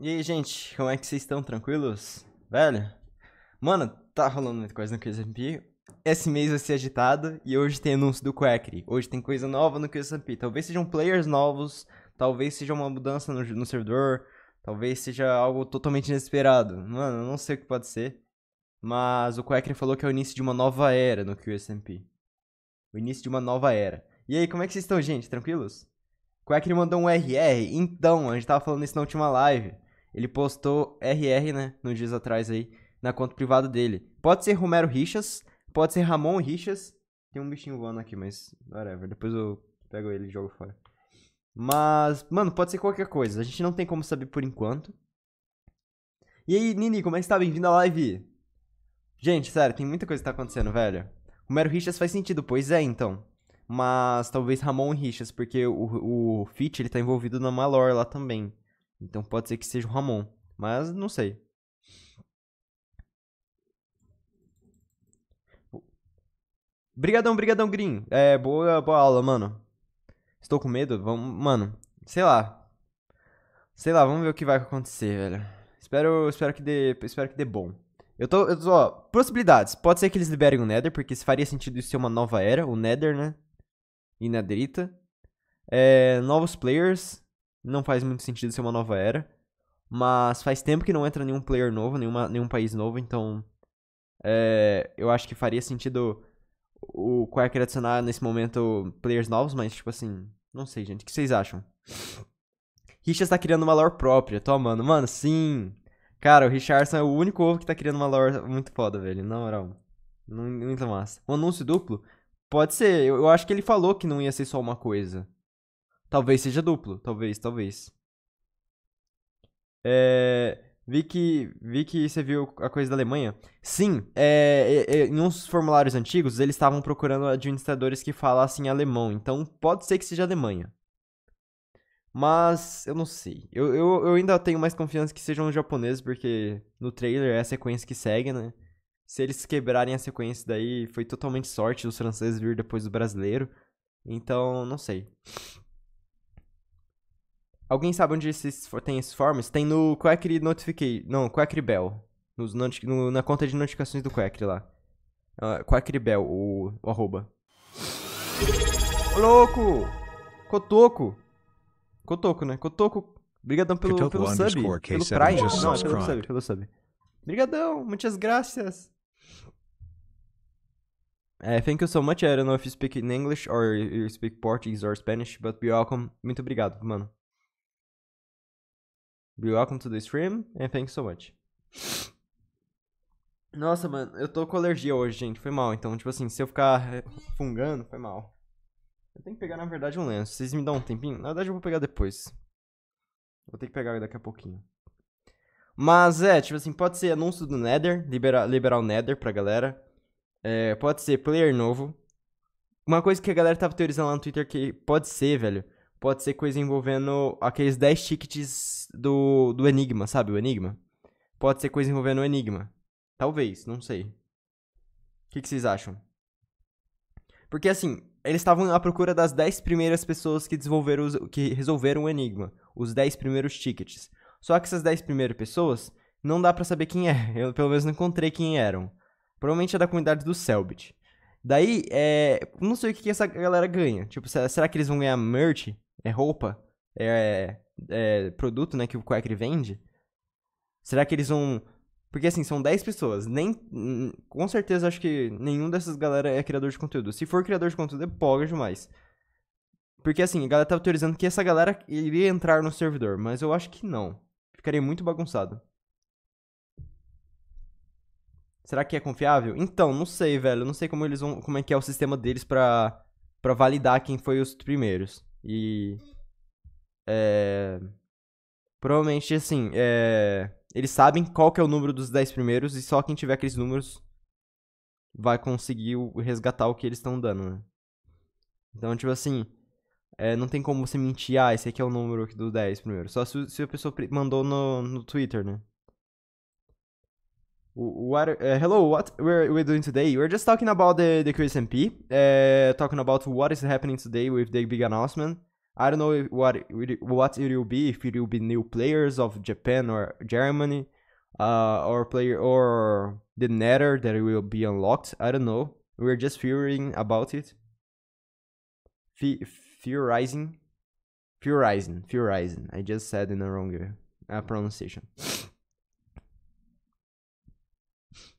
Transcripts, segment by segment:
E aí, gente, como é que vocês estão? Tranquilos? Velho? Mano, tá rolando muita coisa no QSMP. Esse mês vai ser agitado e hoje tem anúncio do Quackery. Hoje tem coisa nova no QSMP. Talvez sejam players novos, talvez seja uma mudança no, no servidor, talvez seja algo totalmente inesperado. Mano, eu não sei o que pode ser. Mas o Quackery falou que é o início de uma nova era no QSMP. O início de uma nova era. E aí, como é que vocês estão, gente? Tranquilos? Qual é que ele mandou um RR? Então, a gente tava falando isso na última live. Ele postou RR, né? Nos dias atrás aí, na conta privada dele. Pode ser Romero Richas, pode ser Ramon Richas. Tem um bichinho voando aqui, mas whatever. Depois eu pego ele e jogo fora. Mas, mano, pode ser qualquer coisa. A gente não tem como saber por enquanto. E aí, Nini, como é que você tá? Bem-vindo à live! Gente, sério, tem muita coisa que tá acontecendo, velho. Romero Richas faz sentido, pois é, então mas talvez Ramon e Richas, porque o, o Fit ele tá envolvido na Malor lá também. Então pode ser que seja o Ramon, mas não sei. Brigadão, brigadão, Green. É, boa, boa aula, mano. Estou com medo, vamos, mano, sei lá. Sei lá, vamos ver o que vai acontecer, velho. Espero, espero que dê, espero que dê bom. Eu tô, eu tô, ó, possibilidades. Pode ser que eles liberem o Nether, porque se faria sentido isso ser uma nova era, o Nether, né? inadrita. É, novos players, não faz muito sentido ser uma nova era. Mas faz tempo que não entra nenhum player novo, nenhuma, nenhum país novo, então é, eu acho que faria sentido o Quaker adicionar nesse momento players novos, mas tipo assim, não sei, gente. O que vocês acham? Richard está criando uma lore própria, tô amando. Mano, sim! Cara, o Richardson é o único ovo que tá criando uma lore muito foda, velho. Na moral. Muito massa. O anúncio duplo Pode ser. Eu, eu acho que ele falou que não ia ser só uma coisa. Talvez seja duplo. Talvez, talvez. É, vi, que, vi que você viu a coisa da Alemanha. Sim, é, é, é, em uns formulários antigos, eles estavam procurando administradores que falassem alemão. Então, pode ser que seja Alemanha. Mas eu não sei. Eu, eu, eu ainda tenho mais confiança que sejam japoneses, porque no trailer é a sequência que segue, né? se eles quebrarem a sequência daí, foi totalmente sorte dos franceses vir depois do brasileiro. Então, não sei. Alguém sabe onde esses, tem esses forms? Tem no Quack Notification. Não, Quack Bell. Nos, no, na conta de notificações do Quack lá. Uh, Bell, o, o arroba. Ô, louco! Cotoco! Cotoco, né? Cotoco. Obrigadão pelo, Cotoco pelo sub. Pelo Prime. Não, é pelo sub, pelo sub. Obrigadão, muitas graças. Uh, thank you so much. I don't know if you speak in English or you speak Portuguese or Spanish, but be welcome. Muito obrigado, mano. Be welcome to the stream and thank you so much. Nossa, mano, eu tô com alergia hoje, gente. Foi mal. Então, tipo assim, se eu ficar eh, fungando, foi mal. Eu tenho que pegar, na verdade, um lenço. Vocês me dão um tempinho? Na verdade, eu vou pegar depois. Vou ter que pegar daqui a pouquinho. Mas é, tipo assim, pode ser anúncio do Nether, liberar, liberar o Nether pra galera. É, pode ser player novo. Uma coisa que a galera tava teorizando lá no Twitter que pode ser, velho. Pode ser coisa envolvendo aqueles 10 tickets do, do Enigma, sabe? O Enigma. Pode ser coisa envolvendo o Enigma. Talvez, não sei. O que, que vocês acham? Porque assim, eles estavam à procura das 10 primeiras pessoas que desenvolveram os, que resolveram o enigma, os 10 primeiros tickets. Só que essas 10 primeiras pessoas não dá para saber quem é. Eu pelo menos não encontrei quem eram. Provavelmente é da comunidade do Selbit. Daí, é, não sei o que, que essa galera ganha. Tipo, será que eles vão ganhar merch? É roupa? É, é, é produto, né, que o Quack vende? Será que eles vão... Porque, assim, são 10 pessoas. Nem... Com certeza, acho que nenhum dessas galera é criador de conteúdo. Se for criador de conteúdo, é pobre demais. Porque, assim, a galera tá autorizando que essa galera iria entrar no servidor. Mas eu acho que não. Ficaria muito bagunçado. Será que é confiável? Então, não sei, velho. Não sei como eles vão. como é que é o sistema deles pra, pra validar quem foi os primeiros. E. É. Provavelmente, assim, é... eles sabem qual que é o número dos 10 primeiros e só quem tiver aqueles números vai conseguir resgatar o que eles estão dando, né? Então, tipo assim, é, não tem como você mentir, ah, esse aqui é o número dos 10 primeiros. Só se, se a pessoa mandou no, no Twitter, né? What? Uh, hello. What we're we doing today? We're just talking about the the QSMP. Uh, talking about what is happening today with the big announcement. I don't know if, what what it will be. If it will be new players of Japan or Germany, uh, or player or the Nether that will be unlocked. I don't know. We're just figuring about it. Fe theorizing, theorizing, theorizing. I just said in the wrong uh, pronunciation.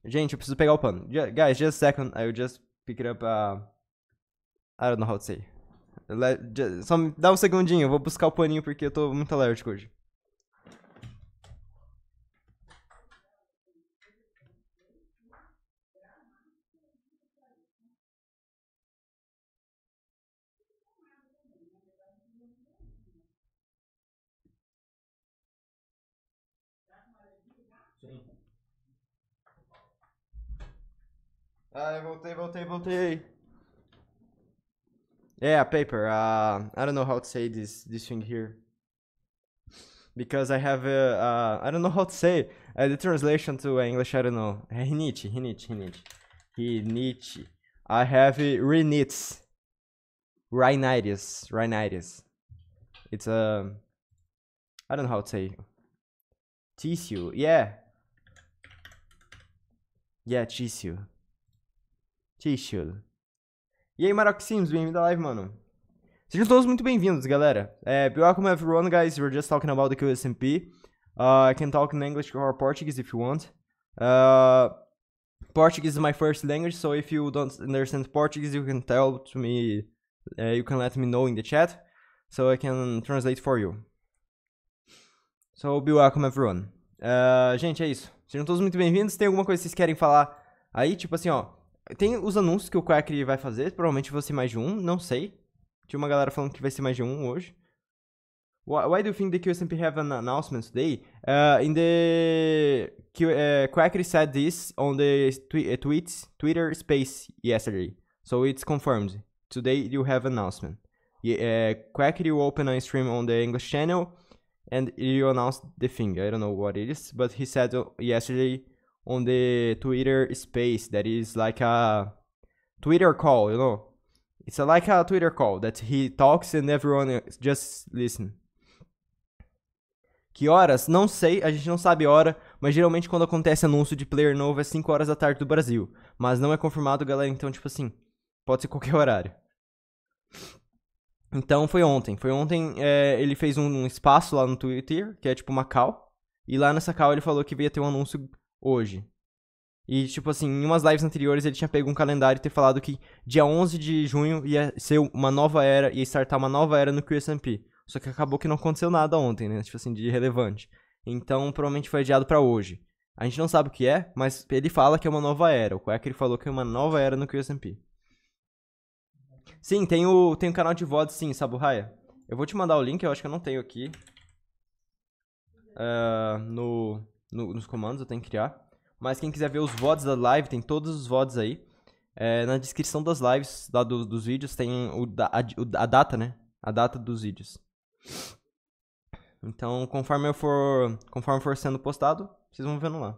Gente, eu preciso pegar o pano. Guys, just a second. I will just pick it up. Uh, I don't know how to say. Let, just, só me dá um segundinho, eu vou buscar o paninho porque eu tô muito alérgico hoje. Ai, voltei, voltei, voltei. Yeah, paper. Uh, I don't know how to say this this thing here because I have a, uh, I don't know how to say uh, the translation to English. I don't know. Hinichi, hinichi, hinichi, hinichi. I have rinitis, rhinitis, rhinitis. It's a um, I don't know how to say tissue. Yeah, yeah, tissue. t E aí, Maroc Sims, bem-vindo à live, mano. Sejam todos muito bem-vindos, galera. É, welcome everyone, guys. We're just talking about the QSMP. Uh, I can talk in English or Portuguese if you want. Uh, Portuguese is my first language, so if you don't understand Portuguese, you can tell to me, uh, you can let me know in the chat, so I can translate for you. So be welcome everyone. Uh, gente, é isso. Sejam todos muito bem-vindos. Tem alguma coisa que vocês querem falar aí? Tipo assim, ó. Tem os anúncios que o Quack vai fazer, provavelmente vai ser mais de um, não sei. Tinha uma galera falando que vai ser mais de um hoje. Why do you think the QSMP have an announcement today? Uh, in the Q, uh, said this on the twi uh, tweets, Twitter space yesterday. So it's confirmed. Today you have an announcement. Yeah, uh, open a stream on the English channel and you announced the thing. I don't know what it is, but he said uh, yesterday on the Twitter space that is like a Twitter call, you know? It's like a Twitter call that he talks and everyone just listen. Que horas? Não sei, a gente não sabe hora, mas geralmente quando acontece anúncio de player novo é 5 horas da tarde do Brasil. Mas não é confirmado, galera, então tipo assim, pode ser qualquer horário. Então foi ontem. Foi ontem é, ele fez um, um, espaço lá no Twitter, que é tipo uma call, E lá nessa call ele falou que ia ter um anúncio hoje. E, tipo assim, em umas lives anteriores ele tinha pego um calendário e ter falado que dia 11 de junho ia ser uma nova era, ia startar uma nova era no QSMP. Só que acabou que não aconteceu nada ontem, né? Tipo assim, de relevante. Então, provavelmente foi adiado para hoje. A gente não sabe o que é, mas ele fala que é uma nova era. O Quack ele falou que é uma nova era no QSMP. Sim, tem o, tem o canal de VOD, sim, Saburraia. Eu vou te mandar o link, eu acho que eu não tenho aqui. Uh, no no, nos comandos, eu tenho que criar. Mas quem quiser ver os VODs da live, tem todos os VODs aí. É, na descrição das lives, da, do, dos vídeos, tem o, a, a data, né? A data dos vídeos. Então, conforme eu for, conforme for sendo postado, vocês vão vendo lá.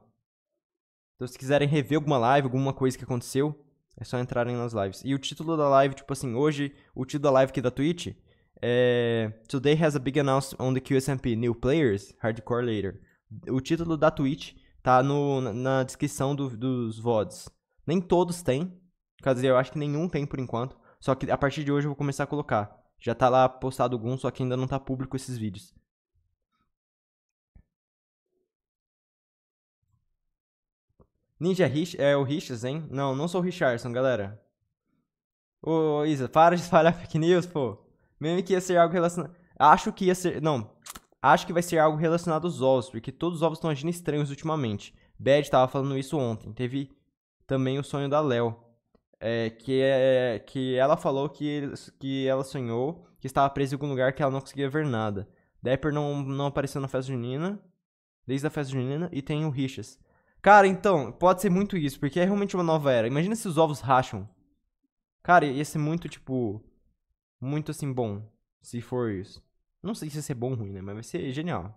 Então, se quiserem rever alguma live, alguma coisa que aconteceu, é só entrarem nas lives. E o título da live, tipo assim, hoje, o título da live aqui da Twitch é Today has a big announcement on the QSMP, new players, hardcore later. O título da Twitch tá no, na descrição do, dos VODs. Nem todos têm. Quer dizer, eu acho que nenhum tem por enquanto. Só que a partir de hoje eu vou começar a colocar. Já tá lá postado algum, só que ainda não tá público esses vídeos. Ninja Rich é o Richards, hein? Não, não sou o Richardson, galera. Ô, Isa, para de espalhar fake news, pô. Mesmo que ia ser algo relacionado. Acho que ia ser. Não, Acho que vai ser algo relacionado aos ovos, porque todos os ovos estão agindo estranhos ultimamente. Bad estava falando isso ontem. Teve também o sonho da Léo, é, que, é, que ela falou que, que ela sonhou que estava presa em algum lugar que ela não conseguia ver nada. Dapper não, não apareceu na festa junina, desde a festa junina, e tem o Richas. Cara, então, pode ser muito isso, porque é realmente uma nova era. Imagina se os ovos racham. Cara, ia ser muito, tipo, muito assim, bom, se for isso. Não sei se vai ser bom ou ruim, né? Mas vai ser genial.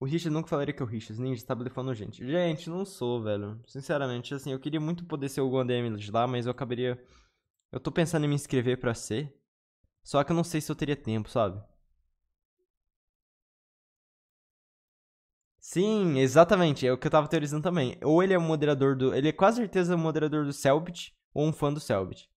O Richard nunca falaria que é o Richard, nem está blefando gente. Gente, não sou, velho. Sinceramente, assim, eu queria muito poder ser o Gondem lá, mas eu acabaria. Eu tô pensando em me inscrever para ser. Só que eu não sei se eu teria tempo, sabe? Sim, exatamente. É o que eu tava teorizando também. Ou ele é o moderador do. Ele é quase certeza o moderador do Selbit ou um fã do Selbit.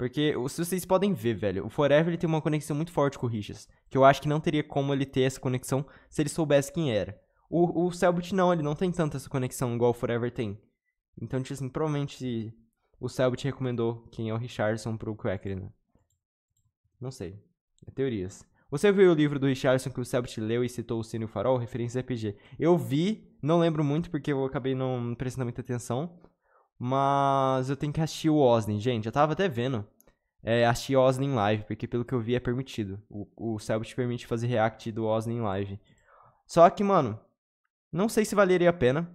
Porque se vocês podem ver, velho, o Forever ele tem uma conexão muito forte com o Richas, que eu acho que não teria como ele ter essa conexão se ele soubesse quem era. O, o Selbit não, ele não tem tanta essa conexão igual o Forever tem. Então, tipo assim, provavelmente o Selbit recomendou quem é o Richardson pro Quacker, né? Não sei. É teorias. Você viu o livro do Richardson que o Selbit leu e citou o Sino e o Farol, referência a RPG? Eu vi, não lembro muito porque eu acabei não prestando muita atenção, mas eu tenho que assistir o Oslin. Gente, eu tava até vendo. É, assistir Oslin live, porque pelo que eu vi é permitido. O, o te permite fazer react do Oslin live. Só que, mano, não sei se valeria a pena.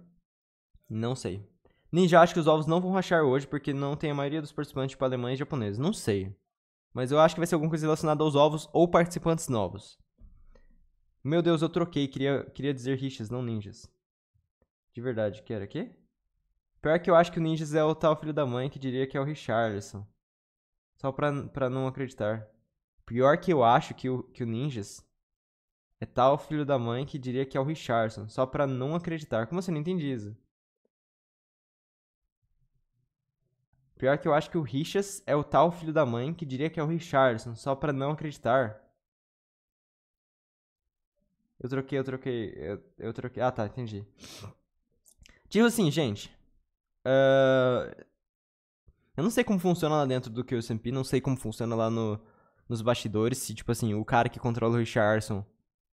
Não sei. Ninja acho que os ovos não vão rachar hoje, porque não tem a maioria dos participantes para tipo, alemães e japoneses. Não sei. Mas eu acho que vai ser alguma coisa relacionada aos ovos ou participantes novos. Meu Deus, eu troquei. Queria, queria dizer rixas, não ninjas. De verdade, que era o quê? Pior que eu acho que o Ninjas é o tal filho da mãe que diria que é o Richardson. Só pra, pra não acreditar. Pior que eu acho que o, que o Ninjas é tal filho da mãe que diria que é o Richardson. Só pra não acreditar. Como você assim? não entendi isso? Pior que eu acho que o Richas é o tal filho da mãe que diria que é o Richardson, só pra não acreditar. Eu troquei, eu troquei, eu, eu troquei. Ah, tá, entendi. Tipo assim, gente. Uh, eu não sei como funciona lá dentro do que o SMP, não sei como funciona lá no, nos bastidores, se, tipo assim, o cara que controla o Richardson,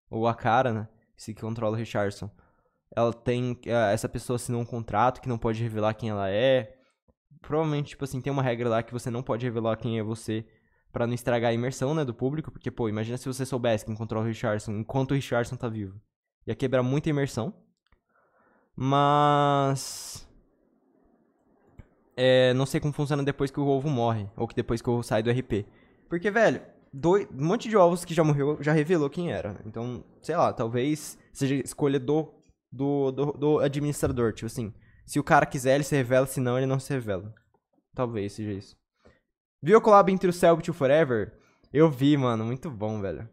ou a cara, né, se que controla o Richardson, ela tem, eh, essa pessoa assinou um contrato que não pode revelar quem ela é, provavelmente, tipo assim, tem uma regra lá que você não pode revelar quem é você para não estragar a imersão, né, do público, porque, pô, imagina se você soubesse quem controla o Richardson enquanto o Richardson tá vivo. Ia quebrar muita imersão. Mas é, não sei como funciona depois que o ovo morre, ou que depois que o ovo sai do RP. Porque, velho, dois, um monte de ovos que já morreu já revelou quem era. Então, sei lá, talvez seja escolha do, do, do, do administrador. Tipo assim, se o cara quiser, ele se revela, se não, ele não se revela. Talvez seja isso. Viu o collab entre o Selbit e o Forever? Eu vi, mano. Muito bom, velho.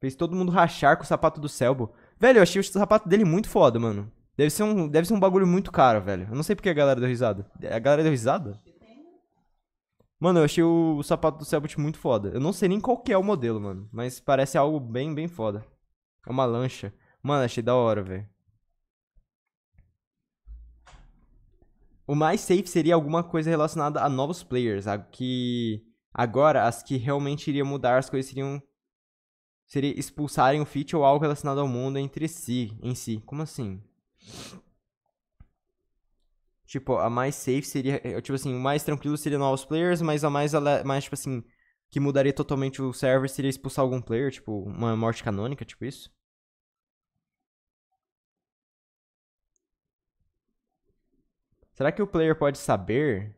Fez todo mundo rachar com o sapato do Selbo. Velho, eu achei o sapato dele muito foda, mano. Deve ser, um, deve ser um bagulho muito caro, velho. Eu não sei porque a galera deu risada. A galera deu risada? Mano, eu achei o, sapato do Cellbit muito foda. Eu não sei nem qual que é o modelo, mano. Mas parece algo bem, bem foda. É uma lancha. Mano, achei da hora, velho. O mais safe seria alguma coisa relacionada a novos players. A que... Agora, as que realmente iriam mudar as coisas seriam... Seria expulsarem o feat ou algo relacionado ao mundo entre si, em si. Como assim? Tipo, a mais safe seria. É, é, tipo assim, o mais tranquilo seria novos players, mas a mais, mais tipo assim, que mudaria totalmente o server seria expulsar algum player, tipo, uma morte canônica, tipo isso. Será que o player pode saber?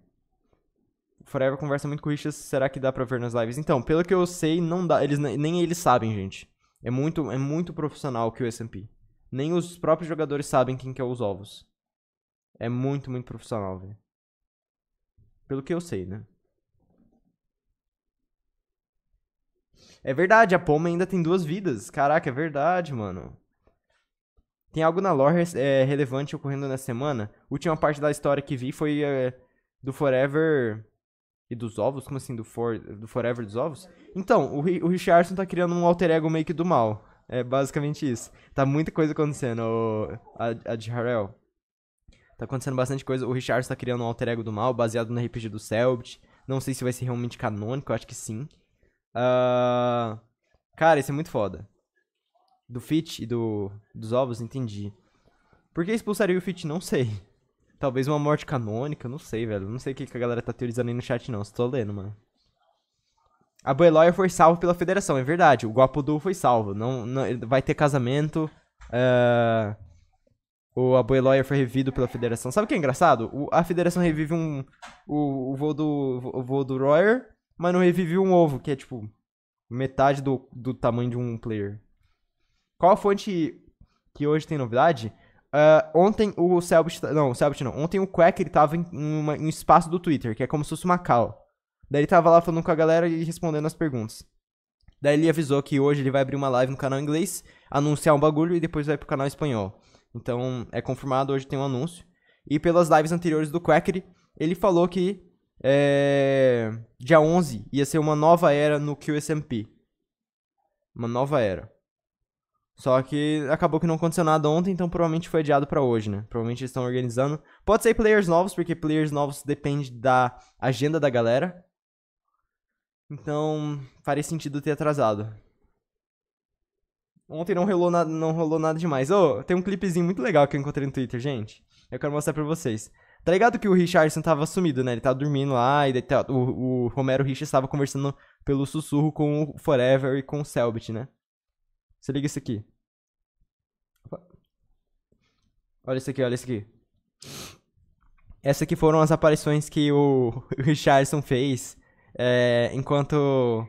O Forever conversa muito com o Richas, será que dá pra ver nas lives? Então, pelo que eu sei, não dá, eles, nem eles sabem, gente. É muito, é muito profissional que o SMP. Nem os próprios jogadores sabem quem que é os ovos. É muito, muito profissional, velho. Pelo que eu sei, né? É verdade, a Poma ainda tem duas vidas. Caraca, é verdade, mano. Tem algo na lore é, relevante ocorrendo nessa semana? Última parte da história que vi foi é, do Forever e dos ovos? Como assim? Do, for... do Forever dos ovos? Então, o, o Richardson tá criando um alter ego meio que do mal. É basicamente isso. Tá muita coisa acontecendo, o, a, a de Harrell. Tá acontecendo bastante coisa. O Richard está criando um alter ego do mal, baseado no RPG do Selbit. Não sei se vai ser realmente canônico, eu acho que sim. Uh... Cara, isso é muito foda. Do Fit e do... dos ovos, entendi. Por que expulsaria o Fit? Não sei. Talvez uma morte canônica, não sei, velho. Não sei o que a galera tá teorizando aí no chat, não. Estou lendo, mano. A Boeloia foi salvo pela federação, é verdade. O Guapudu foi salvo. Não, não vai ter casamento. Uh, o Abueloia foi revido pela federação. Sabe o que é engraçado? O, a federação revive um. O, o voo do. O voo do Royer, mas não revive um ovo, que é tipo. Metade do, do tamanho de um player. Qual a fonte que hoje tem novidade? Uh, ontem o Selbit. Não, o Selbit não. Ontem o Quack ele tava em, uma, em um espaço do Twitter, que é como se fosse uma cal. Daí ele tava lá falando com a galera e respondendo as perguntas. Daí ele avisou que hoje ele vai abrir uma live no canal inglês, anunciar um bagulho e depois vai pro canal espanhol. Então é confirmado, hoje tem um anúncio. E pelas lives anteriores do Quackery, ele falou que é, dia 11 ia ser uma nova era no QSMP. Uma nova era. Só que acabou que não aconteceu nada ontem, então provavelmente foi adiado para hoje, né? Provavelmente eles estão organizando. Pode ser players novos, porque players novos depende da agenda da galera. Então, faria sentido ter atrasado. Ontem não rolou nada, não rolou nada demais. Oh, tem um clipezinho muito legal que eu encontrei no Twitter, gente. Eu quero mostrar pra vocês. Tá ligado que o Richardson tava sumido, né? Ele tava dormindo lá e tá, o, o, Romero Richardson estava conversando pelo sussurro com o Forever e com o Selbit, né? Se liga isso aqui. Olha isso aqui, olha isso aqui. Essas aqui foram as aparições que o Richardson fez é, enquanto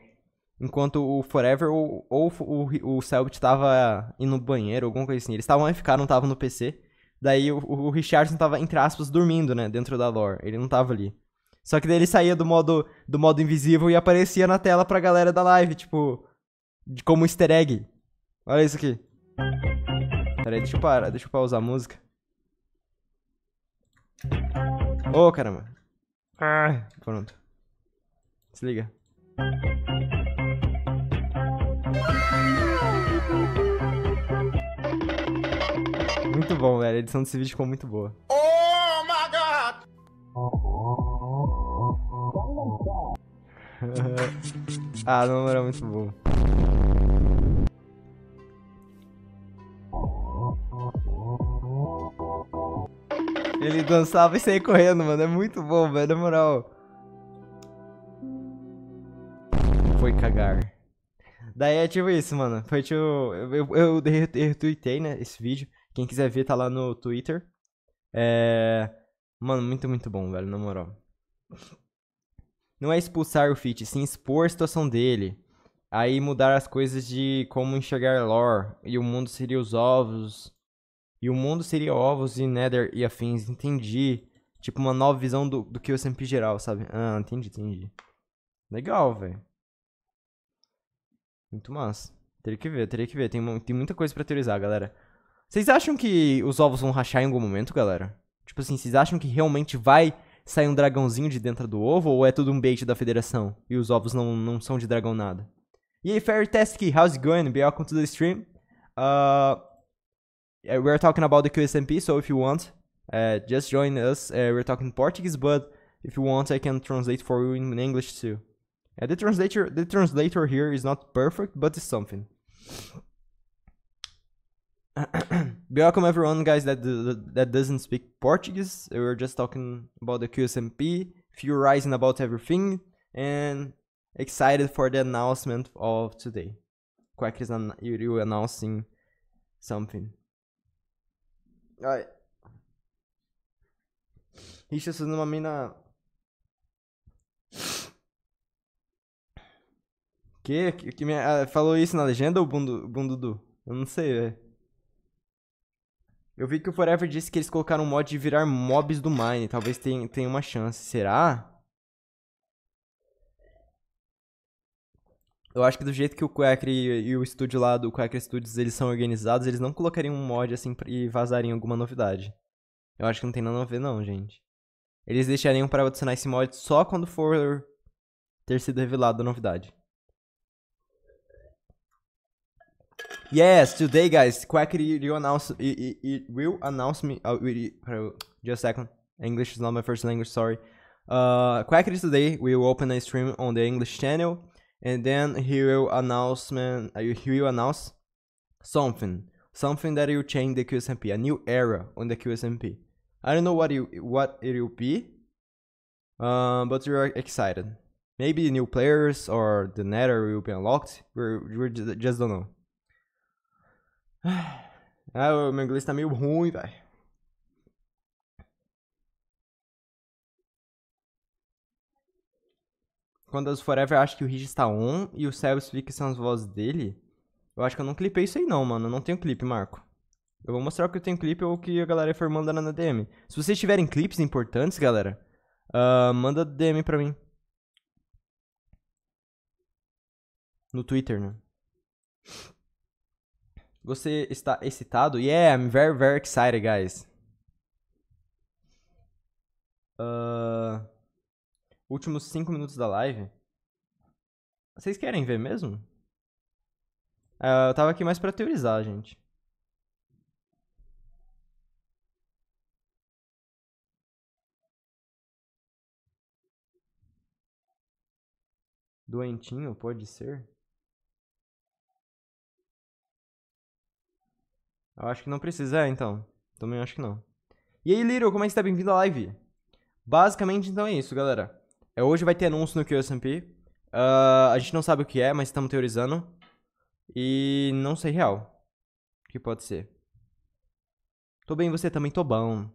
enquanto o Forever ou, ou o, o Selbit tava indo no banheiro, alguma coisa assim. Eles estavam e ficaram, estavam no PC. Daí o, o Richardson tava, entre aspas, dormindo, né? Dentro da lore. Ele não tava ali. Só que daí ele saía do modo, do modo invisível e aparecia na tela pra galera da live, tipo. De, como easter egg. Olha isso aqui. Peraí, deixa eu parar, deixa eu pausar a música. Ô, oh, caramba. Ah, pronto. Se liga. Muito bom, velho. A edição desse vídeo ficou muito boa. Oh my god! ah, não era muito bom. Ele dançava e saía correndo, mano. É muito bom, velho. Na moral. foi cagar. Daí é tipo isso, mano. Foi tipo. Eu, eu, eu retuitei, né? Esse vídeo. Quem quiser ver, tá lá no Twitter. É. Mano, muito, muito bom, velho, na moral. Não é expulsar o Fit, sim expor a situação dele. Aí mudar as coisas de como enxergar lore. E o mundo seria os ovos. E o mundo seria ovos e nether e afins. Entendi. Tipo, uma nova visão do, do que eu sempre geral, sabe? Ah, entendi, entendi. Legal, velho. Muito massa. Teria que ver, teria que ver. Tem, tem muita coisa pra teorizar, galera. Vocês acham que os ovos vão rachar em algum momento, galera? Tipo assim, vocês acham que realmente vai sair um dragãozinho de dentro do ovo ou é tudo um bait da federação e os ovos não, não são de dragão nada? E aí, Fairy Tasky, how's it going? Welcome to the stream. Uh, we're talking about the QSMP, so if you want, uh, just join us. Uh, we're talking Portuguese, but if you want, I can translate for you in English too. Yeah, the translator the translator here is not perfect, but it's something. Welcome everyone, guys. That that doesn't speak Portuguese. We are just talking about the QSMP, theorizing about everything, and excited for the announcement of today. Quack is an, you announcing something. Ai. this é uma mina Que? que, que minha, ah, falou isso na legenda ou Bundudu? Eu não sei, velho. Eu vi que o Forever disse que eles colocaram um mod de virar mobs do Mine. Talvez tenha, tenha uma chance. Será? Eu acho que do jeito que o Quacker e, e o estúdio lá do Quacker Studios eles são organizados, eles não colocariam um mod assim e vazariam alguma novidade. Eu acho que não tem nada a ver não, gente. Eles deixariam para adicionar esse mod só quando for ter sido revelado a novidade. Yes, today, guys, Quackity you announce it, will announce me. Oh, just a second. English is not my first language. Sorry. Uh, Quackery today will open a stream on the English channel, and then he will announce man. Uh, he will announce something, something that will change the QSMP, a new era on the QSMP. I don't know what you what it will be, um, but we are excited. Maybe new players or the nether will be unlocked. We we just don't know. Ah, o meu inglês tá meio ruim, velho. Quando as Forever acha que o Ridge está on e o Céu explica que são as vozes dele. Eu acho que eu não clipei isso aí não, mano. Eu não tenho clipe, Marco. Eu vou mostrar o que eu tenho clipe ou o que a galera foi mandando na DM. Se vocês tiverem clipes importantes, galera, uh, manda DM pra mim. No Twitter, né? Você está excitado? Yeah, I'm very, very excited, guys. Uh, últimos 5 minutos da live. Vocês querem ver mesmo? Uh, eu tava aqui mais pra teorizar, gente. Doentinho, pode ser? Eu acho que não precisa, é, então. Também acho que não. E aí, Little, como é que está? Bem-vindo à live. Basicamente, então, é isso, galera. É, hoje vai ter anúncio no QSMP. Uh, ah, a gente não sabe o que é, mas estamos teorizando. E não sei real. O que pode ser. Tô bem, você também, tô bom.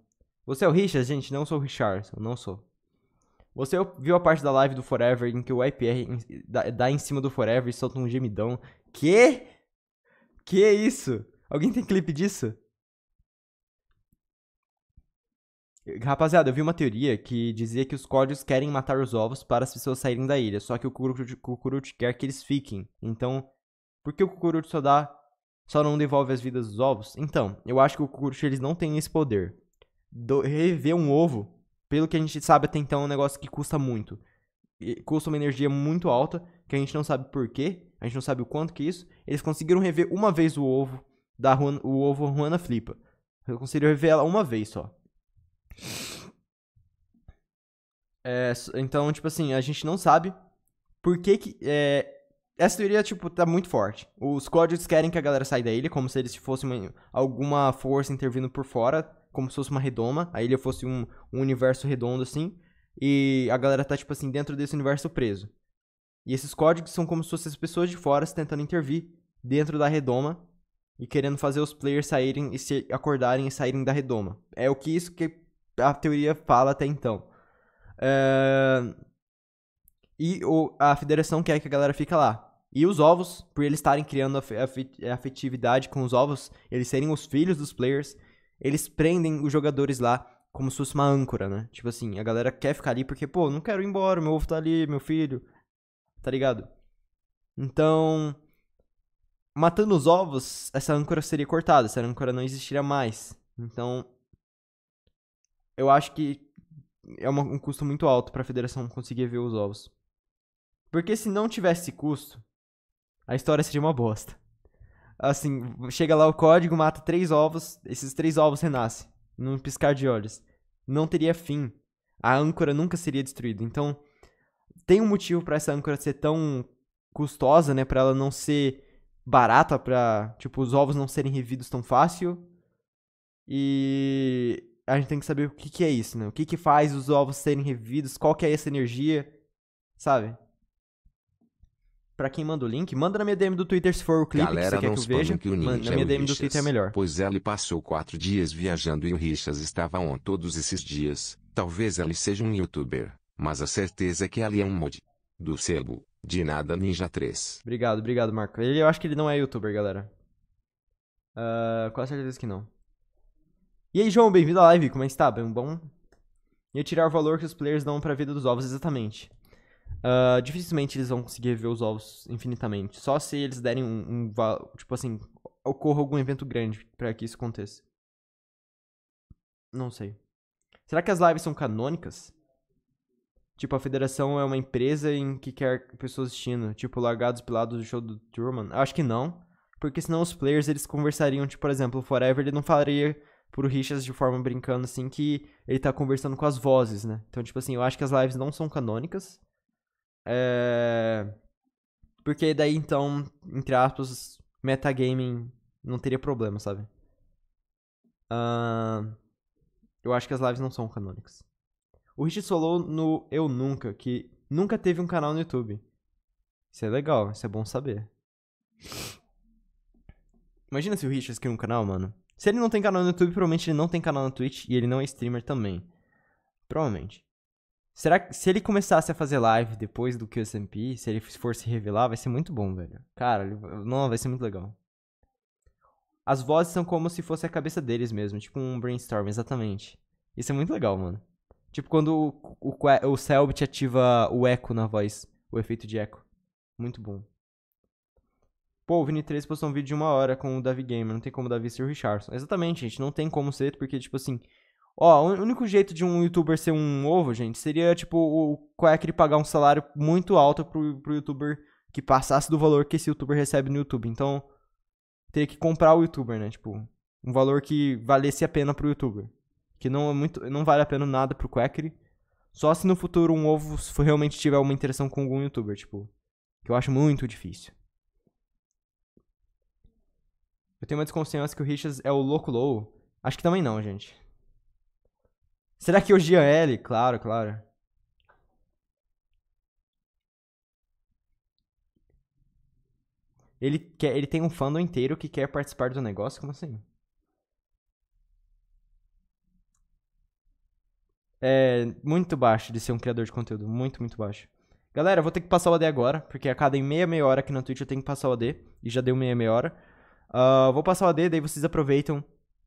Você é o Richard? Gente, não sou o Richard, eu não sou. Você viu a parte da live do Forever em que o IPR dá em cima do Forever e solta um gemidão? Que? Que isso? Alguém tem clipe disso? Rapaziada, eu vi uma teoria que dizia que os códigos querem matar os ovos para as pessoas saírem da ilha, só que o Kukurut quer que eles fiquem. Então, por que o Kukurut só dá só não devolve as vidas dos ovos? Então, eu acho que o Kukurut eles não têm esse poder. Do, um ovo, pelo que a gente sabe até então, é um negócio que custa muito. E custa uma energia muito alta, que a gente não sabe porquê, a gente não sabe o quanto que é isso. Eles conseguiram rever uma vez o ovo da Juan, o ovo Juana Flipa. Eu consegui rever ela uma vez só. É, então, tipo assim, a gente não sabe por que que... É, essa teoria, tipo, tá muito forte. Os códigos querem que a galera saia da ilha, como se eles fossem alguma força intervindo por fora, como se fosse uma redoma, a ilha fosse um, um, universo redondo, assim, e a galera tá, tipo assim, dentro desse universo preso. E esses códigos são como se fossem as pessoas de fora tentando intervir dentro da redoma e querendo fazer os players saírem e se acordarem e saírem da redoma. É o que isso que a teoria fala até então. É... E o, a federação quer que a galera fique lá. E os ovos, por eles estarem criando afetividade com os ovos, eles serem os filhos dos players, eles prendem os jogadores lá como se fosse uma âncora, né? Tipo assim, a galera quer ficar ali porque, pô, não quero ir embora, meu ovo tá ali, meu filho. Tá ligado? Então, matando os ovos, essa âncora seria cortada, essa âncora não existiria mais. Então, eu acho que é uma, um custo muito alto para a federação conseguir ver os ovos. Porque se não tivesse custo, a história seria uma bosta. Assim, chega lá o código, mata três ovos, esses três ovos renascem, num piscar de olhos. Não teria fim. A âncora nunca seria destruída. Então, tem um motivo para essa âncora ser tão custosa, né, para ela não ser barata pra, tipo, os ovos não serem revidos tão fácil. E a gente tem que saber o que, que é isso, né? O que, que faz os ovos serem revividos, qual que é essa energia, sabe? Pra quem manda o link, manda na minha DM do Twitter se for o clipe Galera, que você quer que eu veja. Que o ninja manda na minha é DM Richas, do Twitter é melhor. Pois é, ela passou quatro dias viajando e o Richas estava on todos esses dias. Talvez ele seja um youtuber, mas a certeza é que ela é um mod do sebo, de nada ninja 3. Obrigado, obrigado, Marco. Ele, eu acho que ele não é youtuber, galera. Uh, ah, quase certeza que não. E aí, João, bem-vindo à live. Como é que está? Bem bom? E tirar o valor que os players dão para a vida dos ovos exatamente. Uh, dificilmente eles vão conseguir ver os ovos infinitamente. Só se eles derem um, um tipo assim, ocorra algum evento grande para que isso aconteça. Não sei. Será que as lives são canônicas? Tipo, a federação é uma empresa em que quer pessoas assistindo. Tipo, largados pelados do show do Truman. Acho que não. Porque senão os players, eles conversariam. Tipo, por exemplo, o Forever, ele não faria pro Richards de forma brincando, assim, que ele tá conversando com as vozes, né? Então, tipo assim, eu acho que as lives não são canônicas. É... Porque daí, então, entre aspas, metagaming não teria problema, sabe? Uh... Eu acho que as lives não são canônicas. O Rich Solou no Eu Nunca, que nunca teve um canal no YouTube. Isso é legal, isso é bom saber. Imagina se o Rich cria um canal, mano. Se ele não tem canal no YouTube, provavelmente ele não tem canal na Twitch e ele não é streamer também. Provavelmente. Será que se ele começasse a fazer live depois do QSMP, se ele for se revelar, vai ser muito bom, velho. Cara, ele, não, vai ser muito legal. As vozes são como se fosse a cabeça deles mesmo, tipo um brainstorm, exatamente. Isso é muito legal, mano. Tipo quando o, o, o Selbit ativa o eco na voz, o efeito de eco. Muito bom. Pô, o Vini 3 postou um vídeo de uma hora com o Davi Gamer, não tem como o Davi ser o Richardson. Exatamente, gente, não tem como ser, porque, tipo assim... Ó, o único jeito de um youtuber ser um ovo, gente, seria, tipo, o ele pagar um salário muito alto pro, pro youtuber que passasse do valor que esse youtuber recebe no YouTube. Então, teria que comprar o youtuber, né? Tipo, um valor que valesse a pena pro youtuber que não é muito, não vale a pena nada pro Quackery. Só se no futuro um ovo realmente tiver uma interação com algum youtuber, tipo, que eu acho muito difícil. Eu tenho uma desconfiança que o Richas é o Loco Low. Acho que também não, gente. Será que é o Jean L? Claro, claro. Ele, quer, ele tem um fandom inteiro que quer participar do negócio? Como assim? é muito baixo de ser um criador de conteúdo. Muito, muito baixo. Galera, eu vou ter que passar o AD agora, porque a cada meia, meia hora aqui na Twitch eu tenho que passar o AD. E já deu meia, meia hora. Uh, vou passar o AD, daí vocês aproveitam.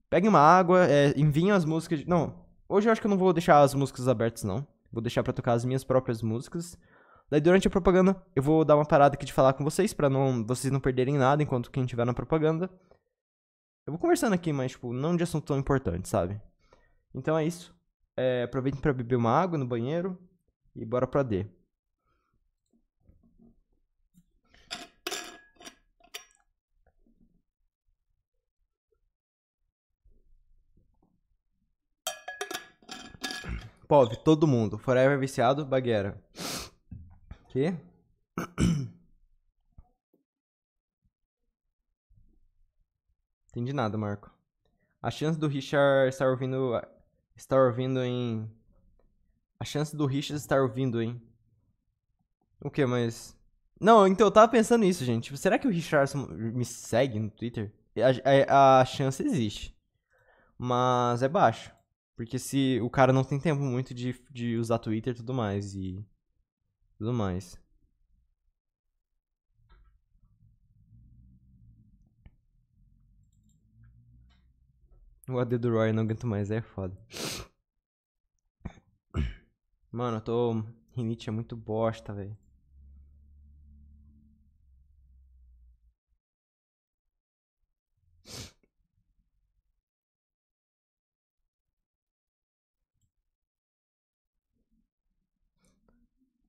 Peguem uma água, é, enviem as músicas. De... Não, hoje eu acho que eu não vou deixar as músicas abertas, não. Vou deixar para tocar as minhas próprias músicas. Daí durante a propaganda eu vou dar uma parada aqui de falar com vocês para não vocês não perderem nada enquanto quem estiver na propaganda. Eu vou conversando aqui, mas tipo, não de assunto tão importante, sabe? Então é isso. É, aproveitem para beber uma água no banheiro e bora para D. Pov, todo mundo. Forever viciado, baguera. Que? Entendi nada, Marco. A chance do Richard estar ouvindo estar ouvindo em. A chance do Richard estar ouvindo, hein? O que, mas. Não, então eu tava pensando nisso, gente. Tipo, será que o Richardson me segue no Twitter? A, a, é, a chance existe. Mas é baixo. Porque se o cara não tem tempo muito de, de usar Twitter e tudo mais. E. Tudo mais. O AD do Roy não aguento mais, é foda. Mano, eu tô. Rinite é muito bosta, velho.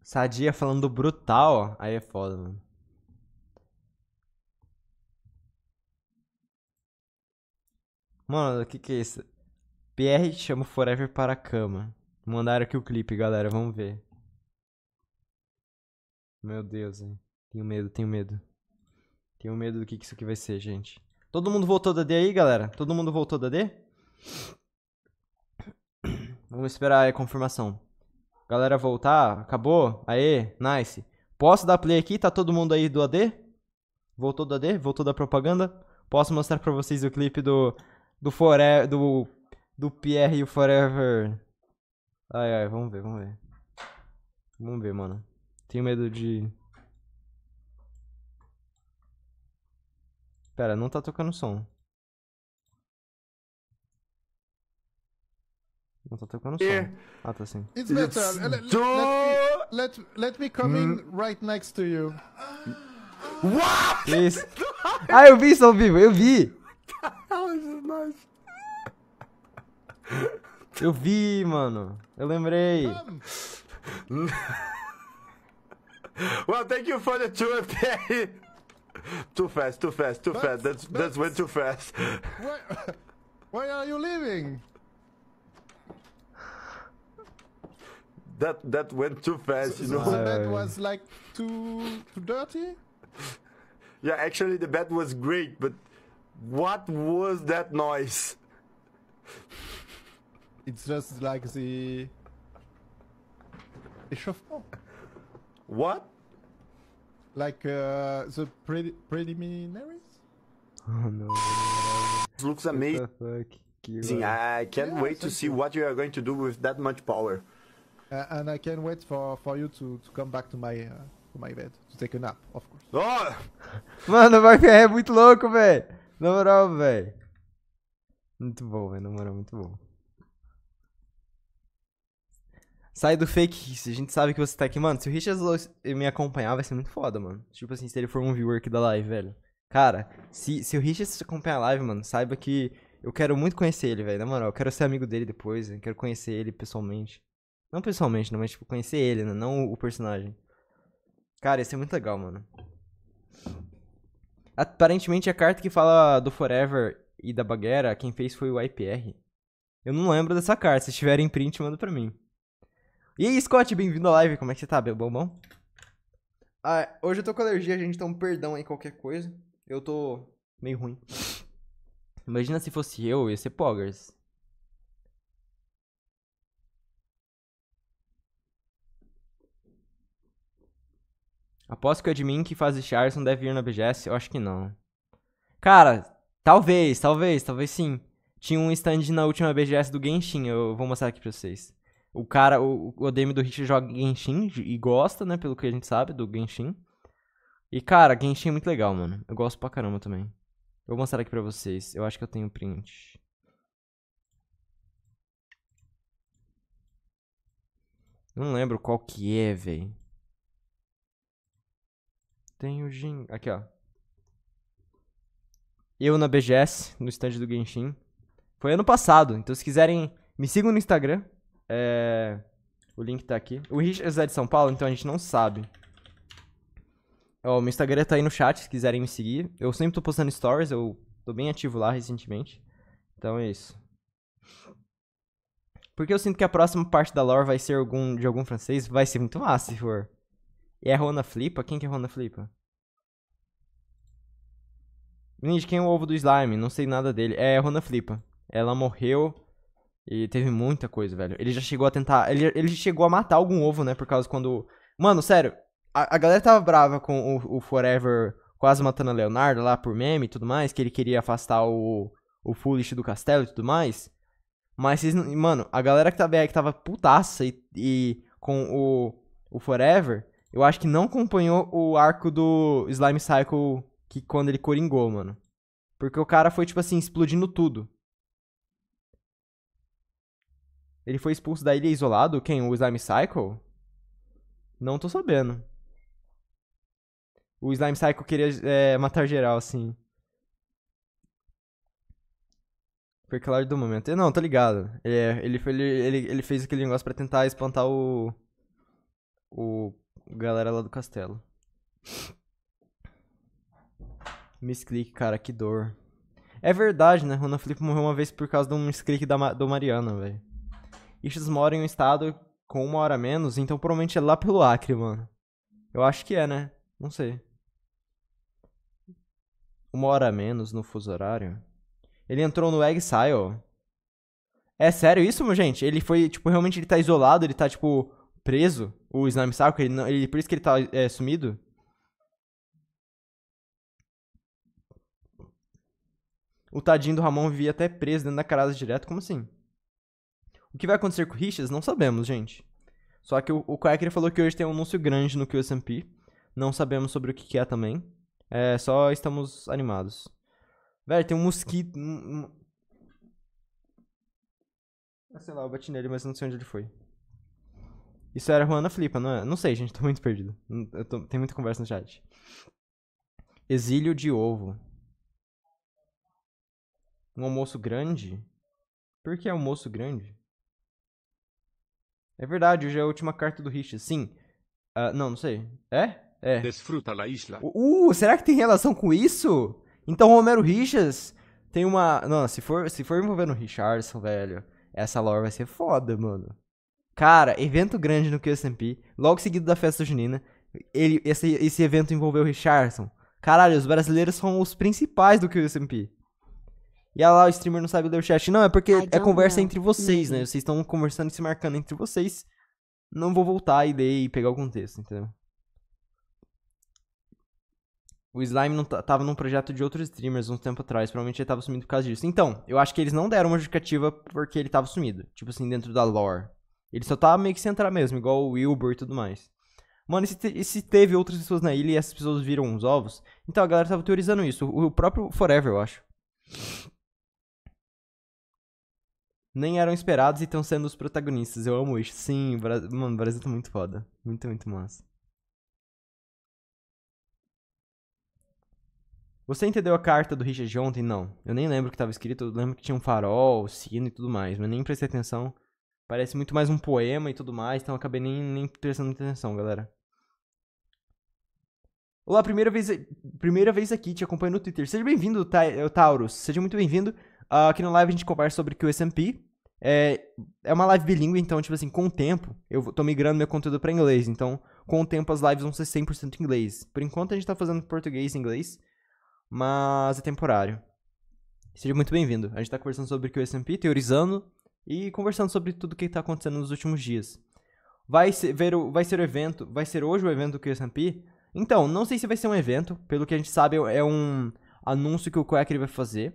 Sadia falando brutal, Aí é foda, mano. Mano, o que que é isso? PR chama Forever para a cama. Mandaram aqui o clipe, galera, vamos ver. Meu Deus, hein. Tenho medo, tenho medo. Tenho medo do que, que isso aqui vai ser, gente. Todo mundo voltou da D aí, galera? Todo mundo voltou da D? Vamos esperar a confirmação. Galera voltar, acabou? Aê, nice. Posso dar play aqui? Tá todo mundo aí do AD? Voltou do AD? Voltou da propaganda? Posso mostrar pra vocês o clipe do do Forever. Do, do Pierre e o Forever. Ai, ai, vamos ver, vamos ver. Vamos ver, mano. Tenho medo de. Pera, não tá tocando som. Não tá tocando som. Yeah. Ah, tá sim. It's my turn. Let, let, let, me, let, me come in hmm? right next to you. What? Isso. Ah, eu vi isso ao vivo, eu vi. oh, this is nice. Eu vi, mano. Eu lembrei. well, thank you for the tour, Terry. too fast, too fast, too but, fast. That's but, that's way too fast. Why, why are you leaving? That that went too fast, so, you know. So the bed was like too too dirty. Yeah, actually the bed was great, but what was that noise? It's just like the échauffement. What? Like uh, the pre preliminaries? Oh no. It looks amazing. I can't yeah, wait to see you. what you are going to do with that much power. Uh, and I can't wait for, for you to, to come back to my uh, to my bed to take a nap, of course. Oh! Mano, vai ferrar muito louco, velho. Na moral, velho. Muito bom, velho. Na moral, muito bom. Sai do fake, a gente sabe que você tá aqui, mano. Se o Richard me acompanhar, vai ser muito foda, mano. Tipo assim, se ele for um viewer aqui da live, velho. Cara, se, se o Richard acompanhar a live, mano, saiba que eu quero muito conhecer ele, velho. Na moral, eu quero ser amigo dele depois, eu quero conhecer ele pessoalmente. Não pessoalmente, não, mas tipo, conhecer ele, né? Não o personagem. Cara, ia ser muito legal, mano. Aparentemente a carta que fala do Forever e da Baguera, quem fez foi o IPR. Eu não lembro dessa carta, se em print, manda pra mim. E aí, Scott, bem-vindo à live, como é que você tá, meu bombom? Ah, hoje eu tô com alergia, gente, então perdão aí qualquer coisa. Eu tô meio ruim. Imagina se fosse eu, ia ser Poggers. Aposto que o admin que faz Richardson deve ir na BGS. Eu acho que não. Cara, talvez, talvez, talvez sim. Tinha um stand na última BGS do Genshin. Eu vou mostrar aqui pra vocês. O cara, o, o DM do Rich joga Genshin e gosta, né? Pelo que a gente sabe do Genshin. E, cara, Genshin é muito legal, mano. Eu gosto pra caramba também. Eu vou mostrar aqui pra vocês. Eu acho que eu tenho print. Não lembro qual que é, velho. Tem o Jin. Aqui, ó. Eu na BGS, no stand do Genshin. Foi ano passado, então se quiserem, me sigam no Instagram. É... O link tá aqui. O Rich é de São Paulo, então a gente não sabe. Ó, o meu Instagram tá aí no chat, se quiserem me seguir. Eu sempre tô postando stories, eu tô bem ativo lá recentemente. Então é isso. Porque eu sinto que a próxima parte da lore vai ser algum, de algum francês. Vai ser muito massa, se for. E é Rona Flipa? Quem que é Rona Flipa? Menino, quem é o ovo do slime? Não sei nada dele. É Rona Flipa. Ela morreu e teve muita coisa, velho. Ele já chegou a tentar. Ele, ele chegou a matar algum ovo, né? Por causa quando. Mano, sério. A, a galera tava brava com o, o Forever quase matando a Leonardo lá por meme e tudo mais. Que ele queria afastar o, o Foolish do castelo e tudo mais. Mas vocês. Mano, a galera que tava aí é, que tava putaça e, e com o, o Forever eu acho que não acompanhou o arco do Slime Cycle que quando ele coringou, mano. Porque o cara foi, tipo assim, explodindo tudo. Ele foi expulso da ilha isolado? Quem? O Slime Cycle? Não tô sabendo. O Slime Cycle queria é, matar geral, assim. Foi claro do momento. Eu não, tô ligado. É, ele, ele, ele, ele fez aquele negócio para tentar espantar o. O galera lá do castelo. Misclick, cara, que dor. É verdade, né? Rona Felipe morreu uma vez por causa de um misclick da Ma do Mariana, velho. Ixas mora em um estado com uma hora menos, então provavelmente é lá pelo Acre, mano. Eu acho que é, né? Não sei. Uma hora a menos no fuso horário. Ele entrou no Exile. É sério isso, meu gente? Ele foi, tipo, realmente ele tá isolado, ele tá, tipo, preso? O Slime Stalker? Ele, não, ele, por isso que ele tá é, sumido? O tadinho do Ramon vivia até preso dentro da carada direto, como assim? O que vai acontecer com o Richards? Não sabemos, gente. Só que o, o falou que hoje tem um anúncio grande no QSMP. Não sabemos sobre o que, que é também. É, só estamos animados. Velho, tem um mosquito. Um, um... Sei lá, eu bati nele, mas não sei onde ele foi. Isso era Juana Flipa, não é? Não sei, gente, tô muito perdido. Tô... Tem muita conversa no chat. Exílio de ovo. Um almoço grande? Por que almoço grande? É verdade, hoje é a última carta do Rich, sim. Uh, não, não sei. É? É. Desfruta la isla. Uh, será que tem relação com isso? Então Romero Richas tem uma. Não, se for, se for envolvendo o Richardson, velho, essa lore vai ser foda, mano. Cara, evento grande no QSMP, logo seguido da festa junina. Ele, esse, esse evento envolveu o Richardson. Caralho, os brasileiros são os principais do QSMP. E lá o streamer não sabe ler o chat. Não, é porque é conversa know. entre vocês, né? Hum. Vocês estão conversando e se marcando entre vocês. Não vou voltar e ler e pegar o contexto, entendeu? O Slime não tava num projeto de outros streamers um tempo atrás, provavelmente ele tava sumido por causa disso. Então, eu acho que eles não deram uma justificativa porque ele tava sumido. Tipo assim, dentro da lore. Ele só tá meio que sem entrar mesmo, igual o Wilbur e tudo mais. Mano, e se, te, e se, teve outras pessoas na ilha e essas pessoas viram uns ovos? Então a galera tava teorizando isso. O, o próprio Forever, eu acho. Nem eram esperados e estão sendo os protagonistas. Eu amo isso. Sim, Bra mano, o Brasil tá muito foda. Muito, muito massa. Você entendeu a carta do Richard de ontem? Não. Eu nem lembro o que tava escrito. Eu lembro que tinha um farol, sino e tudo mais. Mas nem prestei atenção. Parece muito mais um poema e tudo mais, então acabei nem, nem prestando muita atenção, galera. Olá, primeira vez, primeira vez aqui, te acompanho no Twitter. Seja bem-vindo, eh, Taurus. Seja muito bem-vindo. Uh, aqui na live a gente conversa sobre o SMP. É, é uma live bilíngue, então, tipo assim, com o tempo, eu tô migrando meu conteúdo para inglês. Então, com o tempo, as lives vão ser 100% inglês. Por enquanto, a gente tá fazendo português e inglês, mas é temporário. Seja muito bem-vindo. A gente tá conversando sobre o SMP, teorizando e conversando sobre tudo o que está acontecendo nos últimos dias. Vai ser, ver o, vai ser o evento, vai ser hoje o evento do QSMP? Então, não sei se vai ser um evento, pelo que a gente sabe é um anúncio que o Quacker vai fazer.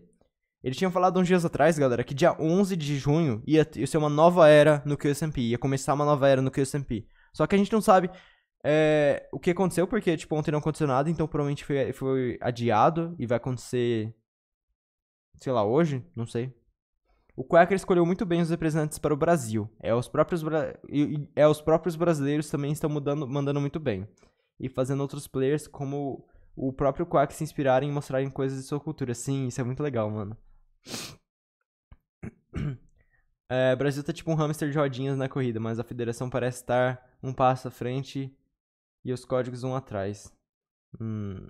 Ele tinha falado uns dias atrás, galera, que dia 11 de junho ia, ia ser uma nova era no QSMP, ia começar uma nova era no QSMP. Só que a gente não sabe é, o que aconteceu, porque, tipo, ontem não aconteceu nada, então provavelmente foi, foi adiado e vai acontecer, sei lá, hoje, não sei. O Quaker escolheu muito bem os representantes para o Brasil. É os próprios, bra... é, os próprios brasileiros também estão mudando, mandando muito bem. E fazendo outros players como o próprio Quack se inspirarem e mostrarem coisas de sua cultura. Sim, isso é muito legal, mano. É, Brasil tá tipo um hamster de rodinhas na corrida, mas a federação parece estar um passo à frente e os códigos um atrás. Hum.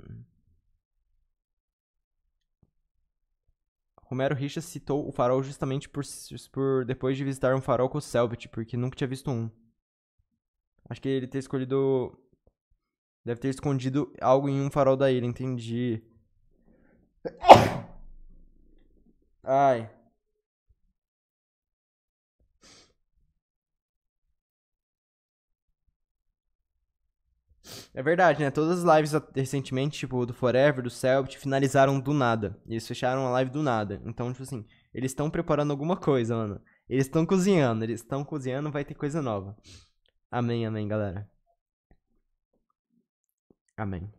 Romero Richa citou o farol justamente por, por depois de visitar um farol com o Selbit, porque nunca tinha visto um. Acho que ele ter escolhido. Deve ter escondido algo em um farol da ilha, entendi. Ai. É verdade, né? Todas as lives recentemente, tipo, do Forever, do Selbit, finalizaram do nada. Eles fecharam a live do nada. Então, tipo assim, eles estão preparando alguma coisa, mano. Eles estão cozinhando, eles estão cozinhando, vai ter coisa nova. Amém, amém, galera. Amém.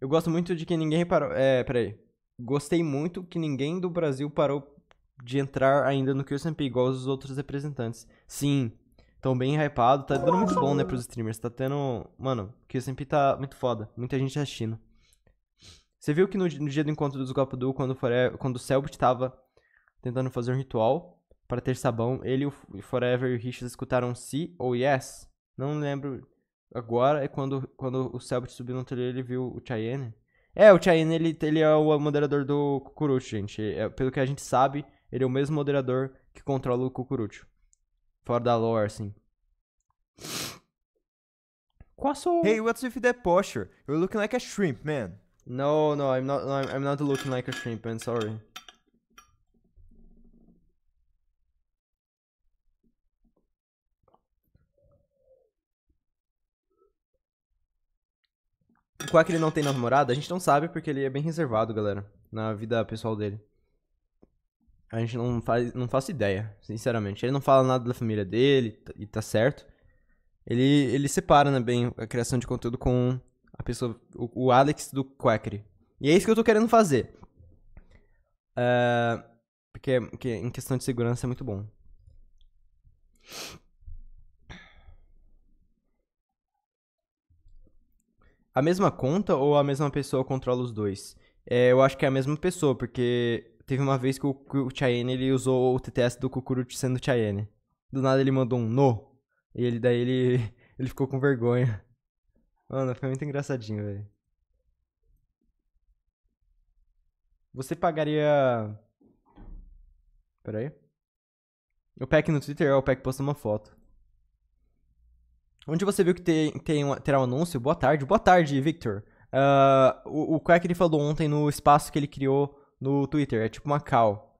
Eu gosto muito de que ninguém parou. É, peraí. Gostei muito que ninguém do Brasil parou de entrar ainda no QSMP, igual os outros representantes. Sim, Tão bem hypado, tá dando muito bom, né, pros streamers. Tá tendo. Mano, que o tá muito foda. Muita gente assistindo. Você viu que no, no dia do encontro dos Gopadu, quando, Forever, quando o Selbit tava tentando fazer um ritual para ter sabão, ele e o Forever e o Richard escutaram si ou yes? Não lembro agora, é quando, quando o Selbit subiu no trailer, ele viu o Cheyenne. É, o Cheyenne, ele, ele é o moderador do Cucurucho, gente. É, pelo que a gente sabe, ele é o mesmo moderador que controla o Cucurucho. Fora da lore, assim. Quasso. Hey, what's with that posture? You're looking like a shrimp, man. No, no, I'm not. No, I'm not looking like a shrimp, man. Sorry. é que ele não tem namorada? A gente não sabe porque ele é bem reservado, galera. Na vida pessoal dele. A gente não faz, não faz ideia, sinceramente. Ele não fala nada da família dele e tá certo. Ele, ele separa, né, bem a criação de conteúdo com a pessoa, o, o Alex do Quackery. E é isso que eu tô querendo fazer. Uh, porque, porque em questão de segurança é muito bom. A mesma conta ou a mesma pessoa controla os dois? É, eu acho que é a mesma pessoa, porque teve uma vez que o, o Chayenne, ele usou o TTS do Kukuruchi sendo Chayenne. Do nada ele mandou um no. E ele, daí ele, ele ficou com vergonha. Mano, foi muito engraçadinho, velho. Você pagaria. Peraí. aí. O Peck no Twitter, o Peck postou uma foto. Onde você viu que tem, tem um, terá um anúncio? Boa tarde, boa tarde, Victor. Uh, o, o Quack ele falou ontem no espaço que ele criou no Twitter, é tipo uma call.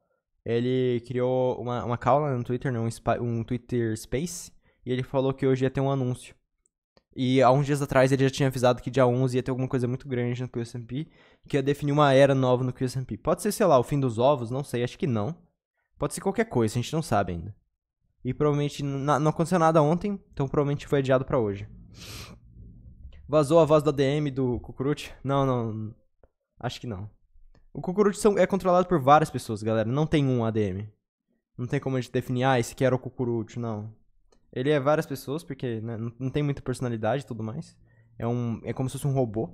Ele criou uma, uma call né, no Twitter, né? um, um Twitter Space, e ele falou que hoje ia ter um anúncio. E há uns dias atrás ele já tinha avisado que dia 11 ia ter alguma coisa muito grande no QSMP, que ia definir uma era nova no QSMP. Pode ser, sei lá, o fim dos ovos, não sei, acho que não. Pode ser qualquer coisa, a gente não sabe ainda. E provavelmente não aconteceu nada ontem, então provavelmente foi adiado para hoje. Vazou a voz da DM do Cucurute? Não, não. Acho que não. O Kukuruchi é controlado por várias pessoas, galera. Não tem um ADM. Não tem como a gente definir, ah, esse aqui era o Kukuruchi, não. Ele é várias pessoas, porque né, não tem muita personalidade e tudo mais. É, um, é como se fosse um robô.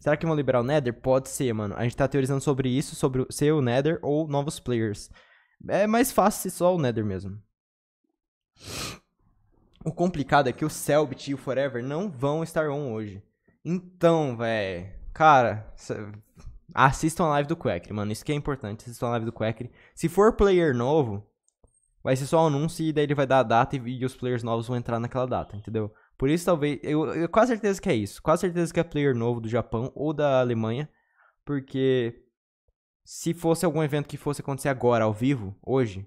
Será que vão liberar o Nether? Pode ser, mano. A gente tá teorizando sobre isso, sobre ser o Nether ou novos players. É mais fácil ser só o Nether mesmo. O complicado é que o Selbit e o Forever não vão estar on hoje. Então, velho. Cara, Assistam a live do Quack, mano. Isso que é importante. Assistam a live do Quack. Se for player novo, vai ser só anúncio e daí ele vai dar a data e, os players novos vão entrar naquela data, entendeu? Por isso, talvez. Eu, eu quase certeza que é isso. Quase certeza que é player novo do Japão ou da Alemanha. Porque se fosse algum evento que fosse acontecer agora, ao vivo, hoje,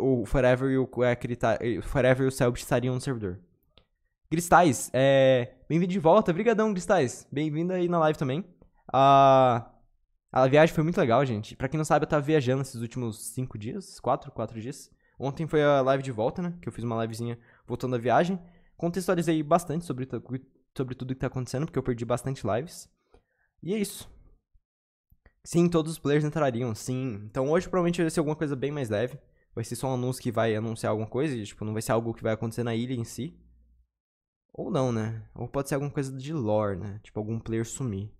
o Forever e o Quack tá, Forever e o Selbst estariam no servidor. Gristais, é... bem-vindo de volta. Obrigadão, Gristais. Bem-vindo aí na live também. Ah. A viagem foi muito legal, gente. Pra quem não sabe, eu tava viajando esses últimos cinco dias, quatro, quatro dias. Ontem foi a live de volta, né? Que eu fiz uma livezinha voltando da viagem. Contextualizei bastante sobre, sobre tudo que tá acontecendo, porque eu perdi bastante lives. E é isso. Sim, todos os players entrariam, sim. Então hoje provavelmente vai ser alguma coisa bem mais leve. Vai ser só um anúncio que vai anunciar alguma coisa, e, tipo, não vai ser algo que vai acontecer na ilha em si. Ou não, né? Ou pode ser alguma coisa de lore, né? Tipo, algum player sumir.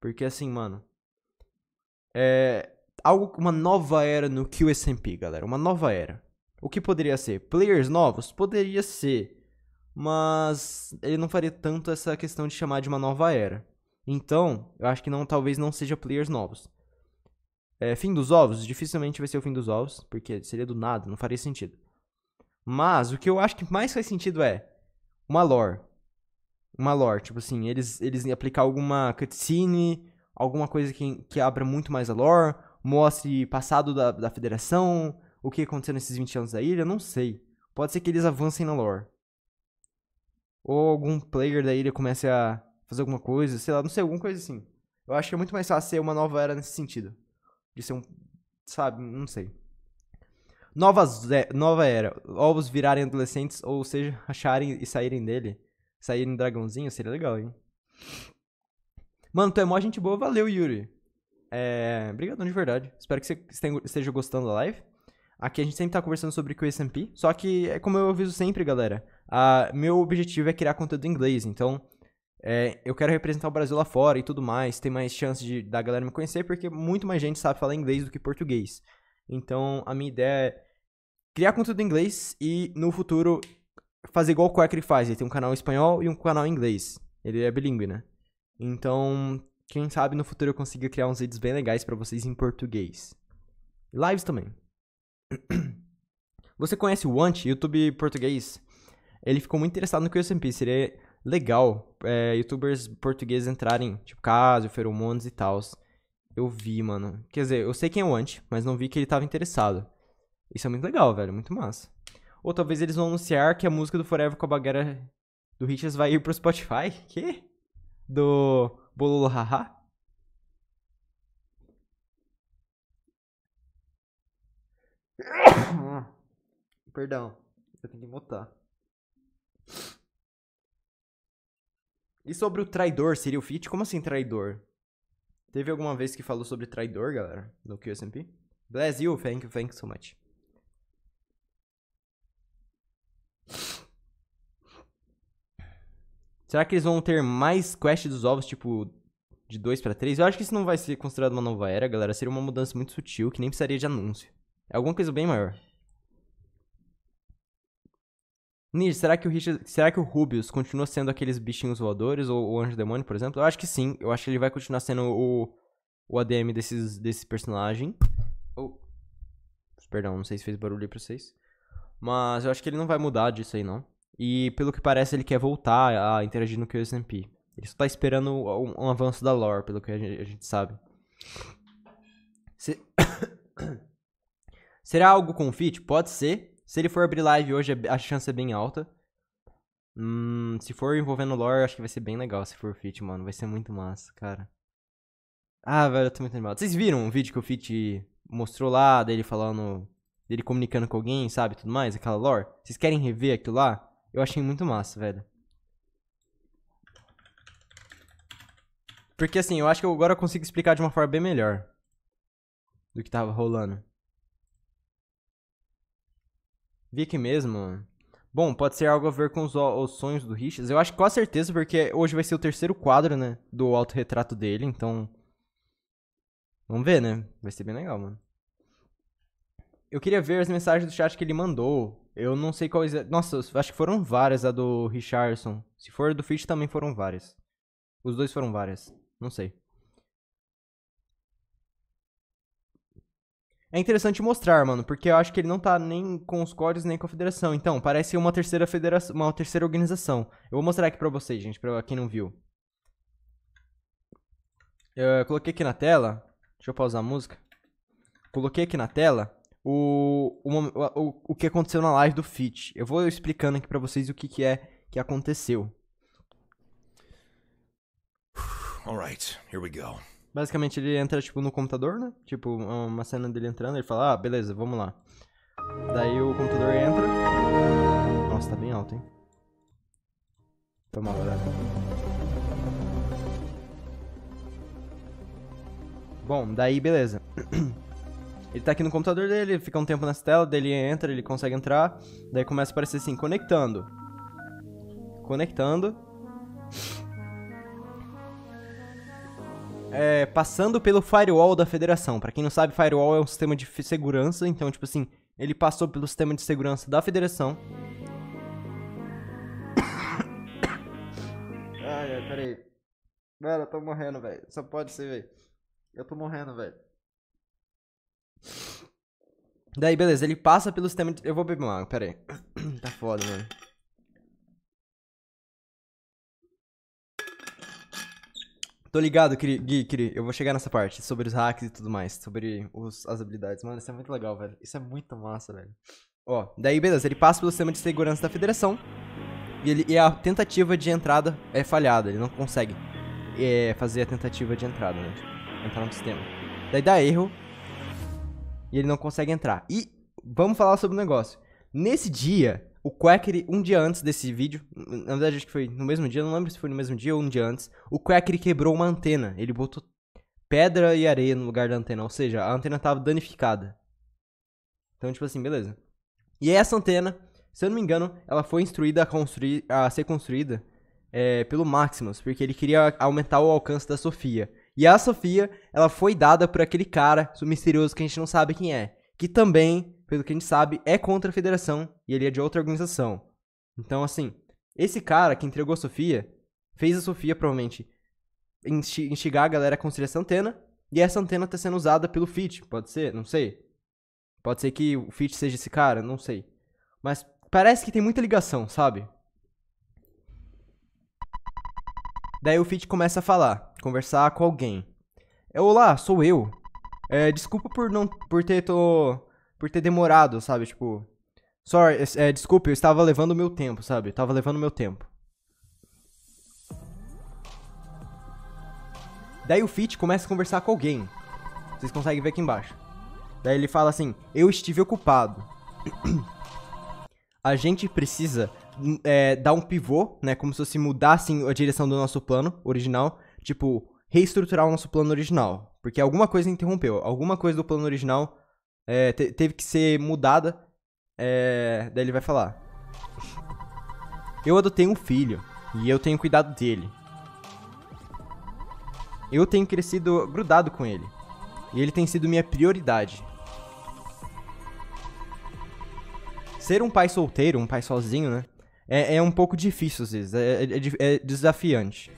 Porque assim, mano, é, algo, uma nova era no QSMP, galera. Uma nova era. O que poderia ser? Players novos? Poderia ser. Mas ele não faria tanto essa questão de chamar de uma nova era. Então, eu acho que não, talvez não seja players novos. É, fim dos ovos? Dificilmente vai ser o fim dos ovos, porque seria do nada, não faria sentido. Mas o que eu acho que mais faz sentido é uma lore. Uma lore, tipo assim, eles, eles aplicar alguma cutscene alguma coisa que, que abra muito mais a lore, mostre passado da, da federação, o que aconteceu nesses 20 anos da ilha, não sei. Pode ser que eles avancem na lore. Ou algum player da ilha comece a fazer alguma coisa, sei lá, não sei, alguma coisa assim. Eu acho que é muito mais fácil ser uma nova era nesse sentido. De ser um. Sabe, não sei. Novas, é, nova era. Ovos virarem adolescentes, ou seja, acharem e saírem dele. Saírem dragãozinho, seria legal, hein? Mano, tu é mó gente boa, valeu, Yuri. É. Obrigadão de verdade. Espero que você esteja gostando da live. Aqui a gente sempre tá conversando sobre QSMP. Só que, é como eu aviso sempre, galera, a, meu objetivo é criar conteúdo em inglês. Então, é, eu quero representar o Brasil lá fora e tudo mais. Tem mais chance de, da galera me conhecer, porque muito mais gente sabe falar inglês do que português. Então, a minha ideia é criar conteúdo em inglês e, no futuro, fazer igual o Quack faz. Ele tem um canal em espanhol e um canal em inglês. Ele é bilíngue, né? Então, quem sabe no futuro eu consiga criar uns vídeos bem legais para vocês em português. Lives também. Você conhece o Want, YouTube português? Ele ficou muito interessado no QSMP. Seria é legal é, youtubers portugueses entrarem, tipo Casio, Feromones e tal. Eu vi, mano. Quer dizer, eu sei quem é o Ant, mas não vi que ele tava interessado. Isso é muito legal, velho. Muito massa. Ou talvez eles vão anunciar que a música do Forever com a Baguera do Richards vai ir pro Spotify. Que? do Bololo Haha? Perdão, eu tenho que mutar. E sobre o traidor, seria o fit? Como assim traidor? Teve alguma vez que falou sobre traidor, galera? No QSMP? Bless you, thank you, thank you so much. Será que eles vão ter mais quests dos ovos, tipo, de 2 para 3? Eu acho que isso não vai ser considerado uma nova era, galera. Seria uma mudança muito sutil, que nem precisaria de anúncio. É alguma coisa bem maior. Nir, será que o Richard, será que o Rubius continua sendo aqueles bichinhos voadores ou o Anjo Demônio, por exemplo? Eu acho que sim. Eu acho que ele vai continuar sendo o, o ADM desses, desse personagem. Oh. Perdão, não sei se fez barulho aí pra vocês. Mas eu acho que ele não vai mudar disso aí, não. E pelo que parece, ele quer voltar a interagir no QSMP. Ele só tá esperando um, um avanço da lore, pelo que a gente, a gente sabe. Se... Será algo com fit? Pode ser. Se ele for abrir live hoje, a chance é bem alta. Hum, se for envolvendo lore, acho que vai ser bem legal se for fit, mano. Vai ser muito massa, cara. Ah, velho, eu tô muito animado. Vocês viram um vídeo que o Fit mostrou lá, dele falando. dele comunicando com alguém, sabe? Tudo mais, aquela lore? Vocês querem rever aquilo lá? Eu achei muito massa, velho. Porque assim, eu acho que agora eu consigo explicar de uma forma bem melhor do que tava rolando. Vi aqui mesmo. Bom, pode ser algo a ver com os, os sonhos do Richards. Eu acho que com certeza, porque hoje vai ser o terceiro quadro, né? Do autorretrato dele, então. Vamos ver, né? Vai ser bem legal, mano. Eu queria ver as mensagens do chat que ele mandou. Eu não sei quais. É, nossa, acho que foram várias a do Richardson. Se for do Fitch, também foram várias. Os dois foram várias. Não sei. É interessante mostrar, mano, porque eu acho que ele não tá nem com os códigos nem com a federação. Então, parece uma terceira federação, uma terceira organização. Eu vou mostrar aqui pra vocês, gente, pra quem não viu. Eu coloquei aqui na tela. Deixa eu pausar a música. Coloquei aqui na tela o, o, o, o que aconteceu na live do Fit. Eu vou explicando aqui para vocês o que, que é que aconteceu. Alright, here we go. Basicamente ele entra tipo no computador, né? Tipo, uma cena dele entrando, ele fala: "Ah, beleza, vamos lá". Daí o computador entra. Nossa, tá bem alto, hein? toma tá mal, galera. Bom, daí beleza. Ele tá aqui no computador dele, fica um tempo nessa tela, daí ele entra, ele consegue entrar. Daí começa a aparecer assim, conectando. Conectando. É, passando pelo firewall da federação. Para quem não sabe, firewall é um sistema de segurança, então tipo assim, ele passou pelo sistema de segurança da federação. ai, ai, peraí. Mano, eu tô morrendo, velho. Só pode ser, velho. Eu tô morrendo, velho. Daí, beleza, ele passa pelo sistema de... Eu vou beber uma água, pera aí. tá foda, mano. Tô ligado, Kiri, Gui, Eu vou chegar nessa parte sobre os hacks e tudo mais. Sobre os, as habilidades. Mano, isso é muito legal, velho. Isso é muito massa, velho. Ó, daí, beleza, ele passa pelo sistema de segurança da federação. E, ele, e a tentativa de entrada é falhada. Ele não consegue é, fazer a tentativa de entrada, né? Entrar no sistema. Daí dá erro e ele não consegue entrar. E vamos falar sobre o negócio. Nesse dia, o Quackery, um dia antes desse vídeo, na verdade acho que foi no mesmo dia, não lembro se foi no mesmo dia ou um dia antes, o Quackery quebrou uma antena. Ele botou pedra e areia no lugar da antena, ou seja, a antena tava danificada. Então, tipo assim, beleza. E essa antena, se eu não me engano, ela foi instruída a, construir, a ser construída é, pelo Maximus, porque ele queria aumentar o alcance da Sofia. E a Sofia, ela foi dada por aquele cara misterioso que a gente não sabe quem é, que também, pelo que a gente sabe, é contra a federação e ele é de outra organização. Então, assim, esse cara que entregou a Sofia fez a Sofia provavelmente instigar a galera a construir essa antena e essa antena está sendo usada pelo Fit, pode ser, não sei. Pode ser que o Fit seja esse cara, não sei. Mas parece que tem muita ligação, sabe? Daí o Fit começa a falar conversar com alguém. É, Olá, sou eu. É, desculpa por não por ter tô por ter demorado, sabe? Tipo, sorry, é, desculpa, eu estava levando meu tempo, sabe? Eu estava levando meu tempo. Daí o Fit começa a conversar com alguém. Vocês conseguem ver aqui embaixo. Daí ele fala assim: "Eu estive ocupado". a gente precisa hum, é, dar um pivô, né? Como se fosse assim a direção do nosso plano original tipo, reestruturar o nosso plano original. Porque alguma coisa interrompeu, alguma coisa do plano original é, te teve que ser mudada. É, daí ele vai falar: Eu adotei um filho e eu tenho cuidado dele. Eu tenho crescido grudado com ele e ele tem sido minha prioridade. Ser um pai solteiro, um pai sozinho, né? É, é um pouco difícil às vezes, é, é, é, é desafiante.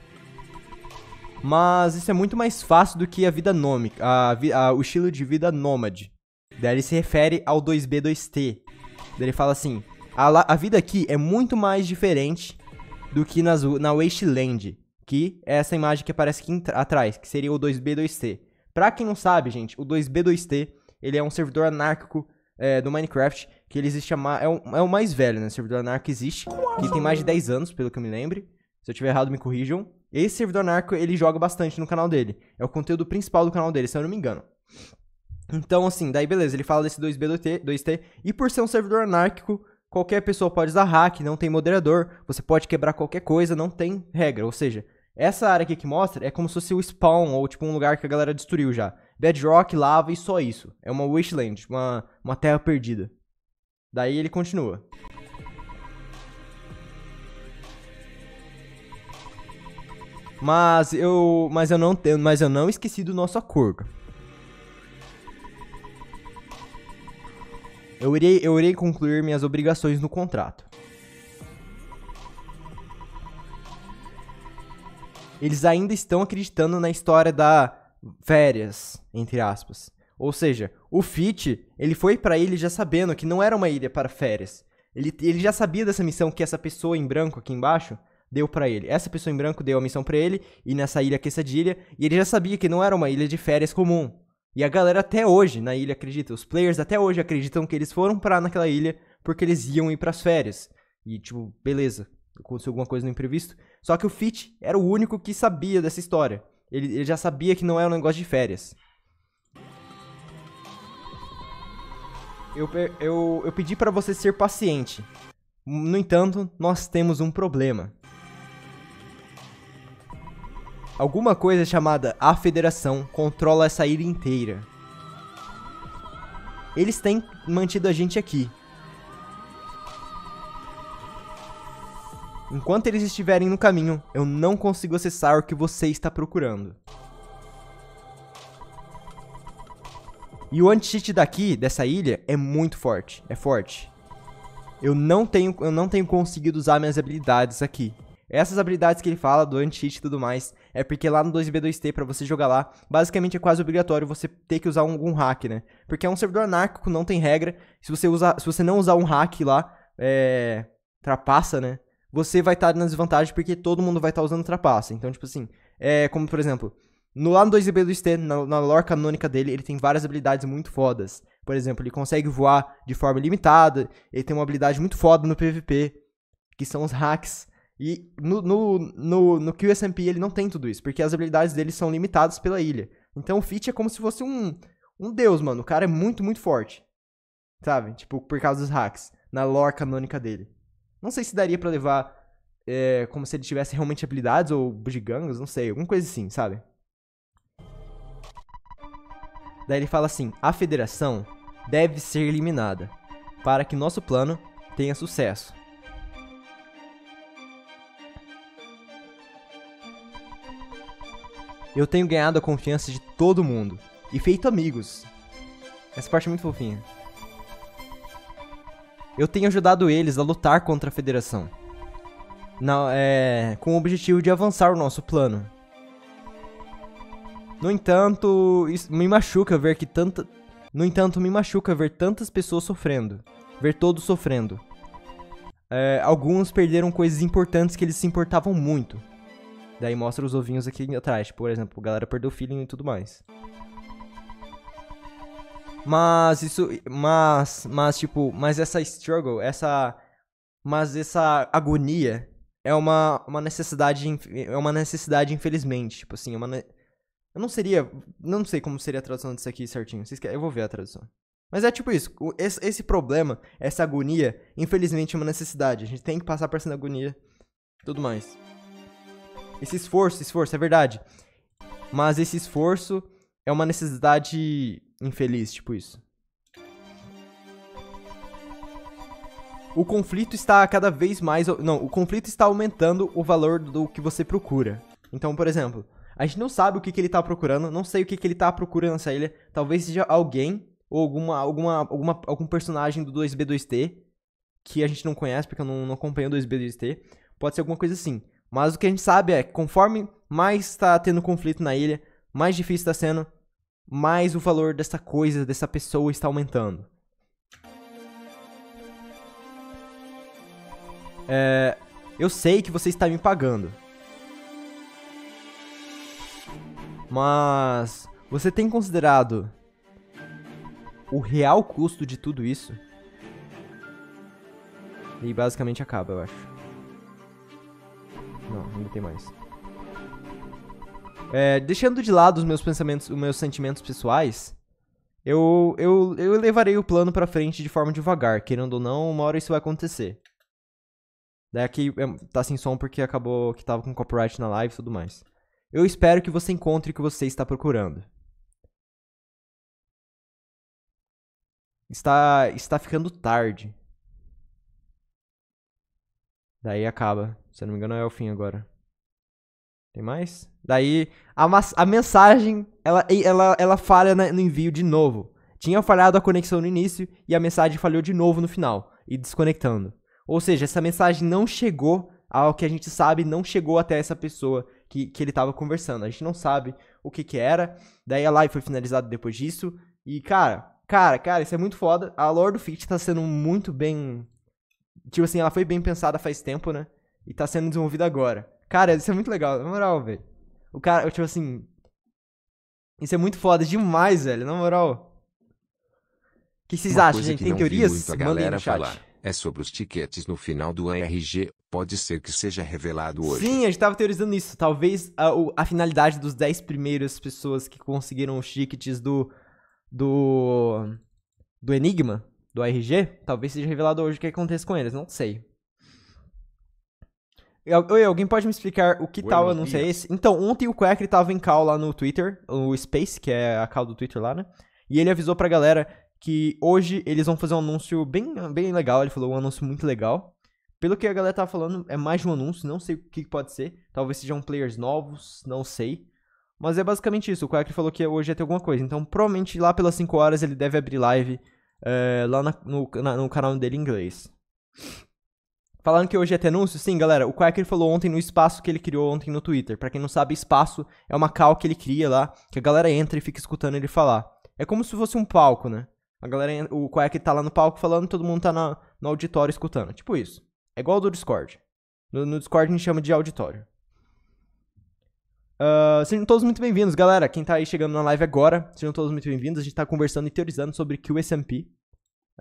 Mas isso é muito mais fácil do que a vida nômica, a, a, o estilo de vida nômade. Daí ele se refere ao 2B2T. Daí ele fala assim: a, a vida aqui é muito mais diferente do que nas, na Wasteland, que é essa imagem que aparece aqui atrás, que seria o 2B2T. Pra quem não sabe, gente, o 2B2T ele é um servidor anárquico é, do Minecraft, que eles chamam. É, é o mais velho, né? O servidor anárquico existe, que tem mais de 10 anos, pelo que eu me lembro. Se eu tiver errado, me corrijam. Esse servidor anarco, ele joga bastante no canal dele. É o conteúdo principal do canal dele, se eu não me engano. Então, assim, daí beleza, ele fala desse 2B, 2T, e por ser um servidor anárquico, qualquer pessoa pode usar hack, não tem moderador, você pode quebrar qualquer coisa, não tem regra. Ou seja, essa área aqui que mostra é como se fosse o spawn, ou tipo um lugar que a galera destruiu já. Bedrock, lava e só isso. É uma wasteland, uma, uma terra perdida. Daí ele continua. Mas eu, mas eu não tenho, mas eu não esqueci do nosso acordo. Eu irei, eu irei concluir minhas obrigações no contrato. Eles ainda estão acreditando na história da férias, entre aspas. Ou seja, o Fit, ele foi para ele já sabendo que não era uma ilha para férias. Ele, ele já sabia dessa missão que essa pessoa em branco aqui embaixo deu para ele. Essa pessoa em branco deu a missão para ele e nessa ilha quesadilha, e ele já sabia que não era uma ilha de férias comum. E a galera até hoje na ilha acredita, os players até hoje acreditam que eles foram para naquela ilha porque eles iam ir para as férias. E tipo, beleza, aconteceu alguma coisa no imprevisto. Só que o Fitch era o único que sabia dessa história. Ele, ele já sabia que não era é um negócio de férias. Eu, eu, eu pedi para você ser paciente. No entanto, nós temos um problema. Alguma coisa chamada A Federação controla essa ilha inteira. Eles têm mantido a gente aqui. Enquanto eles estiverem no caminho, eu não consigo acessar o que você está procurando. E o anti-cheat daqui, dessa ilha, é muito forte. É forte. Eu não tenho, eu não tenho conseguido usar minhas habilidades aqui. Essas habilidades que ele fala do anti-cheat e tudo mais, é porque lá no 2B2T, para você jogar lá, basicamente é quase obrigatório você ter que usar algum um hack, né? Porque é um servidor anárquico, não tem regra. Se você, usa, se você não usar um hack lá, é, trapaça, né? Você vai estar tá na desvantagem porque todo mundo vai estar tá usando trapaça. Então, tipo assim, é como por exemplo, no lá no 2B2T, na, na lore canônica dele, ele tem várias habilidades muito fodas. Por exemplo, ele consegue voar de forma limitada, ele tem uma habilidade muito foda no PVP, que são os hacks e no, no, no, no QSMP ele não tem tudo isso, porque as habilidades dele são limitadas pela ilha. Então o Fit é como se fosse um, um deus, mano. O cara é muito, muito forte. Sabe? Tipo, por causa dos hacks. Na lore canônica dele. Não sei se daria para levar é, como se ele tivesse realmente habilidades ou bugigangas, não sei. Alguma coisa assim, sabe? Daí ele fala assim: a federação deve ser eliminada para que nosso plano tenha sucesso. eu tenho ganhado a confiança de todo mundo e feito amigos. Essa parte é muito fofinha. Eu tenho ajudado eles a lutar contra a Federação, na, é, com o objetivo de avançar o nosso plano. No entanto, me machuca ver que tanta. No entanto, me machuca ver tantas pessoas sofrendo, ver todos sofrendo. É, alguns perderam coisas importantes que eles se importavam muito, Daí mostra os ovinhos aqui atrás, por exemplo, a galera perdeu o feeling e tudo mais. Mas isso, mas, mas tipo, mas essa struggle, essa, mas essa agonia é uma, uma necessidade, é uma necessidade infelizmente, tipo assim, é uma, eu não seria, não sei como seria a tradução disso aqui certinho, vocês querem, eu vou ver a tradução. Mas é tipo isso, esse, esse problema, essa agonia, infelizmente é uma necessidade, a gente tem que passar por essa agonia, tudo mais. Esse esforço, esforço, é verdade. Mas esse esforço é uma necessidade infeliz, tipo isso. O conflito está cada vez mais. Não, o conflito está aumentando o valor do que você procura. Então, por exemplo, a gente não sabe o que, que ele está procurando, não sei o que, que ele está procurando nessa ilha. Talvez seja alguém ou alguma, alguma, alguma, algum personagem do 2B2T que a gente não conhece, porque eu não, não acompanho o 2B2T. Pode ser alguma coisa assim. Mas o que a gente sabe é que conforme mais está tendo conflito na ilha, mais difícil está sendo, mais o valor dessa coisa, dessa pessoa está aumentando. É, eu sei que você está me pagando. Mas você tem considerado o real custo de tudo isso? E basicamente acaba, eu acho. Não, ainda tem mais. É, deixando de lado os meus pensamentos, os meus sentimentos pessoais, eu, eu, eu levarei o plano pra frente de forma devagar. Querendo ou não, uma hora isso vai acontecer. Daí aqui é, tá sem som porque acabou que tava com copyright na live e tudo mais. Eu espero que você encontre o que você está procurando. Está, está ficando tarde. Daí acaba. Se não me engano, é o fim agora. Tem mais? Daí, a, a mensagem, ela, ela, ela falha no envio de novo. Tinha falhado a conexão no início e a mensagem falhou de novo no final, e desconectando. Ou seja, essa mensagem não chegou ao que a gente sabe, não chegou até essa pessoa que, que ele estava conversando. A gente não sabe o que que era. Daí a live foi finalizada depois disso. E, cara, cara, cara, isso é muito foda. A lore do Fit tá sendo muito bem... Tipo assim, ela foi bem pensada faz tempo, né? e tá sendo desenvolvido agora. Cara, isso é muito legal, na moral, velho. O cara, eu, tipo assim. Isso é muito foda demais, velho, na moral. O que vocês Uma acham, gente? Tem teorias? Manda aí no chat. Falar. É sobre os tickets no final do ARG. Pode ser que seja revelado hoje. Sim, a gente tava teorizando isso. Talvez a, a finalidade dos 10 primeiras pessoas que conseguiram os tickets do. do. do Enigma, do ARG, talvez seja revelado hoje o que acontece com eles. Não sei. Oi, alguém pode me explicar o que Buenos tal anúncio é esse? Então, ontem o Quack tava em call lá no Twitter, o Space, que é a call do Twitter lá, né? E ele avisou pra galera que hoje eles vão fazer um anúncio bem, bem legal. Ele falou um anúncio muito legal. Pelo que a galera tá falando, é mais de um anúncio, não sei o que pode ser. Talvez sejam players novos, não sei. Mas é basicamente isso. O Quack falou que hoje ia ter alguma coisa. Então, provavelmente lá pelas 5 horas ele deve abrir live eh, lá na, no, na, no canal dele em inglês. Falando que hoje é anúncio, sim, galera, o ele falou ontem no espaço que ele criou ontem no Twitter. Para quem não sabe, espaço é uma cal que ele cria lá, que a galera entra e fica escutando ele falar. É como se fosse um palco, né? A galera, o Quaker tá lá no palco falando, todo mundo tá na, no auditório escutando. Tipo isso. É igual ao do Discord. No, no Discord a gente chama de auditório. Uh, sejam todos muito bem-vindos, galera. Quem tá aí chegando na live agora, sejam todos muito bem-vindos. A gente tá conversando e teorizando sobre QSMP.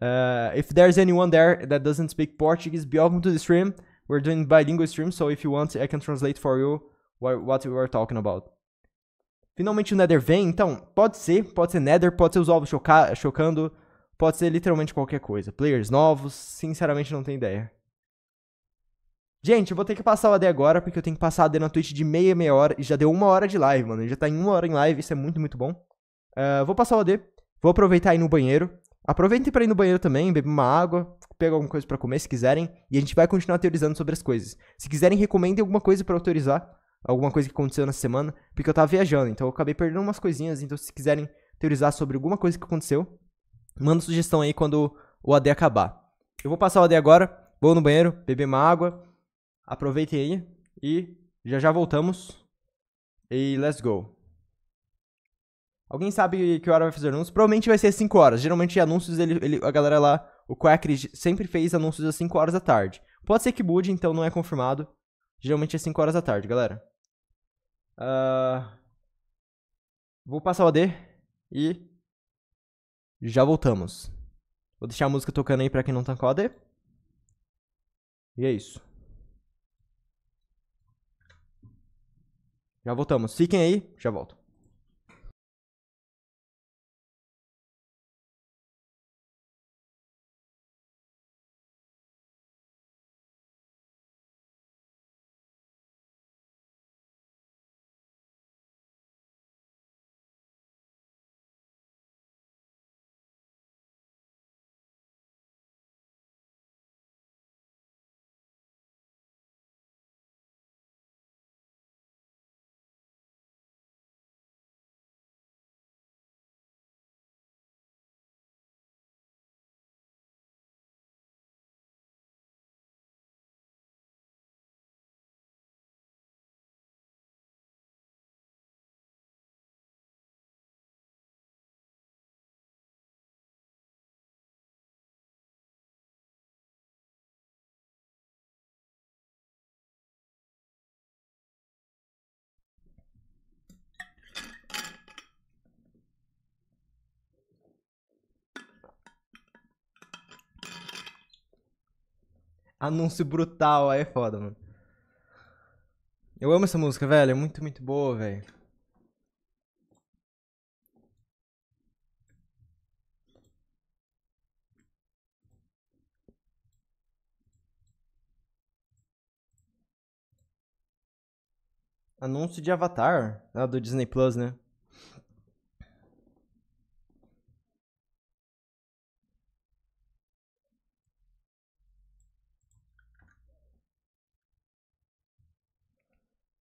Uh, if there's anyone there that doesn't speak Portuguese, be welcome to the stream. We're doing bilingual stream, so if you want, I can translate for you what we were talking about. Finalmente o Nether vem, então, pode ser, pode ser Nether, pode ser os ovos choca chocando, pode ser literalmente qualquer coisa. Players novos, sinceramente não tenho ideia. Gente, eu vou ter que passar o AD agora, porque eu tenho que passar o AD na Twitch de meia meia hora, e já deu uma hora de live, mano, já tá em uma hora em live, isso é muito, muito bom. Uh, vou passar o AD, vou aproveitar aí no banheiro, Aproveitem para ir no banheiro também, beber uma água, pegar alguma coisa para comer se quiserem, e a gente vai continuar teorizando sobre as coisas. Se quiserem, recomendem alguma coisa para autorizar, alguma coisa que aconteceu na semana, porque eu tava viajando, então eu acabei perdendo umas coisinhas, então se quiserem teorizar sobre alguma coisa que aconteceu, manda sugestão aí quando o AD acabar. Eu vou passar o AD agora, vou no banheiro, beber uma água, aproveitem aí e já já voltamos. E let's go. Alguém sabe que hora vai fazer anúncio? Provavelmente vai ser às 5 horas. Geralmente anúncios, ele, ele, a galera lá, o Quackery sempre fez anúncios às 5 horas da tarde. Pode ser que mude, então não é confirmado. Geralmente é 5 horas da tarde, galera. Uh... Vou passar o AD e já voltamos. Vou deixar a música tocando aí pra quem não tá com o AD. E é isso. Já voltamos. Fiquem aí, já volto. anúncio brutal, aí é foda, mano. Eu amo essa música, velho. É muito, muito boa, velho. Anúncio de Avatar, lá do Disney Plus, né?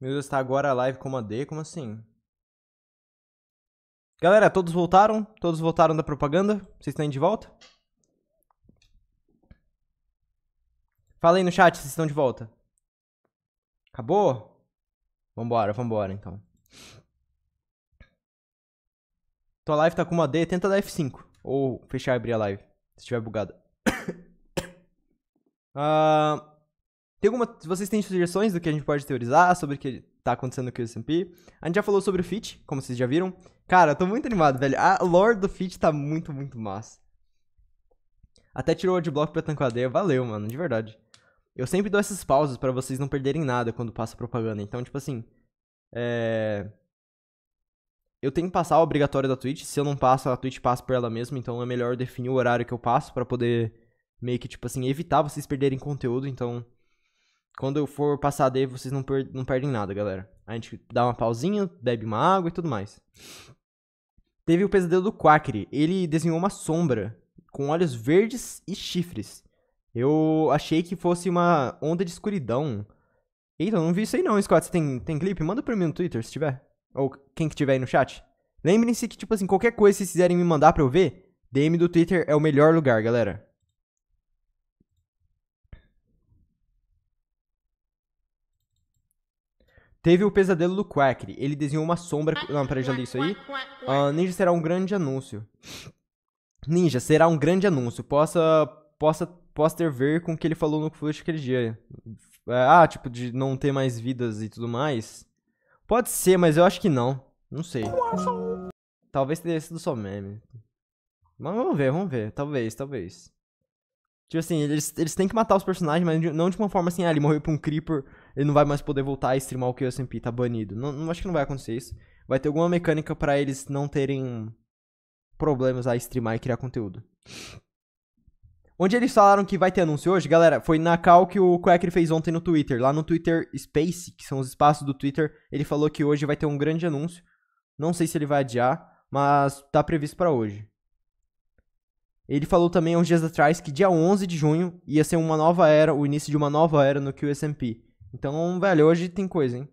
Meu Deus, tá agora a live com a D? Como assim? Galera, todos voltaram? Todos voltaram da propaganda? Vocês estão de volta? Fala aí no chat se estão de volta. Acabou? Vambora, vambora então. Tua live tá com uma D, tenta dar F5. Ou fechar e abrir a live, se tiver bugada. Ahn... uh... Tem alguma, vocês têm sugestões do que a gente pode teorizar sobre o que tá acontecendo com o S&P? A gente já falou sobre o Fitch, como vocês já viram. Cara, eu tô muito animado, velho. A lore do Fitch tá muito, muito massa. Até tirou o adblock pra tancar a D. Valeu, mano, de verdade. Eu sempre dou essas pausas para vocês não perderem nada quando passa propaganda. Então, tipo assim, é... Eu tenho que passar o obrigatório da Twitch. Se eu não passo, a Twitch passa por ela mesma. Então é melhor definir o horário que eu passo para poder meio que, tipo assim, evitar vocês perderem conteúdo. Então, quando eu for passar dele, vocês não, per não perdem nada, galera. A gente dá uma pausinha, bebe uma água e tudo mais. Teve o pesadelo do Quackery. Ele desenhou uma sombra com olhos verdes e chifres. Eu achei que fosse uma onda de escuridão. Eita, eu não vi isso aí não, Scott. Você tem, tem clipe? Manda pra mim no Twitter, se tiver. Ou quem que tiver aí no chat. Lembrem-se que, tipo assim, qualquer coisa que vocês quiserem me mandar pra eu ver, DM do Twitter é o melhor lugar, galera. Teve o pesadelo do Quackery. Ele desenhou uma sombra. Não, peraí, já li isso aí. Uh, Ninja será um grande anúncio. Ninja será um grande anúncio. Possa, possa, possa ter ver com o que ele falou no Flush aquele dia. Ah, tipo, de não ter mais vidas e tudo mais. Pode ser, mas eu acho que não. Não sei. Talvez tenha sido só meme. Mas vamos ver, vamos ver. Talvez, talvez. Tipo assim, eles, eles têm que matar os personagens, mas não de uma forma assim, ah, ele morreu pra um Creeper ele não vai mais poder voltar a streamar o que o SMP tá banido. Não, não, acho que não vai acontecer isso. Vai ter alguma mecânica para eles não terem problemas a streamar e criar conteúdo. Onde eles falaram que vai ter anúncio hoje, galera, foi na cal que o Quacker fez ontem no Twitter. Lá no Twitter Space, que são os espaços do Twitter, ele falou que hoje vai ter um grande anúncio. Não sei se ele vai adiar, mas tá previsto para hoje. Ele falou também há uns dias atrás que dia 11 de junho ia ser uma nova era, o início de uma nova era no QSMP. Então, velho, hoje tem coisa, hein?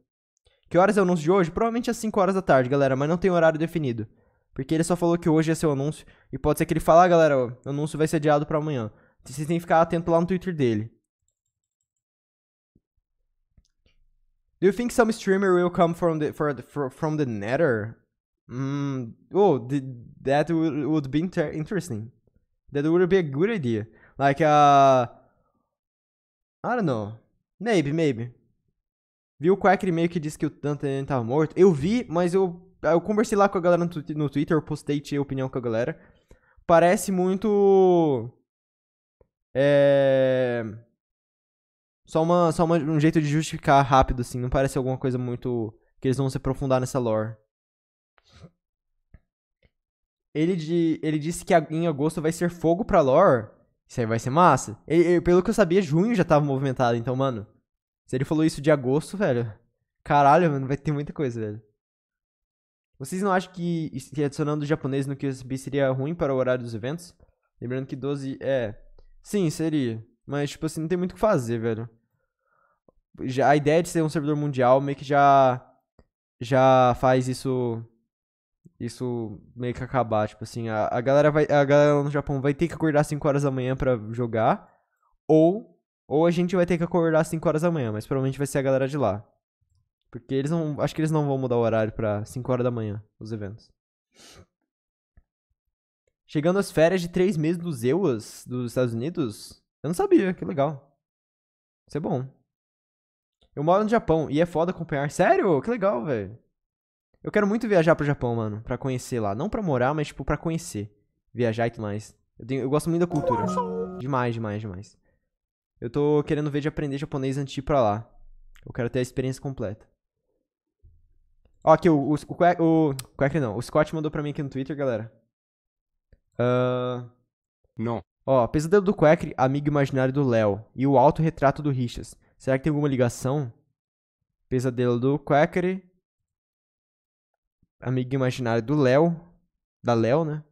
Que horas é o anúncio de hoje? Provavelmente às 5 horas da tarde, galera, mas não tem horário definido. Porque ele só falou que hoje ia ser o anúncio. E pode ser que ele fale, ah, galera, o anúncio vai ser adiado pra amanhã. Então, vocês têm que ficar atento lá no Twitter dele. Do you think some streamer will come from the, for, from the nether? Hmm. oh, the, that would, would be inter interesting. That would be a good idea. Like, uh... I don't know. Maybe, maybe. Viu o Quack meio que disse que o Dante tava morto? Eu vi, mas eu, ah, eu conversei lá com a galera no, no Twitter, eu postei tinha opinião com a galera. Parece muito. É. Só, uma, só uma, um jeito de justificar rápido, assim. Não parece alguma coisa muito. que eles vão se aprofundar nessa lore. Ele, de, ele disse que em agosto vai ser fogo pra lore. Isso aí vai ser massa. Ele, ele, pelo que eu sabia, junho já tava movimentado, então, mano. Se ele falou isso de agosto, velho. Caralho, mano, vai ter muita coisa, velho. Vocês não acham que adicionando o japonês no QSB seria ruim para o horário dos eventos? Lembrando que 12 é. Sim, seria. Mas, tipo assim, não tem muito o que fazer, velho. Já, a ideia de ser um servidor mundial meio que já. Já faz isso isso meio que acabar. Tipo assim, a, a, galera vai, a galera no Japão vai ter que acordar 5 horas da manhã para jogar, ou, ou a gente vai ter que acordar 5 horas da manhã, mas provavelmente vai ser a galera de lá. Porque eles não. Acho que eles não vão mudar o horário pra 5 horas da manhã, os eventos. Chegando às férias de 3 meses dos EUAs dos Estados Unidos, eu não sabia, que legal. Isso é bom. Eu moro no Japão e é foda acompanhar. Sério? Que legal, velho. Eu quero muito viajar pro Japão, mano, pra conhecer lá. Não pra morar, mas, tipo, pra conhecer. Viajar e tudo mais. Eu, tenho, eu gosto muito da cultura. Demais, demais, demais. Eu tô querendo ver de aprender japonês antes de ir pra lá. Eu quero ter a experiência completa. Ó, aqui, o, o, o, o, não. O Scott mandou pra mim aqui no Twitter, galera. Uh... Não. Ó, Pesadelo do Quackery, Amigo Imaginário do Léo e o Autorretrato do Richas. Será que tem alguma ligação? Pesadelo do Quackery amigo imaginário do Léo, da Léo, né?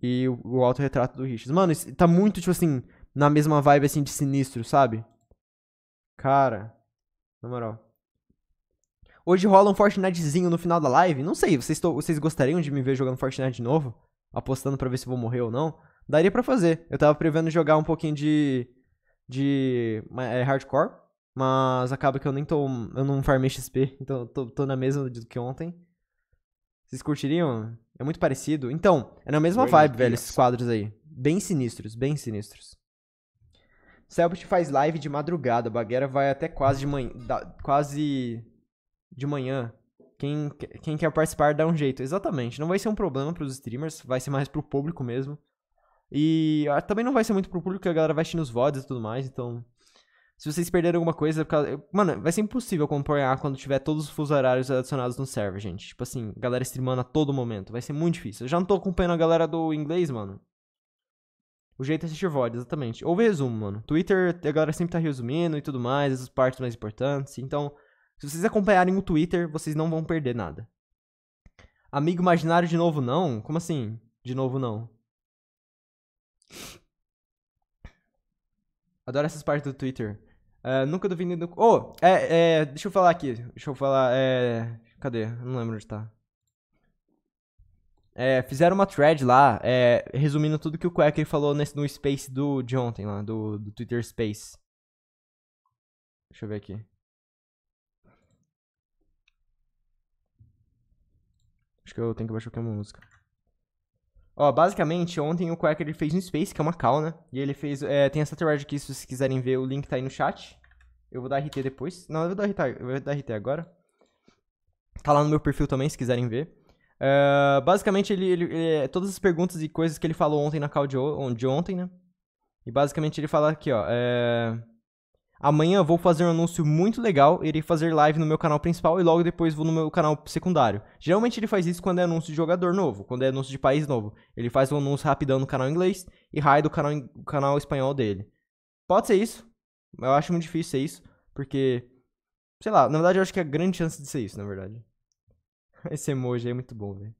E o, o autorretrato do Richards. Mano, isso tá muito, tipo assim, na mesma vibe, assim, de sinistro, sabe? Cara, na moral. Hoje rola um Fortnitezinho no final da live. Não sei, vocês, tô, vocês gostariam de me ver jogando Fortnite de novo? Apostando pra ver se vou morrer ou não? Daria pra fazer. Eu tava prevendo jogar um pouquinho de. de. É, hardcore. Mas acaba que eu nem tô. Eu não farmei XP, então tô, tô na mesma do que ontem. Vocês curtiriam? É muito parecido. Então, é na mesma vibe, velho, esses quadros aí. Bem sinistros, bem sinistros. Selbit faz live de madrugada. Baguera vai até quase de manhã. Da, quase de manhã. Quem, quem quer participar dá um jeito. Exatamente. Não vai ser um problema pros streamers. Vai ser mais pro público mesmo. E ah, também não vai ser muito pro público, a galera vai assistir nos VODs e tudo mais. Então, se vocês perderem alguma coisa, é causa... mano, vai ser impossível acompanhar quando tiver todos os fusos horários adicionados no server, gente. Tipo assim, galera streamando a todo momento. Vai ser muito difícil. Eu já não tô acompanhando a galera do inglês, mano. O jeito é assistir VOD, exatamente. Ou resumo, mano. Twitter, a galera sempre tá resumindo e tudo mais, essas partes mais importantes. Então, se vocês acompanharem o Twitter, vocês não vão perder nada. Amigo imaginário de novo não? Como assim? De novo não? Adoro essas partes do Twitter. É, nunca duvidei do. Oh, é, é, deixa eu falar aqui. Deixa eu falar. É, cadê? Não lembro onde tá. É, fizeram uma thread lá, é, resumindo tudo que o Quacker falou nesse, no Space do, de ontem lá, do, do Twitter Space. Deixa eu ver aqui. Acho que eu tenho que baixar aqui uma música. Ó, basicamente, ontem o Quacker ele fez um Space, que é uma call, né? E ele fez. É, tem essa thread aqui, se vocês quiserem ver, o link tá aí no chat. Eu vou dar RT depois. Não, eu vou dar RT, eu vou dar RT agora. Tá lá no meu perfil também, se quiserem ver. Uh, basicamente, ele, ele, ele, é, todas as perguntas e coisas que ele falou ontem na call de, de ontem, né? E basicamente ele fala aqui, ó. É... Amanhã vou fazer um anúncio muito legal, irei fazer live no meu canal principal e logo depois vou no meu canal secundário. Geralmente ele faz isso quando é anúncio de jogador novo, quando é anúncio de país novo. Ele faz um anúncio rapidão no canal inglês e raio do canal, canal espanhol dele. Pode ser isso, eu acho muito difícil ser isso, porque, sei lá, na verdade eu acho que é grande chance de ser isso, na verdade. Esse emoji é muito bom, velho.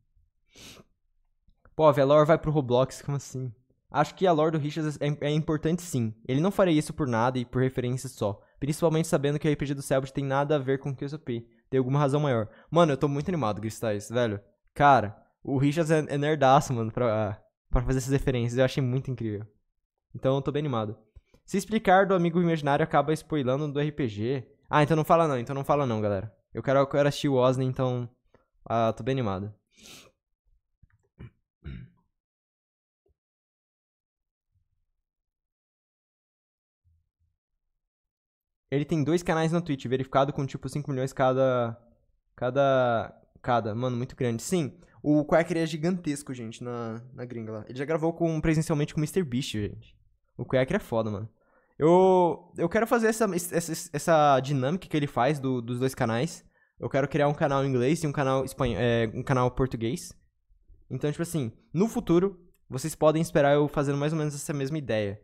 Pô, a Velor vai pro Roblox, como assim? Acho que a lore do Richards é, é importante sim. Ele não faria isso por nada e por referência só. Principalmente sabendo que o RPG do Selbit tem nada a ver com o QSP. Tem alguma razão maior. Mano, eu tô muito animado, Cristais, velho. Cara, o Richards é, é nerdaço, mano, pra, pra fazer essas referências. Eu achei muito incrível. Então eu tô bem animado. Se explicar do amigo imaginário acaba spoilando do RPG. Ah, então não fala não, então não fala não, galera. Eu quero, eu quero assistir o Osni, então. Ah, tô bem animado. Ele tem dois canais na Twitch, verificado com tipo 5 milhões cada. Cada. Cada. Mano, muito grande. Sim, o Quacker é gigantesco, gente, na, na gringa lá. Ele já gravou com, presencialmente com o Mr. Beast, gente. O Quacker é foda, mano. Eu, eu quero fazer essa, essa, essa dinâmica que ele faz do, dos dois canais. Eu quero criar um canal em inglês e um canal espanhol, é, um canal português. Então, tipo assim, no futuro, vocês podem esperar eu fazendo mais ou menos essa mesma ideia.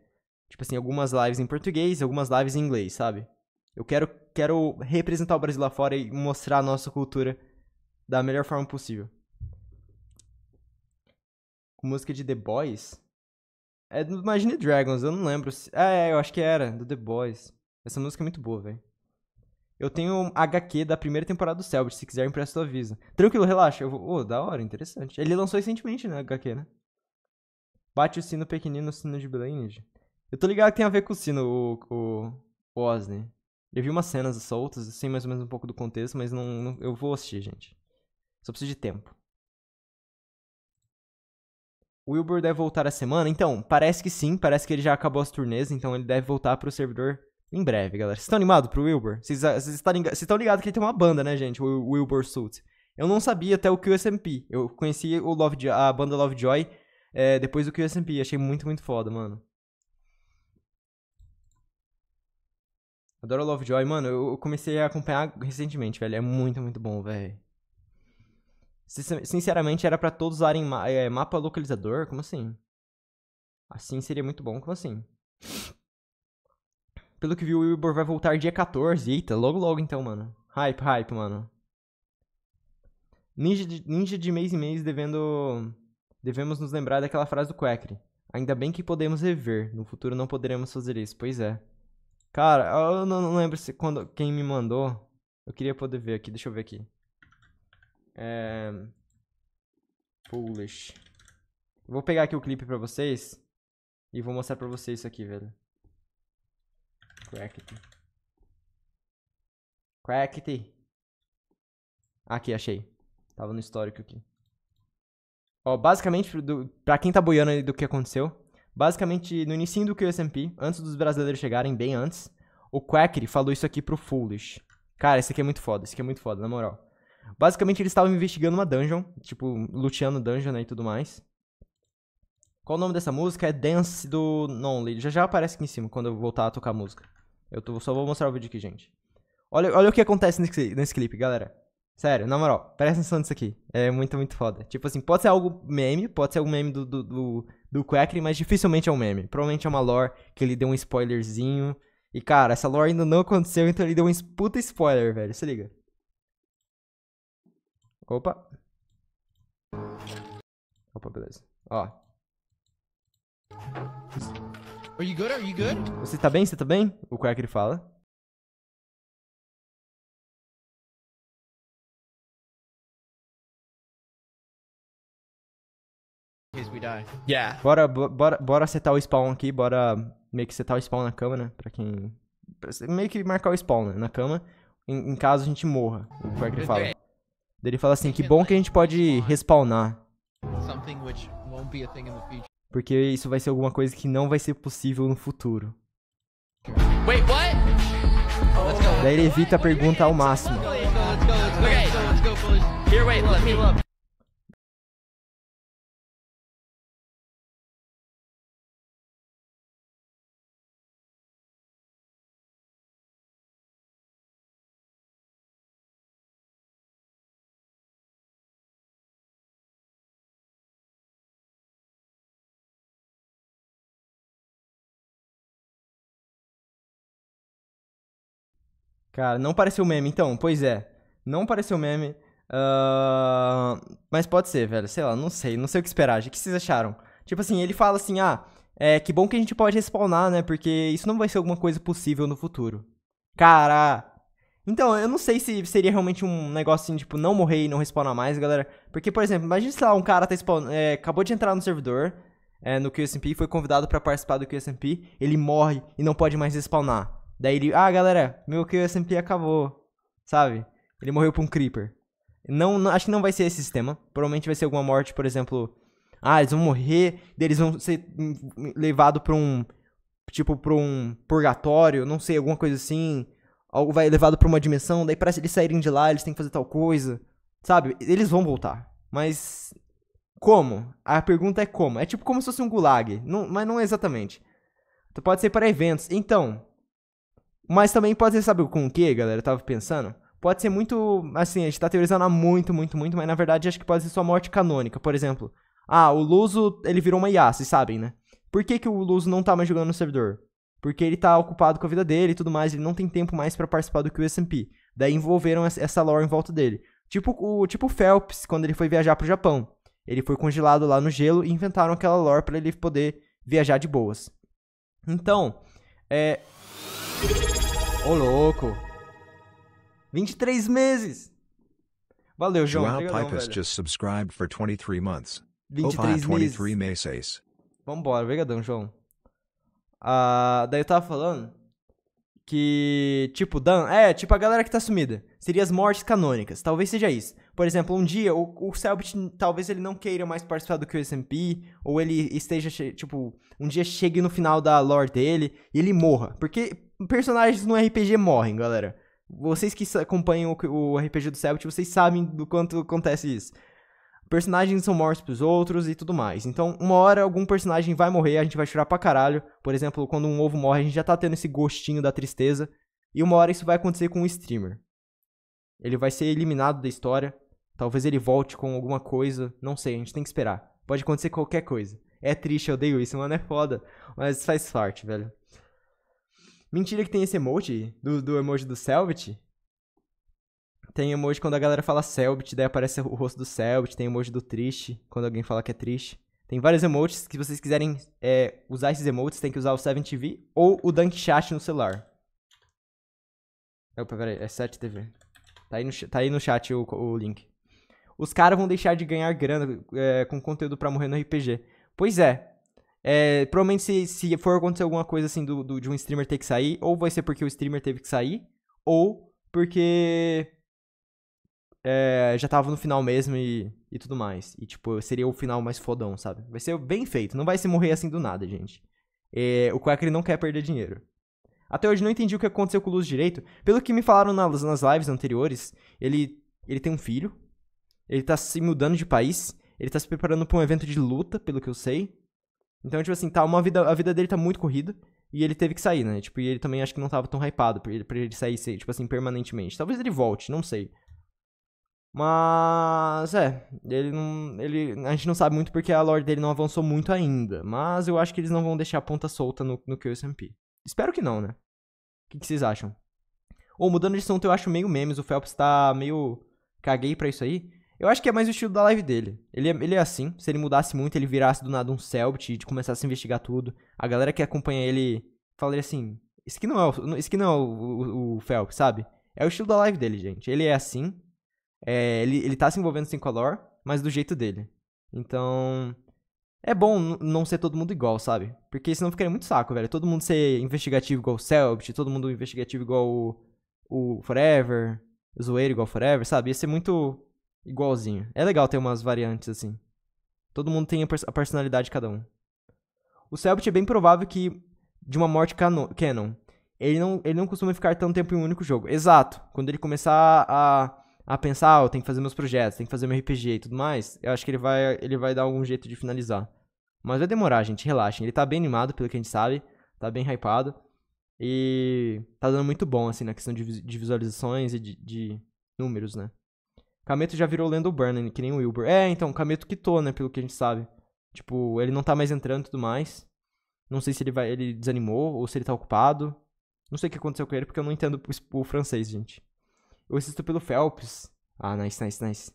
Tipo assim, algumas lives em português, algumas lives em inglês, sabe? Eu quero, quero representar o Brasil lá fora e mostrar a nossa cultura da melhor forma possível. Com música de The Boys? É do Imagine Dragons, eu não lembro. Se... É, eu acho que era, do The Boys. Essa música é muito boa, velho. Eu tenho um HQ da primeira temporada do Selbit, se quiser empresta sua avisa. Tranquilo, relaxa. Eu vou... Oh, da hora, interessante. Ele lançou recentemente, né, HQ, né? Bate o sino pequenino, o sino de Belém. Eu tô ligado que tem a ver com o sino, o, o, o eu vi umas cenas soltas, assim, mais ou menos um pouco do contexto, mas não, não eu vou assistir, gente. Só preciso de tempo. O Wilbur deve voltar a semana? Então, parece que sim, parece que ele já acabou as turnês, então ele deve voltar pro servidor em breve, galera. Vocês estão animados pro Wilbur? Vocês ah, estão ligados que ele tem uma banda, né, gente? O Wilbur Suit. Eu não sabia até o QSMP. Eu conheci o Love, a banda Lovejoy é, eh, depois do QSMP. Achei muito, muito foda, mano. Adoro Lovejoy. Mano, eu comecei a acompanhar recentemente, velho. É muito, muito bom, velho. Sinceramente, era para todos usarem ma é, mapa localizador? Como assim? Assim seria muito bom, como assim? Pelo que vi, o Wilbur vai voltar dia 14. Eita, logo logo então, mano. Hype, hype, mano. Ninja de, ninja de mês em mês devendo. Devemos nos lembrar daquela frase do Quackery. Ainda bem que podemos rever. No futuro não poderemos fazer isso. Pois é. Cara, eu não, lembro se quando quem me mandou. Eu queria poder ver aqui, deixa eu ver aqui. É... Foolish. Vou pegar aqui o clipe pra vocês. E vou mostrar pra vocês isso aqui, velho. Crackety. Crackety. Aqui, achei. Tava no histórico aqui. Ó, basicamente, do, pra quem tá boiando aí do que aconteceu, Basicamente, no início do QSMP, antes dos brasileiros chegarem, bem antes, o Quackery falou isso aqui pro Foolish. Cara, isso aqui é muito foda, isso aqui é muito foda, na moral. Basicamente, eles estavam investigando uma dungeon, tipo, luteando dungeon né, e tudo mais. Qual o nome dessa música? É Dance do Nonly. Já já aparece aqui em cima, quando eu voltar a tocar a música. Eu tô, só vou mostrar o vídeo aqui, gente. Olha, olha o que acontece nesse, nesse clipe, galera. Sério, na moral, presta atenção nisso aqui. É muito, muito foda. Tipo assim, pode ser algo meme, pode ser algum meme do, do, do do Quackry, mas dificilmente é um meme. Provavelmente é uma lore que ele deu um spoilerzinho. E, cara, essa lore ainda não aconteceu, então ele deu um puta spoiler, velho. Se liga. Opa. Opa, beleza. Ó. Você tá bem? Você tá bem? O Quackry fala. case we die. Yeah. Bora, bora, bora setar o spawn aqui, bora meio que setar o spawn na cama, né? Pra quem. Meio que marcar o spawn né? na cama. Em, em, caso a gente morra. O que ele fala? Ele fala assim: que bom que a gente pode respawnar. Porque isso vai ser alguma coisa que não vai ser possível no futuro. Wait, what? Daí ele evita a pergunta ao máximo. Here, wait, let me look. Cara, não pareceu meme, então. Pois é. Não pareceu meme. Uh... Mas pode ser, velho. Sei lá, não sei. Não sei o que esperar. O que vocês acharam? Tipo assim, ele fala assim, ah, é, que bom que a gente pode respawnar, né? Porque isso não vai ser alguma coisa possível no futuro. Cara... Então, eu não sei se seria realmente um negócio assim, tipo, não morrer e não respawnar mais, galera. Porque, por exemplo, imagina se lá um cara tá spawn... É, acabou de entrar no servidor, é, no QSMP, foi convidado para participar do QSMP, ele morre e não pode mais respawnar. Daí ele, ah, galera, meu QSMP acabou, sabe? Ele morreu pra um Creeper. Não, não, acho que não vai ser esse sistema. Provavelmente vai ser alguma morte, por exemplo. Ah, eles vão morrer, daí eles vão ser levados pra um. Tipo, pra um purgatório, não sei, alguma coisa assim. Algo vai levado pra uma dimensão, daí parece eles saírem de lá, eles têm que fazer tal coisa. Sabe? Eles vão voltar. Mas. Como? A pergunta é como? É tipo como se fosse um gulag. Não, mas não é exatamente. Então, pode ser para eventos. Então, mas também pode ser, sabe com o que, galera? Eu tava pensando. Pode ser muito. Assim, a gente tá teorizando há muito, muito, muito, mas na verdade acho que pode ser sua morte canônica. Por exemplo, ah, o Luso, ele virou uma IA, vocês sabem, né? Por que, que o Luso não tá mais jogando no servidor? Porque ele tá ocupado com a vida dele e tudo mais, ele não tem tempo mais para participar do que o SMP Daí envolveram essa lore em volta dele. Tipo o tipo Phelps, quando ele foi viajar pro Japão. Ele foi congelado lá no gelo e inventaram aquela lore para ele poder viajar de boas. Então, é, Ô, louco. 23 meses. Valeu, João. João Pipus just subscribed for 23 months. 23 meses. meses. Vambora, obrigadão, João. Ah, daí eu tava falando que, tipo, Dan, é, tipo a galera que tá sumida. Seria as mortes canônicas, talvez seja isso. Por exemplo, um dia o, o Selbit talvez ele não queira mais participar do QSMP, ou ele esteja, tipo, um dia chegue no final da lore dele e ele morra. Porque personagens no RPG morrem, galera. Vocês que acompanham o, o RPG do Selbit, vocês sabem do quanto acontece isso. Personagens são mortos pros outros e tudo mais. Então, uma hora algum personagem vai morrer, a gente vai chorar pra caralho. Por exemplo, quando um ovo morre, a gente já tá tendo esse gostinho da tristeza. E uma hora isso vai acontecer com um streamer. Ele vai ser eliminado da história. Talvez ele volte com alguma coisa. Não sei, a gente tem que esperar. Pode acontecer qualquer coisa. É triste, eu odeio isso, mano, é foda. Mas faz parte, velho. Mentira que tem esse emoji, do, do emoji do Selbit. Tem emoji quando a galera fala Selbit, daí aparece o rosto do Selbit. Tem emoji do triste, quando alguém fala que é triste. Tem vários emotes, que vocês quiserem é, usar esses emotes, tem que usar o 7TV ou o Dunk Chat no celular. Opa, peraí, é 7TV. Tá aí no, tá aí no chat o, o link os caras vão deixar de ganhar grana é, com conteúdo para morrer no RPG. Pois é. é provavelmente se, se, for acontecer alguma coisa assim do, do, de um streamer ter que sair, ou vai ser porque o streamer teve que sair, ou porque é, já tava no final mesmo e, e tudo mais. E tipo, seria o final mais fodão, sabe? Vai ser bem feito, não vai se morrer assim do nada, gente. É, o Quack não quer perder dinheiro. Até hoje não entendi o que aconteceu com o Luz direito. Pelo que me falaram nas, nas lives anteriores, ele, ele tem um filho, ele tá se mudando de país. Ele tá se preparando para um evento de luta, pelo que eu sei. Então, tipo assim, tá uma vida, a vida dele tá muito corrida. E ele teve que sair, né? Tipo, e ele também acho que não tava tão hypado pra ele, pra ele sair, tipo assim, permanentemente. Talvez ele volte, não sei. Mas é, ele não. Ele, a gente não sabe muito porque a lore dele não avançou muito ainda. Mas eu acho que eles não vão deixar a ponta solta no, no QSMP. Espero que não, né? O que, que, vocês acham? Ou oh, mudando de assunto, eu acho meio memes, o Phelps tá meio. Caguei pra isso aí. Eu acho que é mais o estilo da live dele. Ele é, ele é assim, se ele mudasse muito, ele virasse do nada um Selbit e começasse a investigar tudo. A galera que acompanha ele falaria assim: isso aqui não é o, esse aqui não é o, o, o Felps, sabe? É o estilo da live dele, gente. Ele é assim. É, ele, ele tá se envolvendo sem color, mas do jeito dele. Então. É bom não ser todo mundo igual, sabe? Porque senão ficaria muito saco, velho. Todo mundo ser investigativo igual o Selbit, todo mundo investigativo igual o, o Forever, zoeiro igual o Forever, sabe? Ia ser muito igualzinho. É legal ter umas variantes assim. Todo mundo tem a personalidade de cada um. O Selbit é bem provável que de uma morte cano canon. Ele não, ele não costuma ficar tanto tempo em um único jogo. Exato. Quando ele começar a, a pensar, ah, eu tenho que fazer meus projetos, tenho que fazer meu RPG e tudo mais, eu acho que ele vai, ele vai dar algum jeito de finalizar. Mas vai demorar, gente, relaxem. Ele tá bem animado, pelo que a gente sabe. Tá bem hypado. E tá dando muito bom, assim, na questão de, de visualizações e de, de números, né? Cameto já virou lendo o né, que nem o Wilbur. É, então, Cameto quitou, né, pelo que a gente sabe. Tipo, ele não tá mais entrando e tudo mais. Não sei se ele vai, ele desanimou ou se ele tá ocupado. Não sei o que aconteceu com ele, porque eu não entendo o, francês, gente. Eu assisto pelo Phelps. Ah, nice, nice, nice.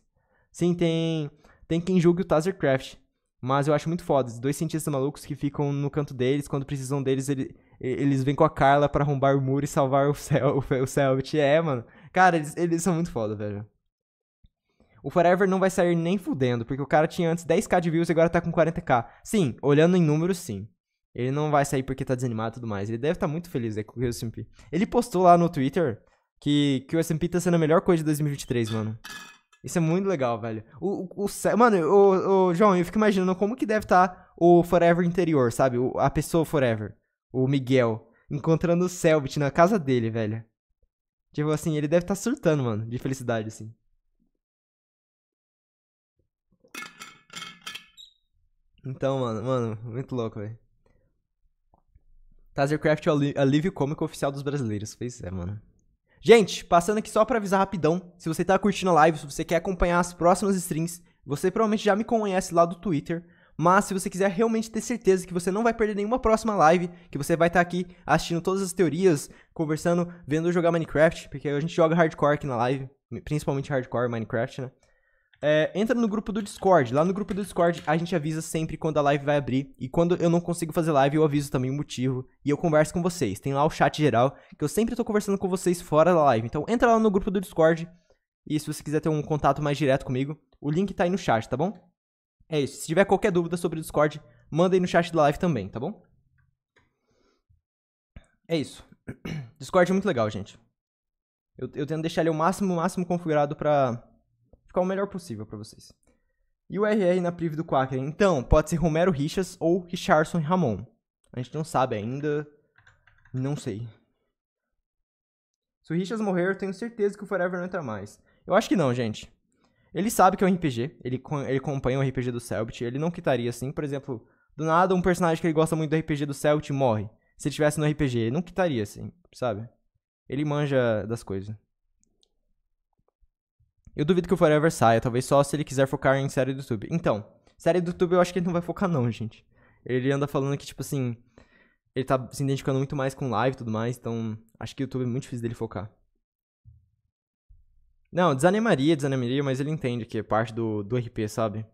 Sim, tem, tem quem julgue o Tazercraft. Mas eu acho muito foda. dois cientistas malucos que ficam no canto deles, quando precisam deles, ele, eles vêm com a Carla para arrombar o muro e salvar o, Cel, o, É, mano. Cara, eles, eles são muito foda, velho. O Forever não vai sair nem fudendo, porque o cara tinha antes 10k de views e agora tá com 40k. Sim, olhando em números, sim. Ele não vai sair porque tá desanimado e tudo mais. Ele deve estar tá muito feliz aí né, com o SMP. Ele postou lá no Twitter que, que o SMP tá sendo a melhor coisa de 2023, mano. Isso é muito legal, velho. O, o, o mano, o, o, João, eu fico imaginando como que deve estar tá o Forever interior, sabe? O, a pessoa Forever. O Miguel. Encontrando o Selvit na casa dele, velho. Tipo assim, ele deve estar tá surtando, mano, de felicidade, assim. Então, mano, mano, muito louco, velho. Tazercraft é o alívio cômico oficial dos brasileiros. Pois é, mano. Gente, passando aqui só pra avisar rapidão. Se você tá curtindo a live, se você quer acompanhar as próximas strings, você provavelmente já me conhece lá do Twitter. Mas se você quiser realmente ter certeza que você não vai perder nenhuma próxima live, que você vai estar tá aqui assistindo todas as teorias, conversando, vendo eu jogar Minecraft, porque a gente joga hardcore aqui na live, principalmente hardcore Minecraft, né? É, entra no grupo do Discord. Lá no grupo do Discord a gente avisa sempre quando a live vai abrir. E quando eu não consigo fazer live, eu aviso também o motivo. E eu converso com vocês. Tem lá o chat geral, que eu sempre tô conversando com vocês fora da live. Então entra lá no grupo do Discord. E se você quiser ter um contato mais direto comigo, o link tá aí no chat, tá bom? É isso. Se tiver qualquer dúvida sobre o Discord, manda aí no chat da live também, tá bom? É isso. Discord é muito legal, gente. Eu, eu tento deixar ele o máximo, o máximo configurado pra ficar o melhor possível para vocês. E o RR na priv do Quacker? Então, pode ser Romero Richas ou Richardson Ramon. A gente não sabe ainda. Não sei. Se o Richas morrer, eu tenho certeza que o Forever não entra mais. Eu acho que não, gente. Ele sabe que é um RPG. Ele, ele acompanha o um RPG do Celtic. Ele não quitaria assim. Por exemplo, do nada, um personagem que ele gosta muito do RPG do Celtic morre. Se ele estivesse no RPG, ele não quitaria assim, sabe? Ele manja das coisas. Eu duvido que o Forever saia, talvez só se ele quiser focar em série do YouTube. Então, série do YouTube eu acho que ele não vai focar não, gente. Ele anda falando que, tipo assim, ele tá se identificando muito mais com live e tudo mais, então acho que o YouTube é muito difícil dele focar. Não, desanimaria, desanimaria, mas ele entende que é parte do, do RP, sabe?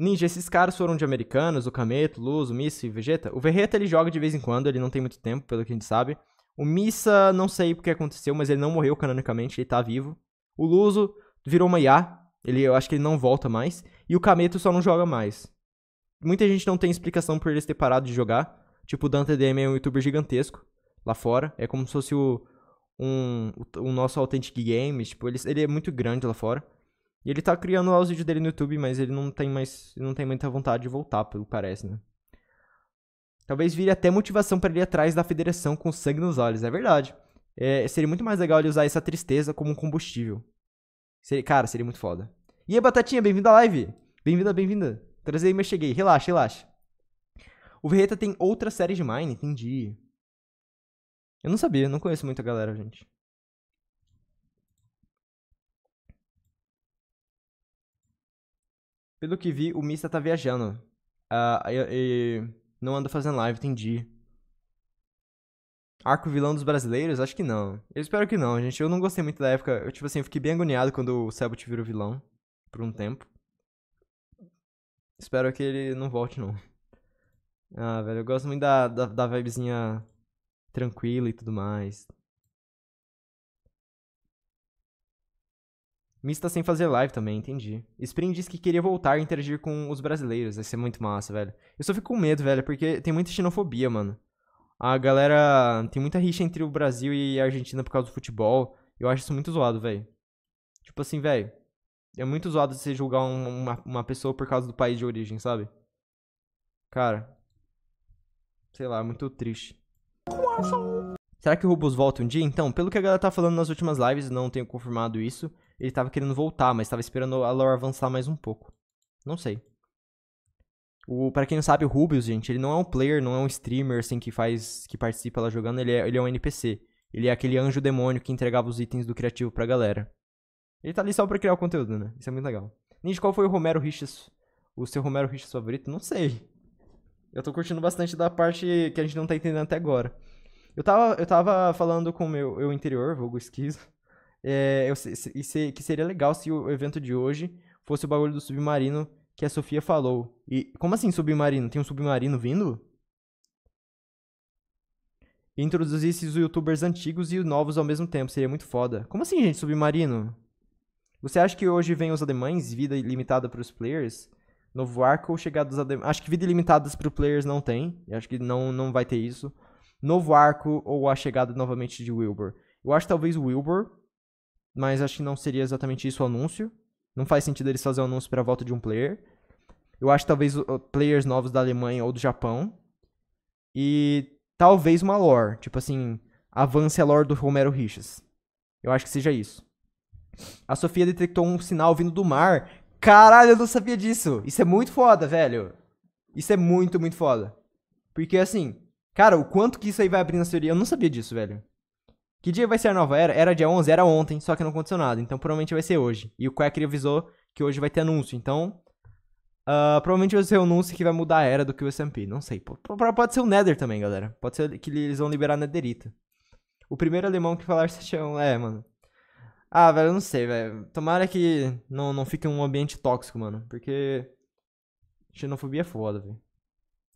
Ninja, esses caras foram de americanos, o Kameto, Luz, o Missa e o Vegeta. O Vegeta ele joga de vez em quando, ele não tem muito tempo, pelo que a gente sabe. O Missa, não sei o que aconteceu, mas ele não morreu canonicamente, ele tá vivo. O Luso virou uma IA, ele, eu acho que ele não volta mais. E o Kameto só não joga mais. Muita gente não tem explicação por eles ter parado de jogar. Tipo, o Dante DM é um youtuber gigantesco lá fora. É como se fosse o, um, o, o nosso Authentic Games. Tipo, ele, ele é muito grande lá fora. E ele tá criando lá os vídeos dele no YouTube, mas ele não tem mais. não tem muita vontade de voltar, pelo que parece, né? Talvez vire até motivação para ele ir atrás da federação com sangue nos olhos, é verdade. É, seria muito mais legal ele usar essa tristeza como um combustível. Seria, cara, seria muito foda. E aí, Batatinha, bem-vindo à live! Bem-vinda, bem-vinda. Trazei, mas cheguei. Relaxa, relaxa. O Verreta tem outra série de Mine, entendi. Eu não sabia, não conheço muito a galera, gente. Pelo que vi, o Mista tá viajando. Ah, e, não anda fazendo live, entendi. Arco vilão dos brasileiros? Acho que não. Eu espero que não, gente. Eu não gostei muito da época. Eu, tipo assim, eu fiquei bem agoniado quando o vira o vilão. Por um tempo. Espero que ele não volte, não. Ah, velho, eu gosto muito da, da, da vibezinha tranquila e tudo mais. Miss tá sem fazer live também, entendi. Spring disse que queria voltar e interagir com os brasileiros. Vai ser muito massa, velho. Eu só fico com medo, velho, porque tem muita xenofobia, mano. A galera. Tem muita rixa entre o Brasil e a Argentina por causa do futebol. Eu acho isso muito zoado, velho. Tipo assim, velho. É muito zoado você julgar um, uma, uma pessoa por causa do país de origem, sabe? Cara. Sei lá, é muito triste. Será que o Rubos volta um dia? Então, pelo que a galera tá falando nas últimas lives, não tenho confirmado isso ele tava querendo voltar, mas tava esperando a lore avançar mais um pouco. Não sei. O, pra quem não sabe, o Rubius, gente, ele não é um player, não é um streamer, assim, que faz, que participa lá jogando, ele é, ele é um NPC. Ele é aquele anjo demônio que entregava os itens do criativo pra galera. Ele tá ali só pra criar o conteúdo, né? Isso é muito legal. Ninja, qual foi o Romero Riches, o seu Romero Riches favorito? Não sei. Eu tô curtindo bastante da parte que a gente não tá entendendo até agora. Eu tava, eu tava falando com o meu eu interior, vulgo esquizo, é, eu, se, se, que seria legal se o evento de hoje fosse o bagulho do submarino que a Sofia falou. E como assim submarino? Tem um submarino vindo? Introduzisse os youtubers antigos e novos ao mesmo tempo, seria muito foda. Como assim, gente, submarino? Você acha que hoje vem os alemães, vida ilimitada para os players? Novo arco ou chegada dos alemães? Acho que vida ilimitada para os players não tem. Acho que não, não vai ter isso. Novo arco ou a chegada novamente de Wilbur? Eu acho talvez o Wilbur, mas acho que não seria exatamente isso o anúncio. Não faz sentido eles fazerem um anúncio para a volta de um player. Eu acho talvez players novos da Alemanha ou do Japão. E talvez uma lore, tipo assim, avance a lore do Romero Richas. Eu acho que seja isso. A Sofia detectou um sinal vindo do mar. Caralho, eu não sabia disso. Isso é muito foda, velho. Isso é muito, muito foda. Porque assim, cara, o quanto que isso aí vai abrir na teoria, eu não sabia disso, velho. Que dia vai ser a nova era? Era dia 11, era ontem, só que não aconteceu nada. Então provavelmente vai ser hoje. E o Quacker avisou que hoje vai ter anúncio. Então, uh, provavelmente vai ser o anúncio que vai mudar a era do que o SMP. Não sei. Pode ser o Nether também, galera. Pode ser que eles vão liberar a Netherita. O primeiro alemão que falar se chama. É, mano. Ah, velho, eu não sei, velho. Tomara que não, não fique um ambiente tóxico, mano. Porque. Xenofobia é foda, velho.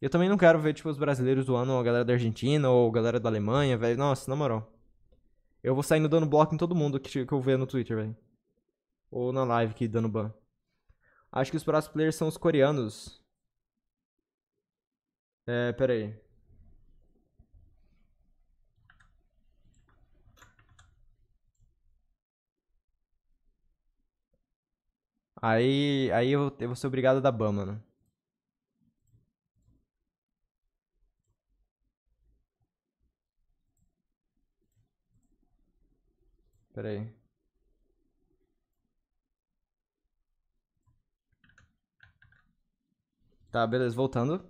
Eu também não quero ver, tipo, os brasileiros zoando a galera da Argentina ou a galera da Alemanha, velho. Nossa, na moral. Eu vou saindo dando bloco em todo mundo que, que eu ver no Twitter, velho. Ou na live aqui dando ban. Acho que os próximos players são os coreanos. É, pera aí. Aí, aí eu, eu vou ser obrigado a dar ban, mano. Espera aí. Tá, beleza, voltando.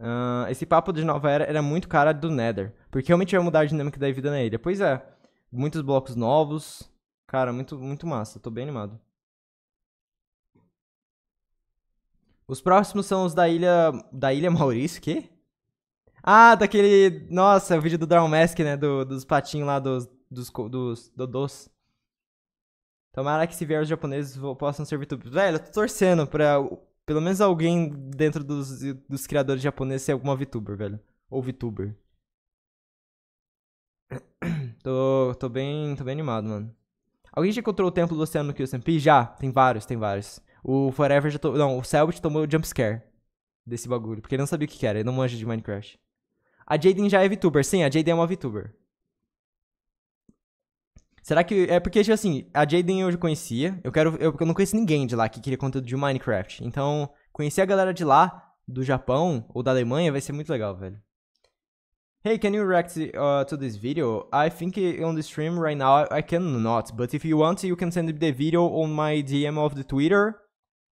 Uh, esse papo de nova era era muito cara do Nether. Porque realmente ia mudar a dinâmica da vida na né, ilha. Pois é, muitos blocos novos. Cara, muito, muito massa. Tô bem animado. Os próximos são os da ilha. Da ilha Maurício, que? Ah, daquele. Nossa, o vídeo do Drawn Mask, né? Do, dos patinhos lá dos dos, dos dodôs. Tomara que se vier os japoneses possam ser VTubers. Velho, eu tô torcendo pra pelo menos alguém dentro dos, dos criadores japoneses ser alguma VTuber, velho. Ou VTuber. tô, tô, bem, tô bem animado, mano. Alguém já encontrou o templo do oceano que o SMP? Já, tem vários, tem vários. O Forever já tomou... Não, o Selbit tomou o jumpscare desse bagulho. Porque ele não sabia o que era, ele não manja de Minecraft. A Jaden já é VTuber. Sim, a Jaden é uma VTuber. Será que. É porque, tipo assim, a Jaden eu já conhecia. Eu quero. Eu, eu não conheço ninguém de lá que queria conteúdo de Minecraft. Então, conhecer a galera de lá, do Japão ou da Alemanha, vai ser muito legal, velho. Hey, can you react uh, to this video? I think on the stream right now I cannot, but if you want, you can send the video on my DM of the Twitter,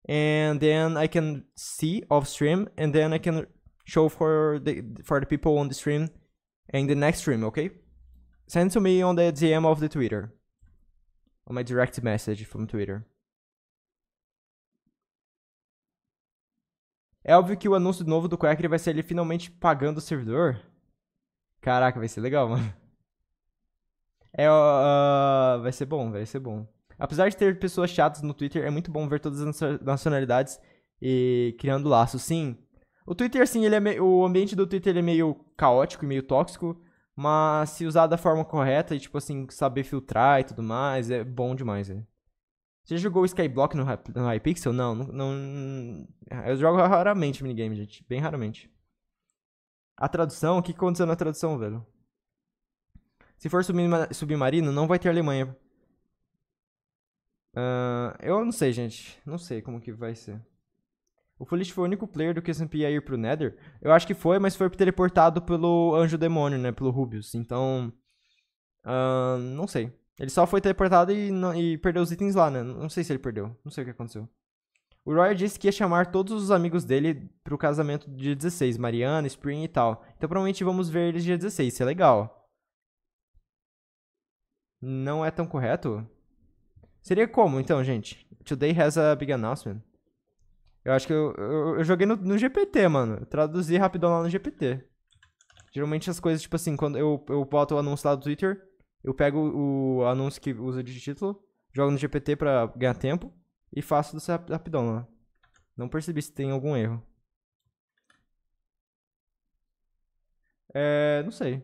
and then I can see off stream, and then I can show for the for the people on the stream in the next stream, okay? Send to me on the DM of the Twitter. On my direct message from Twitter. É óbvio que o anúncio novo do Quacker vai ser ele finalmente pagando o servidor. Caraca, vai ser legal, mano. É, uh, vai ser bom, vai ser bom. Apesar de ter pessoas chatas no Twitter, é muito bom ver todas as nacionalidades e criando laços, sim. O Twitter, sim, ele é meio, o ambiente do Twitter é meio caótico e meio tóxico, mas se usar da forma correta e, tipo assim, saber filtrar e tudo mais, é bom demais, velho. Você jogou o Skyblock no, no Hypixel? Não, não, não. Hum, eu jogo raramente minigame, gente. Bem raramente. A tradução? O que aconteceu na tradução, velho? Se for submarino, não vai ter Alemanha. Uh, eu não sei, gente. Não sei como que vai ser. O Foolish foi o único player do QSMP a ir pro Nether? Eu acho que foi, mas foi teleportado pelo Anjo Demônio, né? Pelo Rubius. Então. Uh, não sei. Ele só foi teleportado e, e, perdeu os itens lá, né? Não sei se ele perdeu. Não sei o que aconteceu. O Roy disse que ia chamar todos os amigos dele pro casamento dia 16. Mariana, Spring e tal. Então provavelmente vamos ver eles dia 16. Isso é legal. Não é tão correto? Seria como, então, gente? Today has a big announcement. Eu acho que eu, eu, eu joguei no, no, GPT, mano. Eu traduzi rapidão lá no GPT. Geralmente as coisas, tipo assim, quando eu, eu boto o anúncio lá do Twitter, eu pego o, anúncio que usa de título, jogo no GPT pra ganhar tempo e faço isso rapidão lá. Não percebi se tem algum erro. É, não sei.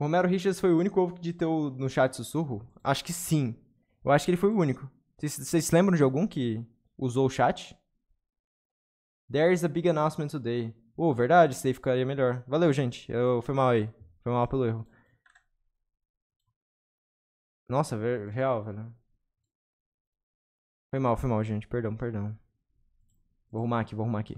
Romero Richards foi o único ovo de no chat sussurro? Acho que sim. Eu acho que ele foi o único. Vocês, vocês lembram de algum que usou o chat? There's a big announcement today. Oh, verdade, isso aí ficaria melhor. Valeu, gente. Eu, foi mal aí. Foi mal pelo erro. Nossa, ver, real, velho. Foi mal, foi mal, gente. Perdão, perdão. Vou arrumar aqui, vou arrumar aqui.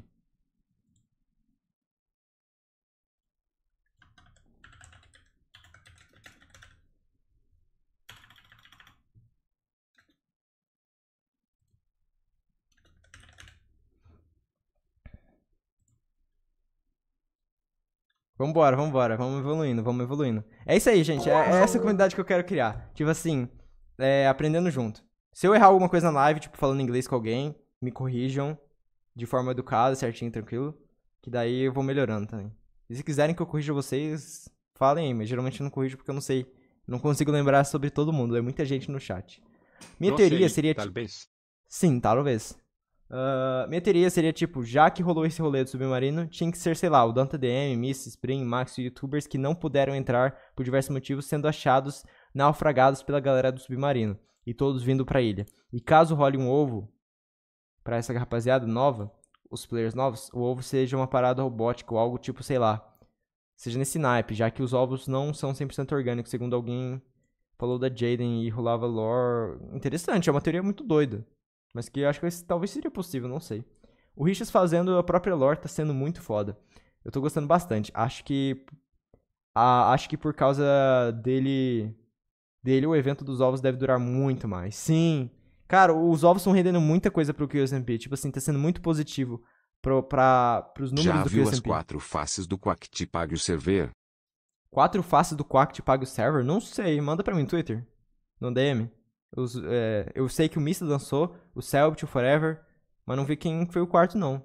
Vambora, vambora, vamos evoluindo, vamos evoluindo. É isso aí, gente. É, é essa comunidade que eu quero criar. Tipo assim, é, aprendendo junto. Se eu errar alguma coisa na live, tipo, falando inglês com alguém, me corrijam de forma educada, certinho, tranquilo. Que daí eu vou melhorando também. E se quiserem que eu corrija vocês, falem aí, mas geralmente eu não corrijo porque eu não sei. Não consigo lembrar sobre todo mundo. É muita gente no chat. Minha não teoria sei, seria. Talvez. Tipo, sim, talvez. Uh, minha teoria seria tipo, já que rolou esse rolê do submarino, tinha que ser, sei lá, o Danta DM, Miss, Spring, Max e youtubers que não puderam entrar por diversos motivos sendo achados naufragados pela galera do submarino e todos vindo pra ilha. E caso role um ovo para essa rapaziada nova, os players novos, o ovo seja uma parada robótica ou algo tipo, sei lá, seja nesse naipe, já que os ovos não são 100% orgânicos, segundo alguém falou da Jaden e rolava lore. Interessante, é uma teoria muito doida. Mas que eu acho que esse, talvez seria possível, não sei. O Richards fazendo a própria lore tá sendo muito foda. Eu tô gostando bastante. Acho que. A, acho que por causa dele. Dele, o evento dos ovos deve durar muito mais. Sim. Cara, os ovos estão rendendo muita coisa pro QSMP. Tipo assim, tá sendo muito positivo pro, pra, pros números Já do QSMP. Já viu as quatro faces do Quack te pague o server? Quatro faces do Quack te pague o server? Não sei. Manda pra mim no Twitter. No DM. Os, é, eu sei que o Mista dançou, o Selbit, o Forever, mas não vi quem foi o quarto, não.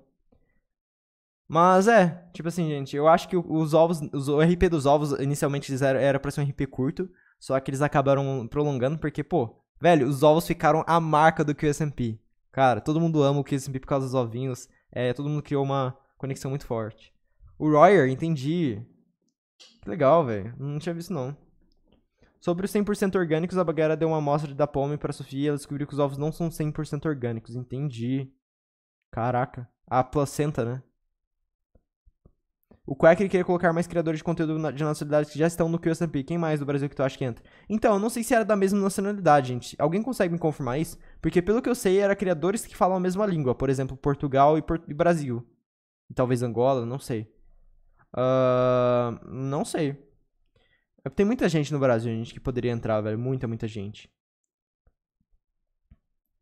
Mas é, tipo assim, gente, eu acho que os ovos, os, o RP dos ovos inicialmente era pra ser um RP curto, só que eles acabaram prolongando, porque, pô, velho, os ovos ficaram a marca do QSMP. Cara, todo mundo ama o QSMP por causa dos ovinhos, é, todo mundo criou uma conexão muito forte. O Royer, entendi. Que legal, velho, não tinha visto não. Sobre os 100% orgânicos, a Bagheera deu uma amostra da pome pra Sofia e ela descobriu que os ovos não são 100% orgânicos. Entendi. Caraca. A placenta, né? O Quacker queria colocar mais criadores de conteúdo de nacionalidades que já estão no QSMP. Quem mais do Brasil que tu acha que entra? Então, eu não sei se era da mesma nacionalidade, gente. Alguém consegue me confirmar isso? Porque pelo que eu sei, era criadores que falam a mesma língua. Por exemplo, Portugal e, Port e Brasil. E talvez Angola, não sei. Uh, não sei. É tem muita gente no Brasil, gente, que poderia entrar, velho. Muita, muita gente.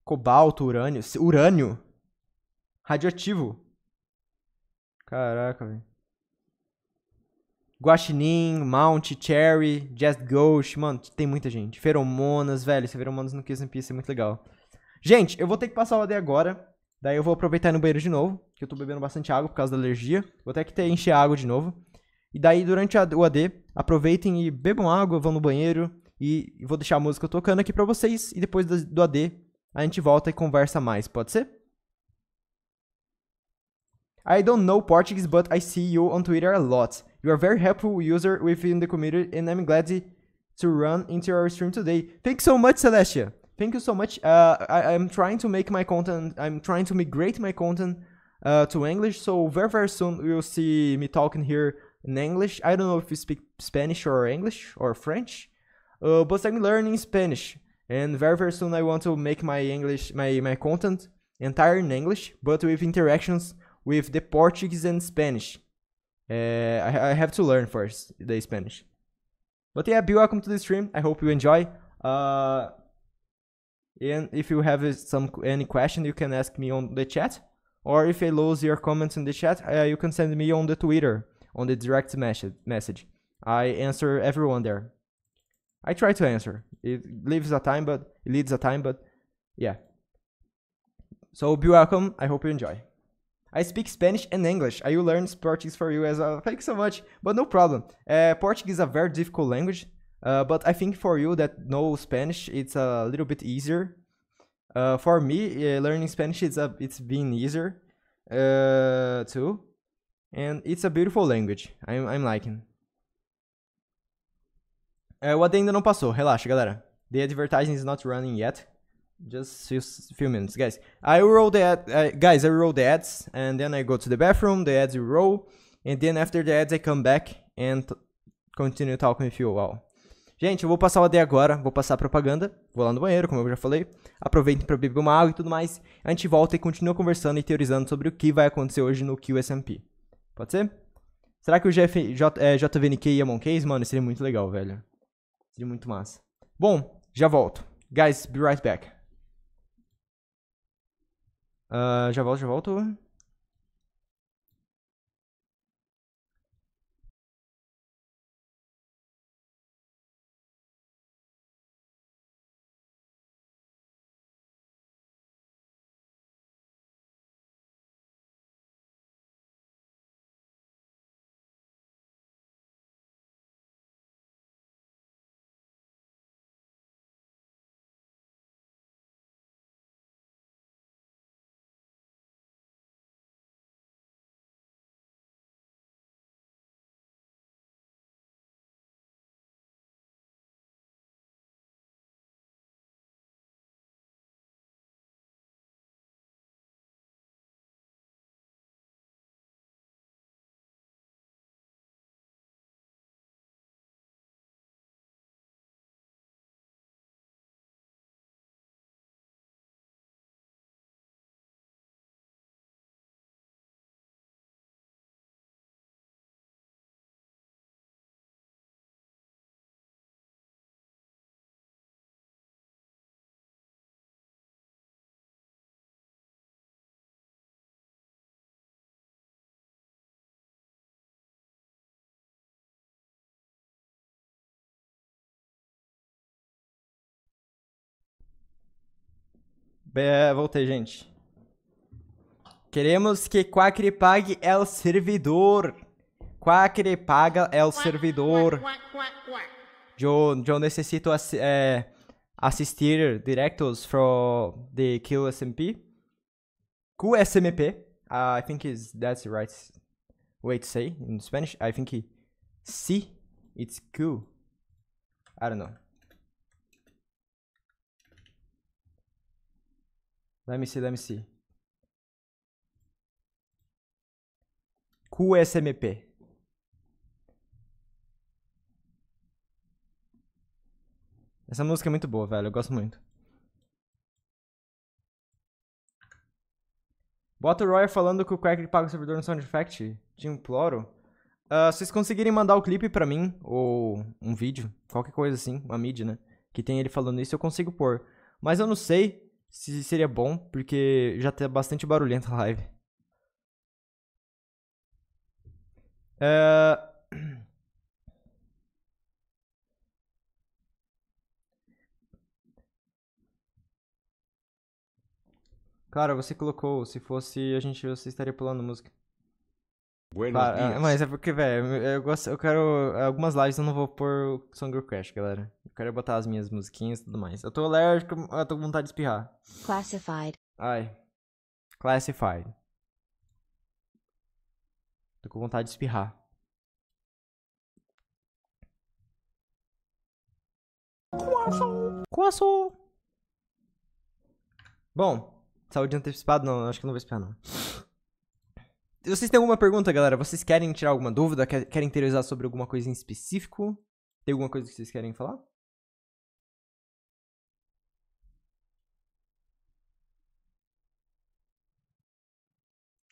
Cobalto, urânio. Urânio? Radioativo. Caraca, velho. Guaxinim, Mount, Cherry, Just Ghost. Mano, tem muita gente. Feromonas, velho. Se Feromonas no Kiss and Peace é muito legal. Gente, eu vou ter que passar o AD agora. Daí eu vou aproveitar no banheiro de novo, que eu tô bebendo bastante água por causa da alergia. Vou até que ter encher água de novo. E daí, durante a, o AD, aproveitem e bebam água, vão no banheiro. E vou deixar a música tocando aqui para vocês. E depois do, do AD, a gente volta e conversa mais, pode ser? I don't know Portuguese, but I see you on Twitter a lot. You are a very helpful user within the community, and I'm glad to run into your stream today. thanks so much, Celestia. Thank you so much. Uh, I, am trying to make my content. I'm trying to migrate my content uh, to English. So very very soon you'll see me talking here in English. I don't know if you speak Spanish or English or French, uh, but I'm learning Spanish. And very, very soon I want to make my English, my, my content entire in English, but with interactions with the Portuguese and Spanish. Uh, I, I have to learn first the Spanish. But yeah, be welcome to the stream. I hope you enjoy. Uh, and if you have some any question, you can ask me on the chat. Or if I lose your comments in the chat, uh, you can send me on the Twitter on the direct message I answer everyone there. I try to answer. It leaves a time, but it leads a time, but yeah. So be welcome. I hope you enjoy. I speak Spanish and English. I will learn Portuguese for you as well. Thanks so much, but no problem. Uh, Portuguese is a very difficult language, uh, but I think for you that know Spanish, it's a little bit easier. Uh, for me, uh, learning Spanish it's a, it's been easier uh, too. And it's a beautiful language. I'm, I'm liking. É, o AD ainda não passou, relaxa, galera. The advertising is not running yet. Just few minutes, guys. I roll the ad, uh, guys. I roll the ads, and then I go to the bathroom. The ads roll, and then after the ads I come back and continue talking with you all. Gente, eu vou passar o AD agora, vou passar a propaganda, vou lá no banheiro, como eu já falei. Aproveitem para beber uma água e tudo mais. A gente volta e continua conversando e teorizando sobre o que vai acontecer hoje no QSMP. Pode ser? Será que o GF, J, é, JVNK e a Case? Mano, seria muito legal, velho. Seria muito massa. Bom, já volto. Guys, be right back. Uh, já volto, já volto. Be voltei, gente. Queremos que Quackery pague é o servidor. Quackery paga é o servidor. Eu, eu necessito ass é, assistir directos from the QSMP. QSMP. Uh, I think is that's the right way to say in Spanish. I think C, it's Q. I don't know. Let me see, let me see. QSMP. Essa música é muito boa, velho. Eu gosto muito. Bota o Royer falando que o Quack paga o servidor no Sound Effect. Te imploro. Uh, ah, se vocês conseguirem mandar o clipe pra mim, ou um vídeo, qualquer coisa assim, uma mídia, né? Que tem ele falando isso, eu consigo pôr. Mas eu não sei se seria bom, porque já tá bastante barulhenta a live. É... Cara, você colocou, se fosse a gente, você estaria pulando música. Buenos ah, dias. Mas é porque, velho, eu gosto, eu quero. Algumas lives eu não vou pôr Song Crash, galera. Eu quero botar as minhas musiquinhas e tudo mais. Eu tô alérgico, eu tô com vontade de espirrar. Classified. Ai. Classified. Tô com vontade de espirrar. Coaçou! Coaçou! Bom, saúde antecipada não, acho que não vou espirrar não. Vocês têm alguma pergunta, galera? Vocês querem tirar alguma dúvida? Querem interiorizar sobre alguma coisa em específico? Tem alguma coisa que vocês querem falar?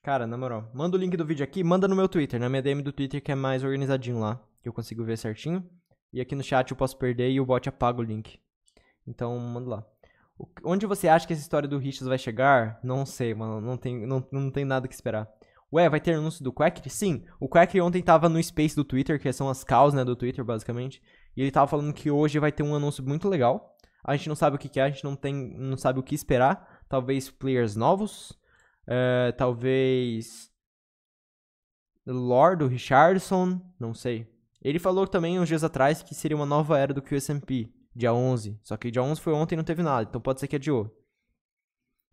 Cara, na moral, manda o link do vídeo aqui, manda no meu Twitter, na minha DM do Twitter, que é mais organizadinho lá, que eu consigo ver certinho. E aqui no chat eu posso perder e o bot apaga o link. Então, manda lá. O, onde você acha que essa história do Richards vai chegar? Não sei, mano. Não tem, não, não tem nada que esperar. Ué, vai ter anúncio do Quack? Sim, o Quack ontem tava no Space do Twitter, que são as calls, né, do Twitter, basicamente. E ele tava falando que hoje vai ter um anúncio muito legal. A gente não sabe o que, que é, a gente não, tem, não sabe o que esperar. Talvez players novos. Eh, talvez. Lord, Richardson, não sei. Ele falou também uns dias atrás que seria uma nova era do QSMP, dia 11. Só que dia 11 foi ontem e não teve nada, então pode ser que adiou.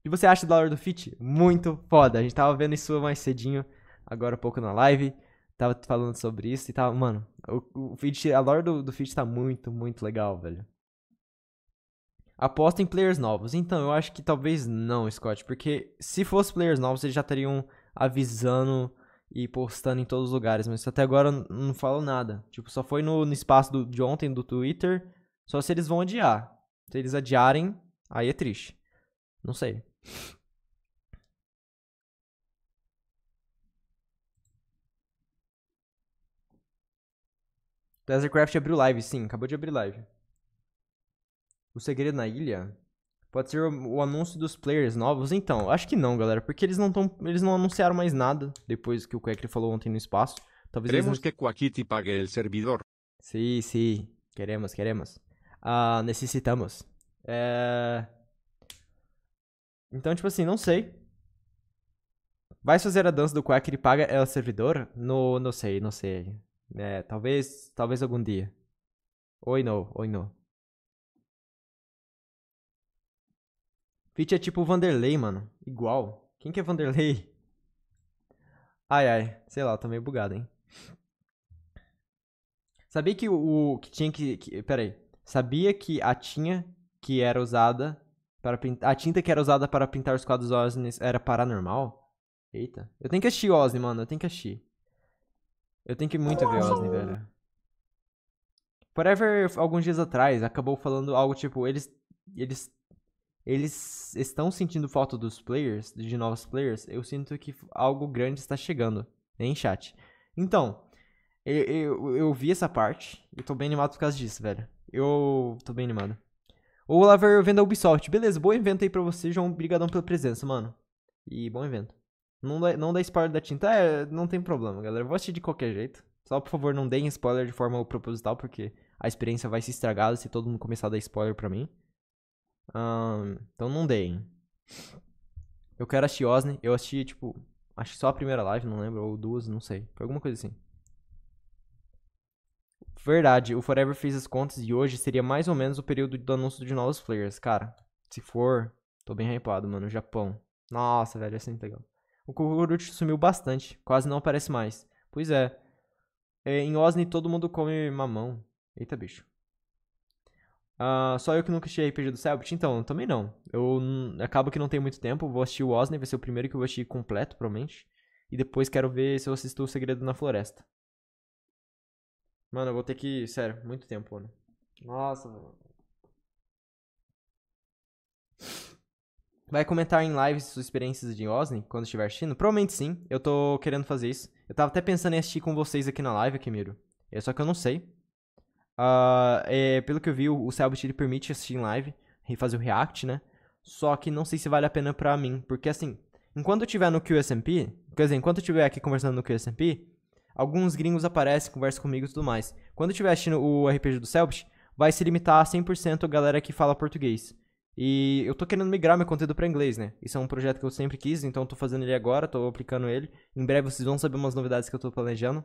E você acha o dólar do FIT muito foda. A gente tava vendo isso mais cedinho, agora um pouco na live. Tava falando sobre isso e tava, mano, o, o FIT, a lore do, do FIT tá muito, muito legal, velho. Aposta em players novos. Então, eu acho que talvez não, Scott, porque se fosse players novos, eles já estariam avisando e postando em todos os lugares, mas até agora não falou nada. Tipo, só foi no, no espaço do, de ontem do Twitter, só se eles vão adiar. Se eles adiarem, aí é triste. Não sei. Lasercraft abriu live, sim, acabou de abrir live. O segredo na ilha pode ser o, o anúncio dos players novos? Então, acho que não, galera, porque eles não tão, eles não anunciaram mais nada depois que o Quack falou ontem no espaço. Talvez Queremos não... que Quackity pague o servidor. Sim, sim, queremos, queremos. Ah, necessitamos. É... Então, tipo assim, não sei. Vai fazer a dança do Quack e paga ela é servidor? No, não sei, não sei. É, talvez, talvez algum dia. Oi não, oi não. Fitch é tipo o Vanderlei, mano. Igual. Quem que é Vanderlei? Ai, ai. Sei lá, tô meio bugado, hein. Sabia que o... que tinha que... que peraí. Sabia que a tinha que era usada para A tinta que era usada para pintar os quadros Osni era paranormal? Eita. Eu tenho que assistir Osni, mano. Eu tenho que assistir. Eu tenho que muito ver Osni, velho. Forever, alguns dias atrás, acabou falando algo tipo... Eles... Eles... Eles estão sentindo falta dos players, de novos players. Eu sinto que algo grande está chegando. Em chat. Então, eu, eu, eu vi essa parte e tô bem animado por causa disso, velho. Eu tô bem animado. Ou lá vendo a Ubisoft. Beleza, bom evento aí pra você, João. Obrigadão pela presença, mano. E bom evento. Não dá, não dá spoiler da tinta. É, não tem problema, galera. Eu vou assistir de qualquer jeito. Só, por favor, não deem spoiler de forma proposital, porque a experiência vai se estragar se todo mundo começar a dar spoiler pra mim. Um, então não deem. Eu quero assistir Osne. Eu assisti, tipo, acho que só a primeira live, não lembro, ou duas, não sei. Foi alguma coisa assim. Verdade, o Forever fez as contas e hoje seria mais ou menos o período do anúncio de novos players. Cara, se for, tô bem hypado, mano. Japão. Nossa, velho, é assim legal. O Kukuruchi sumiu bastante, quase não aparece mais. Pois é, é. Em Osni todo mundo come mamão. Eita, bicho. Uh, só eu que nunca assisti RPG do Selbit? Então, também não. Eu acabo que não tenho muito tempo. Vou assistir o Osni, vai ser o primeiro que eu vou assistir completo, provavelmente. E depois quero ver se eu assisto O Segredo na Floresta. Mano, eu vou ter que. Sério, muito tempo, mano. Nossa, mano. Vai comentar em lives suas experiências de Osni quando estiver assistindo? Provavelmente sim, eu tô querendo fazer isso. Eu tava até pensando em assistir com vocês aqui na live, Kimiro. É só que eu não sei. Uh, é, pelo que eu vi, o, Selbit ele permite assistir em live e fazer o react, né? Só que não sei se vale a pena pra mim, porque assim, enquanto eu tiver no QSMP, quer dizer, enquanto eu estiver aqui conversando no QSMP, Alguns gringos aparecem, conversam comigo e tudo mais. Quando eu estiver assistindo o RPG do Selbst, vai se limitar a 100% a galera que fala português. E eu tô querendo migrar meu conteúdo para inglês, né? Isso é um projeto que eu sempre quis, então tô fazendo ele agora, tô aplicando ele. Em breve vocês vão saber umas novidades que eu tô planejando.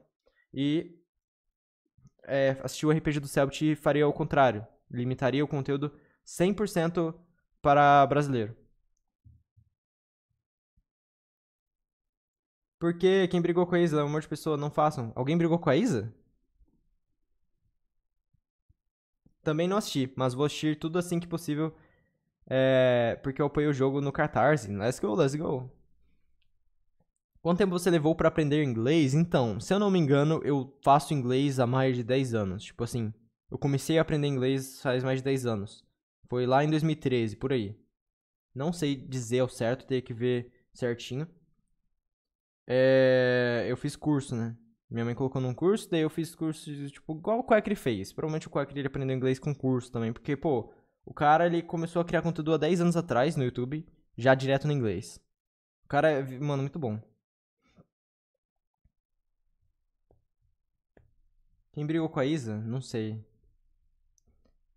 E é, assistir o RPG do Celtic faria o contrário. Limitaria o conteúdo 100% para brasileiro. Porque quem brigou com a Isa, um monte de pessoa, não façam. Alguém brigou com a Isa? Também não assisti, mas vou assistir tudo assim que possível. É, porque eu apoio o jogo no Catarse. Let's go, let's go. Quanto tempo você levou para aprender inglês? Então, se eu não me engano, eu faço inglês há mais de 10 anos. Tipo assim, eu comecei a aprender inglês faz mais de 10 anos. Foi lá em 2013, por aí. Não sei dizer ao certo, teria que ver certinho é, eu fiz curso, né? Minha mãe colocou num curso, daí eu fiz curso, tipo, igual o Quackry fez. Provavelmente o Quackery ele aprendeu inglês com curso também, porque, pô, o cara ele começou a criar conteúdo há 10 anos atrás no YouTube, já direto no inglês. O cara é, mano, muito bom. Quem brigou com a Isa? Não sei.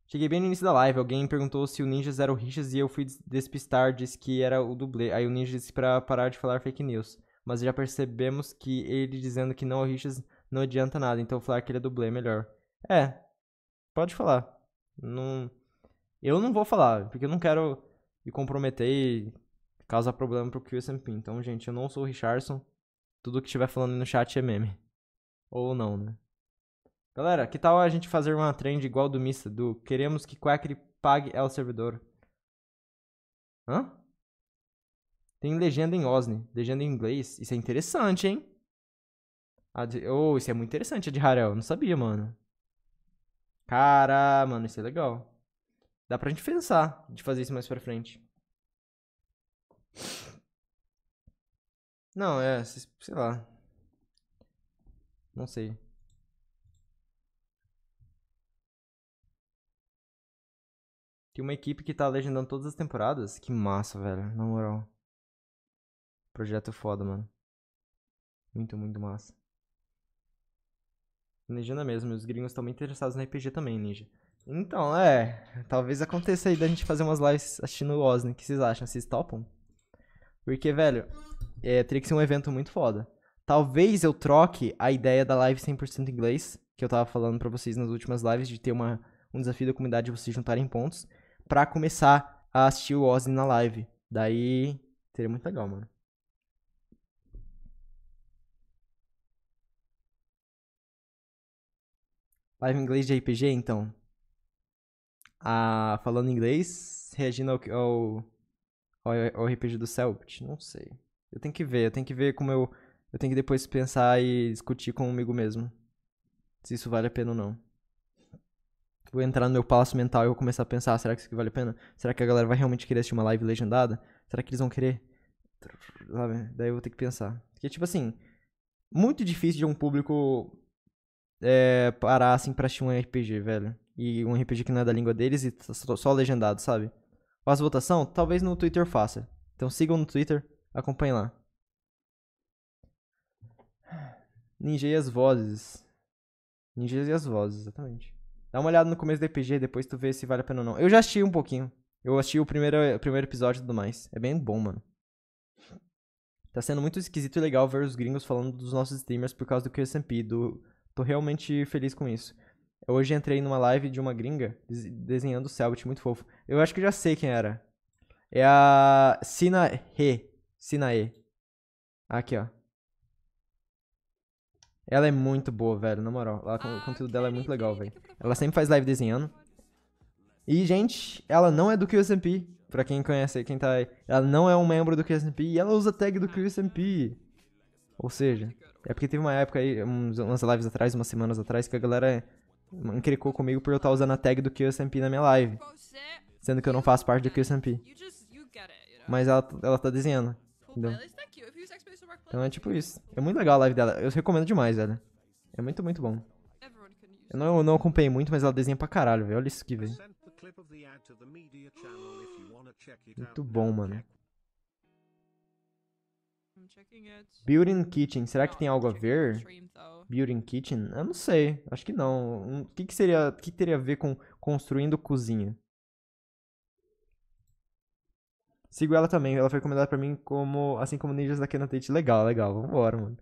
Cheguei bem no início da live, alguém perguntou se o Ninjas era o Richas e eu fui despistar, disse que era o dublê. Aí o Ninja disse pra parar de falar fake news mas já percebemos que ele dizendo que não o Richards não adianta nada, então falar que ele é dublê é melhor. É, pode falar. Não, eu não vou falar, porque eu não quero me comprometer e causar problema pro QSMP. Então, gente, eu não sou o Richardson. Tudo que estiver falando no chat é meme. Ou não, né? Galera, que tal a gente fazer uma trend igual do Mista, do queremos que Quackry pague ao servidor? Hã? Tem legenda em Osni, legenda em inglês. Isso é interessante, hein? De... Oh, isso é muito interessante, a de Harel. Não sabia, mano. Cara, mano, isso é legal. Dá pra gente pensar de fazer isso mais pra frente. Não, é, sei lá. Não sei. Tem uma equipe que tá legendando todas as temporadas. Que massa, velho, na moral. Projeto foda, mano. Muito, muito massa. Planejando mesmo, os gringos estão muito interessados na RPG também, Ninja. Então, é. Talvez aconteça aí da gente fazer umas lives assistindo o Osni. O que vocês acham? Vocês topam? Porque, velho, é, teria que ser um evento muito foda. Talvez eu troque a ideia da live 100% inglês, que eu tava falando para vocês nas últimas lives, de ter uma, um desafio da comunidade de vocês juntarem pontos, para começar a assistir o Osni na live. Daí, seria muito legal, mano. Live em inglês de RPG, então. Ah, falando inglês, reagindo ao, ao, ao, RPG do Celpit? Não sei. Eu tenho que ver, eu tenho que ver como eu. Eu tenho que depois pensar e discutir comigo mesmo. Se isso vale a pena ou não. Vou entrar no meu palácio mental e vou começar a pensar: será que isso aqui vale a pena? Será que a galera vai realmente querer assistir uma live legendada? Será que eles vão querer? Sabe? Daí eu vou ter que pensar. Porque, tipo assim, muito difícil de um público é, parar, assim, pra assistir um RPG, velho. E um RPG que não é da língua deles e tá só, legendado, sabe? Faz votação? Talvez no Twitter faça. Então sigam no Twitter, acompanhem lá. Ninja e as vozes. Ninjas e as vozes, exatamente. Dá uma olhada no começo do RPG, depois tu vê se vale a pena ou não. Eu já assisti um pouquinho. Eu assisti o primeiro, o primeiro episódio e tudo mais. É bem bom, mano. Tá sendo muito esquisito e legal ver os gringos falando dos nossos streamers por causa do QSMP, do Tô realmente feliz com isso. Eu hoje entrei numa live de uma gringa desenhando o Selbit, muito fofo. Eu acho que já sei quem era. É a Sina He. Sina Aqui, ó. Ela é muito boa, velho, na moral. o ah, conteúdo dela é muito legal, velho. Ela sempre faz live desenhando. E, gente, ela não é do QSMP. Pra quem conhece aí, quem tá aí. Ela não é um membro do QSMP e ela usa a tag do QSMP. Ou seja, é porque teve uma época aí, umas lives atrás, umas semanas atrás, que a galera encrecou comigo por eu estar usando a tag do QSMP na minha live. Sendo que eu não faço parte do QSMP. Mas ela, ela tá desenhando. Entendeu? Então é tipo isso. É muito legal a live dela. Eu recomendo demais, velho. É muito, muito bom. Eu não, não acompanhei muito, mas ela desenha pra caralho, velho. Olha isso que velho. Muito bom, mano. Building Kitchen, será que tem algo a ver? Building Kitchen? Eu não sei, acho que não. O que, que seria, que teria a ver com construindo cozinha? Sigo ela também, ela foi recomendada pra mim como, assim como Ninjas da Kenan Tate. Legal, legal, vambora, mano.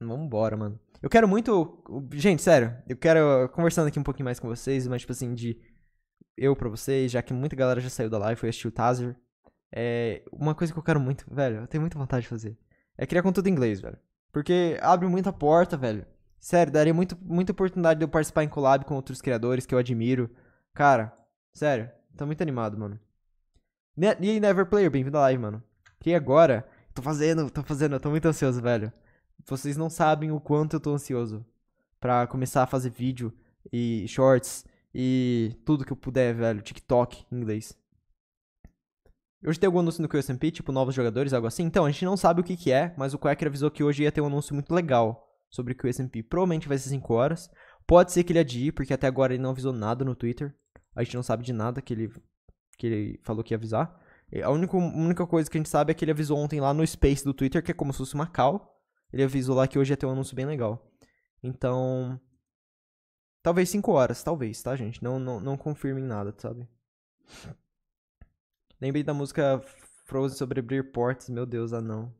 Vambora, mano. Eu quero muito, gente, sério, eu quero, conversando aqui um pouquinho mais com vocês, mas tipo assim, de eu pra vocês, já que muita galera já saiu da live, foi assistir o Tazer. É uma coisa que eu quero muito, velho. Eu tenho muita vontade de fazer. É criar conteúdo em inglês, velho. Porque abre muita porta, velho. Sério, daria muito, muita oportunidade de eu participar em collab com outros criadores que eu admiro. Cara, sério, tô muito animado, mano. Ne e aí, Neverplayer, bem-vindo à live, mano. Que agora, tô fazendo, tô fazendo, eu tô muito ansioso, velho. Vocês não sabem o quanto eu tô ansioso pra começar a fazer vídeo e shorts e tudo que eu puder, velho. TikTok em inglês. Hoje tem algum anúncio no QSMP, tipo novos jogadores, algo assim? Então, a gente não sabe o que, que é, mas o Quacker avisou que hoje ia ter um anúncio muito legal sobre o QSMP. Provavelmente vai ser 5 horas. Pode ser que ele adie, porque até agora ele não avisou nada no Twitter. A gente não sabe de nada que ele, que ele falou que ia avisar. A única, única coisa que a gente sabe é que ele avisou ontem lá no Space do Twitter, que é como se fosse uma call. Ele avisou lá que hoje ia ter um anúncio bem legal. Então. Talvez 5 horas, talvez, tá, gente? Não, não, não confirmem nada, sabe? Lembrei da música Frozen sobre abrir portas. Meu Deus, ah não.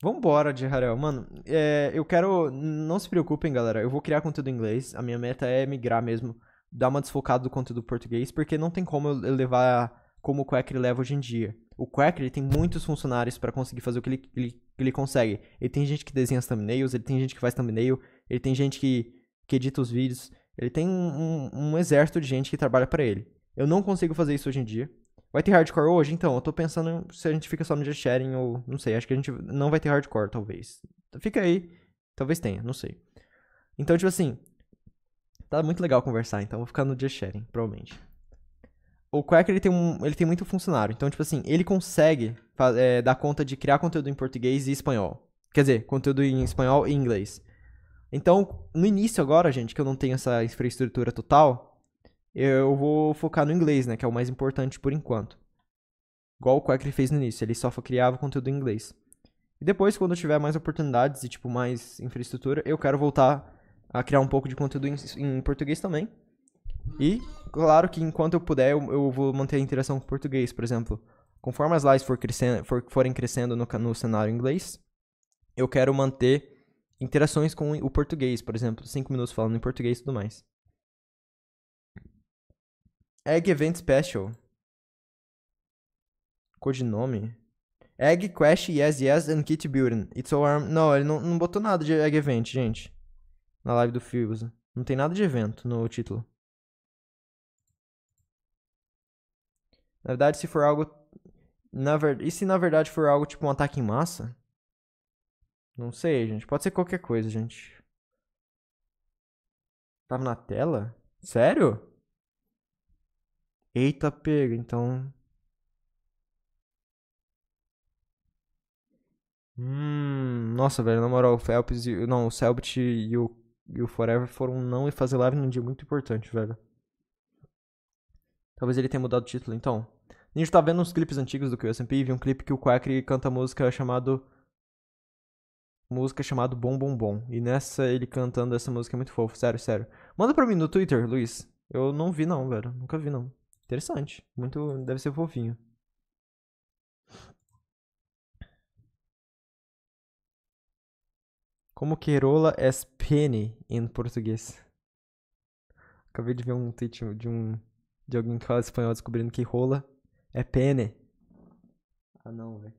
Vambora de Mano, é, eu quero. Não se preocupem, galera. Eu vou criar conteúdo em inglês. A minha meta é migrar mesmo. Dar uma desfocada do conteúdo português. Porque não tem como eu levar como o Quacker leva hoje em dia. O Quacker tem muitos funcionários para conseguir fazer o que ele, ele, ele consegue. Ele tem gente que desenha as thumbnails, ele tem gente que faz thumbnail, ele tem gente que, que edita os vídeos. Ele tem um, um, um exército de gente que trabalha para ele. Eu não consigo fazer isso hoje em dia. Vai ter hardcore hoje? Então, eu tô pensando se a gente fica só no just sharing ou não sei. Acho que a gente não vai ter hardcore, talvez. Fica aí. Talvez tenha, não sei. Então, tipo assim. Tá muito legal conversar, então vou ficar no just sharing, provavelmente. O Quack, ele tem, um, ele tem muito funcionário. Então, tipo assim, ele consegue é, dar conta de criar conteúdo em português e espanhol. Quer dizer, conteúdo em espanhol e inglês. Então, no início agora, gente, que eu não tenho essa infraestrutura total, eu vou focar no inglês, né? Que é o mais importante por enquanto. Igual o Quaker fez no início, ele só criava conteúdo em inglês. E depois, quando eu tiver mais oportunidades e, tipo, mais infraestrutura, eu quero voltar a criar um pouco de conteúdo em, em português também. E, claro que enquanto eu puder, eu, eu, vou manter a interação com o português, por exemplo. Conforme as lives for crescendo, for, forem crescendo no, no cenário inglês, eu quero manter interações com o português, por exemplo, 5 minutos falando em português e tudo mais. Egg Event Special. Codinome. Egg Quest Yes Yes and Kit Building. It's all arm... Não, ele não, não botou nada de Egg Event, gente. Na live do Fibos. Não tem nada de evento no título. Na verdade, se for algo... Na ver... E se na verdade for algo tipo um ataque em massa? Não sei, gente. Pode ser qualquer coisa, gente. Tava na tela? Sério? Eita, pega, então. Hum, nossa, velho, na moral, o Phelps e. Não, o Selbit e o, e o Forever foram não e fazer live num dia muito importante, velho. Talvez ele tenha mudado o título, então. A gente tá vendo uns clipes antigos do QSMP e vi um clipe que o Quackery canta música chamado. Música chamado Bom Bom Bom. E nessa ele cantando essa música é muito fofo, sério, sério. Manda pra mim no Twitter, Luiz. Eu não vi não, velho. Nunca vi não. Interessante. Muito. Deve ser fofinho. Como que rola é penny em português? Acabei de ver um tweet de um de alguém que fala espanhol descobrindo que rola é pene. Ah não, velho.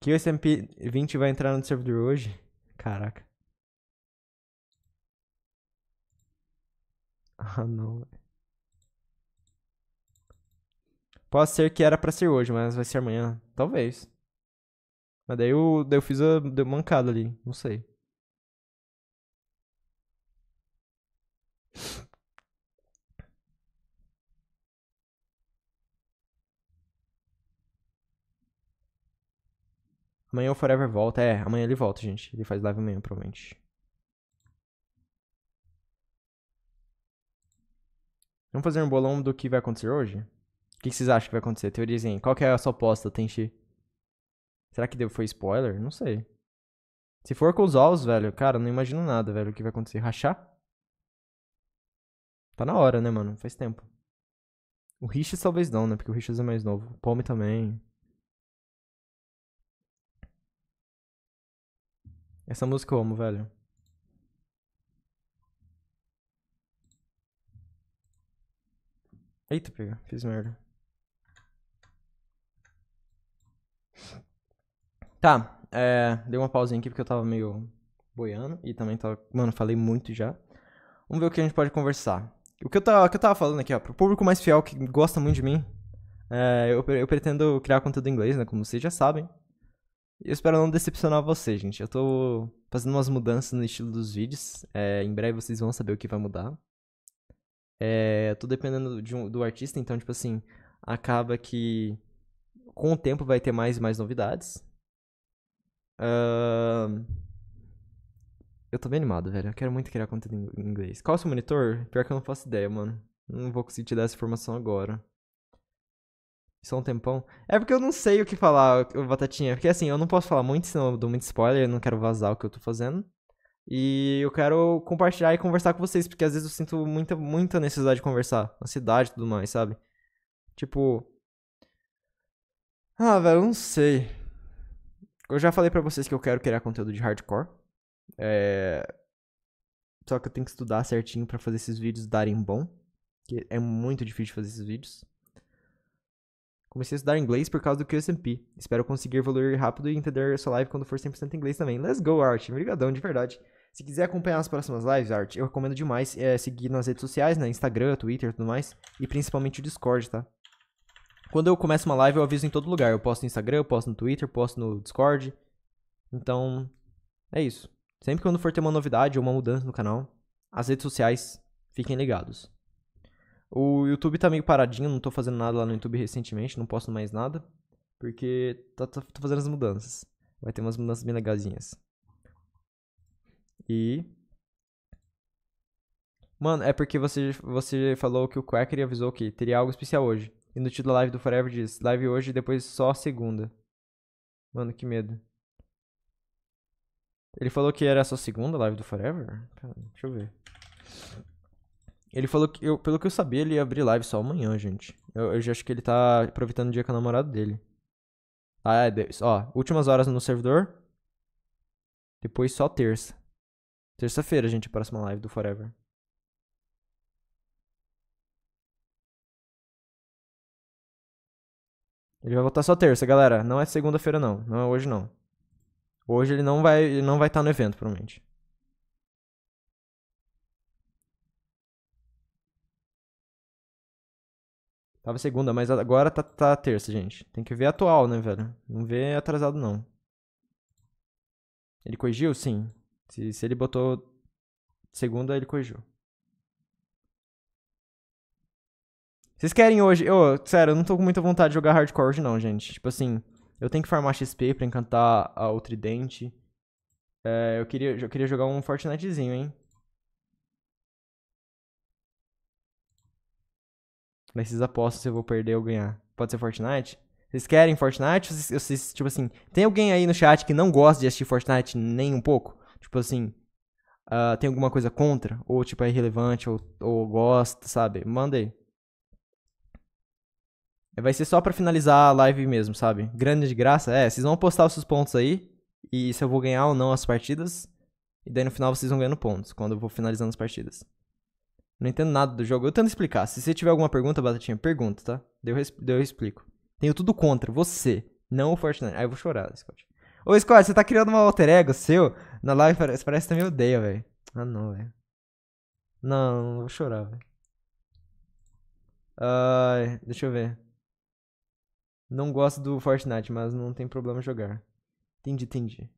Que o SMP20 vai entrar no servidor hoje? Caraca. Ah, não. Pode ser que era pra ser hoje, mas vai ser amanhã. Talvez. Mas daí eu, daí eu fiz a. Deu mancada ali. Não sei. Amanhã o Forever volta. É, amanhã ele volta, gente. Ele faz live amanhã, provavelmente. Vamos fazer um bolão do que vai acontecer hoje? O que vocês acham que vai acontecer? Teorizem. Qual que é a sua aposta, Tenchi? Será que deu, foi spoiler? Não sei. Se for com os ovos, velho, cara, não imagino nada, velho, o que vai acontecer. Rachar? Tá na hora, né, mano? Faz tempo. O Richards talvez não, né? Porque o Richards é mais novo. O também. Essa música eu amo, velho. Eita, pega, fiz merda. Tá, é, dei uma pausinha aqui porque eu tava meio boiando e também tava. Mano, falei muito já. Vamos ver o que a gente pode conversar. O que eu tava, que eu tava falando aqui, ó, pro público mais fiel que gosta muito de mim, é, eu, eu, pretendo criar conteúdo em inglês, né? Como vocês já sabem. Eu espero não decepcionar vocês, gente. Eu tô fazendo umas mudanças no estilo dos vídeos. É, em breve vocês vão saber o que vai mudar. É, tô dependendo de um, do artista, então, tipo assim, acaba que com o tempo vai ter mais e mais novidades. Uh... Eu tô bem animado, velho. Eu quero muito criar conteúdo em inglês. Qual é o seu monitor? Pior que eu não faço ideia, mano. Não vou conseguir te dar essa informação agora. Só um tempão. É porque eu não sei o que falar, Batatinha. Porque assim, eu não posso falar muito, senão eu dou muito spoiler. Eu não quero vazar o que eu tô fazendo. E eu quero compartilhar e conversar com vocês, porque às vezes eu sinto muita, muita necessidade de conversar. Ansiedade e tudo mais, sabe? Tipo. Ah, velho, não sei. Eu já falei para vocês que eu quero criar conteúdo de hardcore. É... Só que eu tenho que estudar certinho para fazer esses vídeos darem bom. Que é muito difícil fazer esses vídeos. Comecei a estudar inglês por causa do QSMP. Espero conseguir evoluir rápido e entender essa live quando for 100% inglês também. Let's go, Art. Obrigadão, de verdade. Se quiser acompanhar as próximas lives, Art, eu recomendo demais é, seguir nas redes sociais, né? Instagram, Twitter e tudo mais. E principalmente o Discord, tá? Quando eu começo uma live, eu aviso em todo lugar. Eu posto no Instagram, eu posto no Twitter, posto no Discord. Então, é isso. Sempre quando for ter uma novidade ou uma mudança no canal, as redes sociais, fiquem ligados. O YouTube tá meio paradinho, não tô fazendo nada lá no YouTube recentemente, não posto mais nada. Porque tô, tá, tá, tô, fazendo as mudanças. Vai ter umas mudanças bem legazinhas. E. Mano, é porque você, você falou que o Quacker avisou que teria algo especial hoje. E no título da live do Forever diz: live hoje e depois só segunda. Mano, que medo. Ele falou que era só segunda live do Forever? Deixa eu ver. Ele falou que, eu, pelo que eu sabia, ele ia abrir live só amanhã, gente. Eu, eu já acho que ele tá aproveitando o dia com a namorada dele. Ah, é, ó, últimas horas no servidor. Depois só terça. Terça-feira, gente, a próxima live do Forever. Ele vai voltar só terça, galera. Não é segunda-feira, não. Não é hoje, não. Hoje ele não vai não vai estar tá no evento, provavelmente. Tava segunda, mas agora tá, tá terça, gente. Tem que ver atual, né, velho? Não vê atrasado, não. Ele corrigiu? Sim. Se, se ele botou segunda, ele corrigiu. Vocês querem hoje. Eu, sério, eu não tô com muita vontade de jogar hardcore hoje, não, gente. Tipo assim, eu tenho que farmar XP pra encantar a, o tridente. É, eu, queria, eu queria jogar um Fortnitezinho, hein? Nesses apostas se eu vou perder ou ganhar. Pode ser Fortnite? Vocês querem Fortnite? Vocês, vocês, tipo assim, tem alguém aí no chat que não gosta de assistir Fortnite nem um pouco? tipo assim, uh, tem alguma coisa contra, ou tipo é irrelevante, ou, ou gosta, sabe? Manda aí. É, vai ser só para finalizar a live mesmo, sabe? Grande de graça. É, vocês vão postar os seus pontos aí. E se eu vou ganhar ou não as partidas. E daí no final vocês vão ganhando pontos, quando eu vou finalizando as partidas. Não entendo nada do jogo. Eu tento explicar. Se você tiver alguma pergunta, Batatinha, pergunta, tá? Daí eu, daí eu explico. Tenho tudo contra você, não o Fortnite. Aí eu vou chorar, Scott. Ô, Scott, você tá criando uma alter ego seu na live, parece, parece que você me odeia, velho. Ah, não, velho. Não, não vou chorar, velho. Uh, deixa eu ver. Não gosto do Fortnite, mas não tem problema jogar. Entendi, entendi.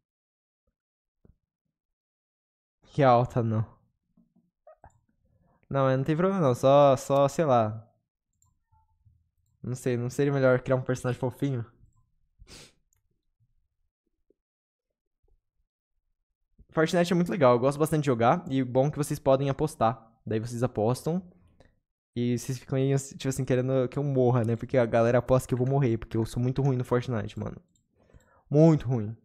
Que alta, não. Não, não tem problema não. Só, só, sei lá. Não sei, não seria melhor criar um personagem fofinho? Fortnite é muito legal, eu gosto bastante de jogar e bom é que vocês podem apostar. Daí vocês apostam e vocês ficam aí, assim, tipo assim, querendo que eu morra, né? Porque a galera aposta que eu vou morrer, porque eu sou muito ruim no Fortnite, mano. Muito ruim.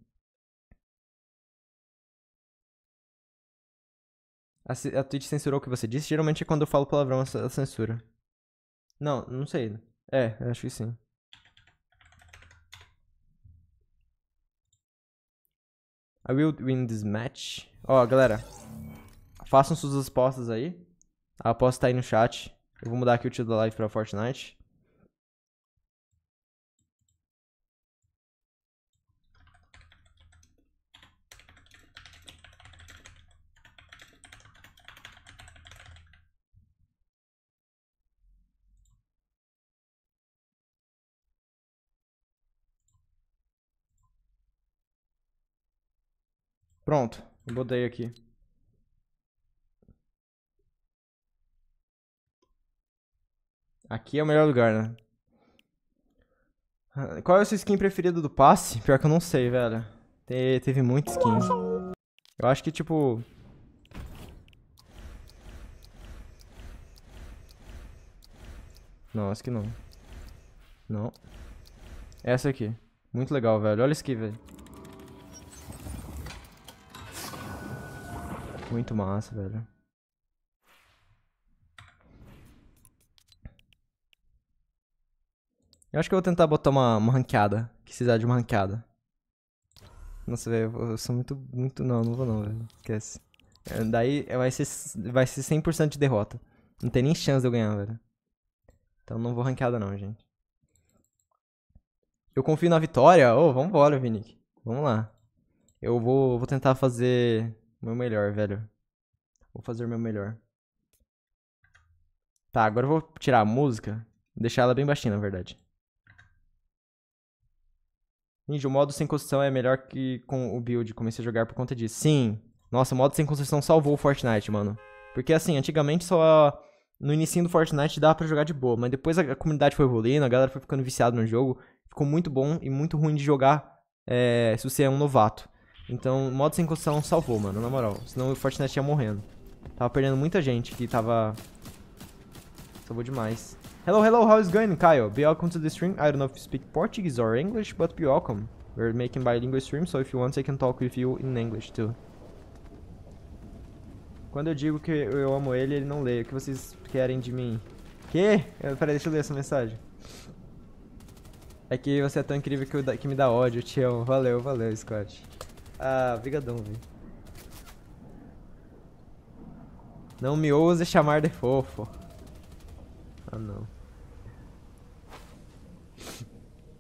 A, a Twitch censurou o que você disse? Geralmente é quando eu falo palavrão, a censura. Não, não sei. É, acho que sim. I will win this match. Ó, oh, galera. Façam suas apostas aí. A aposta tá aí no chat. Eu vou mudar aqui o título da live pra Fortnite. Pronto, botei aqui. Aqui é o melhor lugar, né? Qual é o seu skin preferido do passe? Pior que eu não sei, velho. Te, teve muita skin. Eu acho que, tipo... Não, acho que não. Não. Essa aqui. Muito legal, velho. Olha isso aqui, velho. muito massa, velho. Eu acho que eu vou tentar botar uma, uma ranqueada. Precisar de uma ranqueada. Nossa, velho, eu sou muito, muito... Não, não vou não, velho. Esquece. É, daí vai ser, vai ser 100% de derrota. Não tem nem chance de eu ganhar, velho. Então não vou ranqueada não, gente. Eu confio na vitória. Ô, oh, vambora, Vinic. Vamos lá. Eu vou, vou tentar fazer meu melhor, velho. Vou fazer o meu melhor. Tá, agora eu vou tirar a música. Deixar ela bem baixinha, na verdade. Ninja, o modo sem construção é melhor que com o build. Comecei a jogar por conta disso. Sim. Nossa, o modo sem construção salvou o Fortnite, mano. Porque assim, antigamente só no início do Fortnite dava para jogar de boa, mas depois a comunidade foi evoluindo, a galera foi ficando viciada no jogo, ficou muito bom e muito ruim de jogar é, se você é um novato. Então, modo sem construção salvou, mano, na moral. Senão o Fortnite ia morrendo. Tava perdendo muita gente que tava... Salvou demais. Hello, hello, how is going, Kyle? Be welcome to the stream. I don't know if you speak Portuguese or English, but be welcome. We're making bilingual stream, so if you want, I can talk with you in English too. Quando eu digo que eu amo ele, ele não lê. O que vocês querem de mim? Que? Peraí, deixa eu ler essa mensagem. É que você é tão incrível que, que me dá ódio, te amo. Valeu, valeu, Scott. Ah, brigadão, velho. Não me ouse chamar de fofo. Ah, não.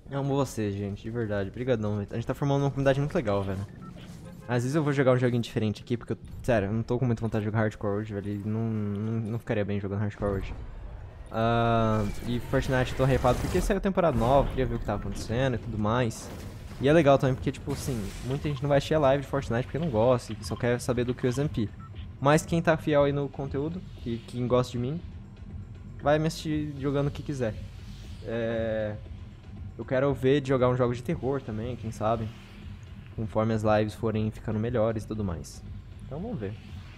Eu amo vocês, gente, de verdade. Brigadão, velho. A gente tá formando uma comunidade muito legal, velho. Às vezes eu vou jogar um joguinho diferente aqui, porque eu, sério, eu não tô com muita vontade de jogar hardcore hoje, velho. Não, não, não ficaria bem jogando hardcore hoje. Uh, e Fortnite eu tô arrepado porque saiu temporada nova, queria ver o que tava acontecendo e tudo mais. E é legal também porque, tipo assim, muita gente não vai assistir a live de Fortnite porque não gosta e só quer saber do que o XMP. Mas quem tá fiel aí no conteúdo, e quem gosta de mim, vai me assistir jogando o que quiser. É... Eu quero ver de jogar um jogo de terror também, quem sabe. Conforme as lives forem ficando melhores e tudo mais. Então vamos ver.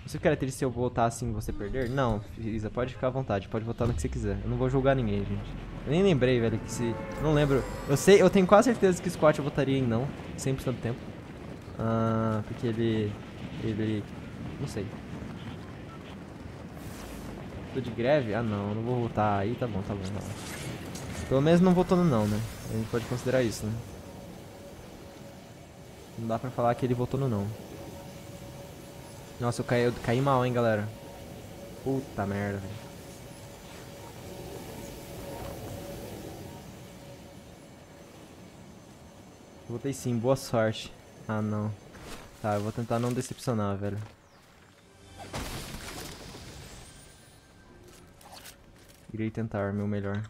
Você quer se eu votar assim e você perder? Não, Isa, pode ficar à vontade, pode votar no que você quiser. Eu não vou julgar ninguém, gente. Eu nem lembrei, velho, que se... Não lembro. Eu sei, eu tenho quase certeza que Squat eu votaria em não, 100% do tempo. Ah, porque ele... Ele... Não sei. Tô de greve? Ah, não, não vou votar aí, tá bom, tá bom, tá bom. Pelo menos não votou no não, né? A gente pode considerar isso, né? Não dá pra falar que ele votou no não. Nossa, eu caí, eu caí mal, hein, galera. Puta merda, velho. Voltei sim, boa sorte. Ah, não. Tá, eu vou tentar não decepcionar, velho. Irei tentar meu melhor.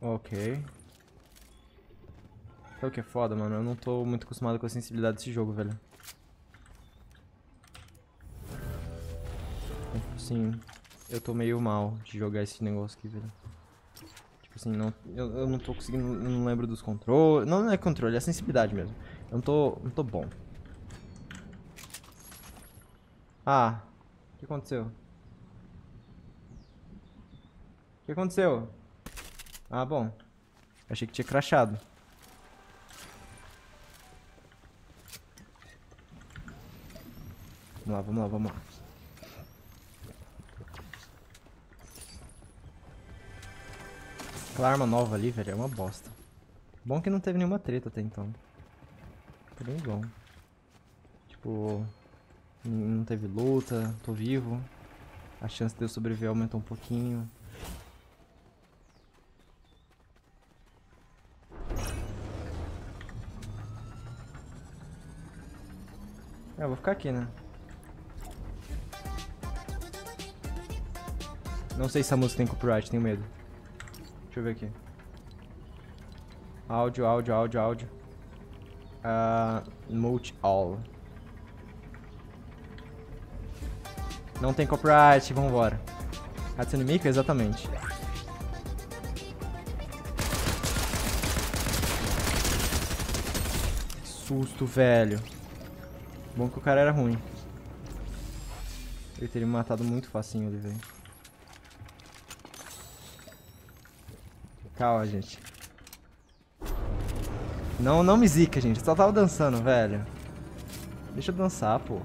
Ok. É o que é foda, mano? Eu não tô muito acostumado com a sensibilidade desse jogo, velho. Tipo Sim, eu tô meio mal de jogar esse negócio aqui, velho. Tipo assim, não, eu, eu não tô conseguindo, eu não lembro dos controles. Não, não é controle, é sensibilidade mesmo. Eu não tô, não tô bom. Ah, o que aconteceu? O que aconteceu? Ah, bom. Achei que tinha crachado. Vamos lá, vamos lá, vamos lá. Aquela arma nova ali, velho, é uma bosta. Bom que não teve nenhuma treta até então. Foi bem bom. Tipo, não teve luta, tô vivo. A chance de eu sobreviver aumentou um pouquinho. Eu vou ficar aqui, né? Não sei se a música tem copyright, tenho medo. Deixa eu ver aqui. Áudio, áudio, áudio, áudio. Uh, ah, mute all. Não tem copyright, vambora. Hatsune Miku? Exatamente. Susto, velho. Bom que o cara era ruim. Ele teria me matado muito facinho ali, velho. Calma, gente. Não, não me zica, gente. Eu só tava dançando, velho. Deixa eu dançar, pô.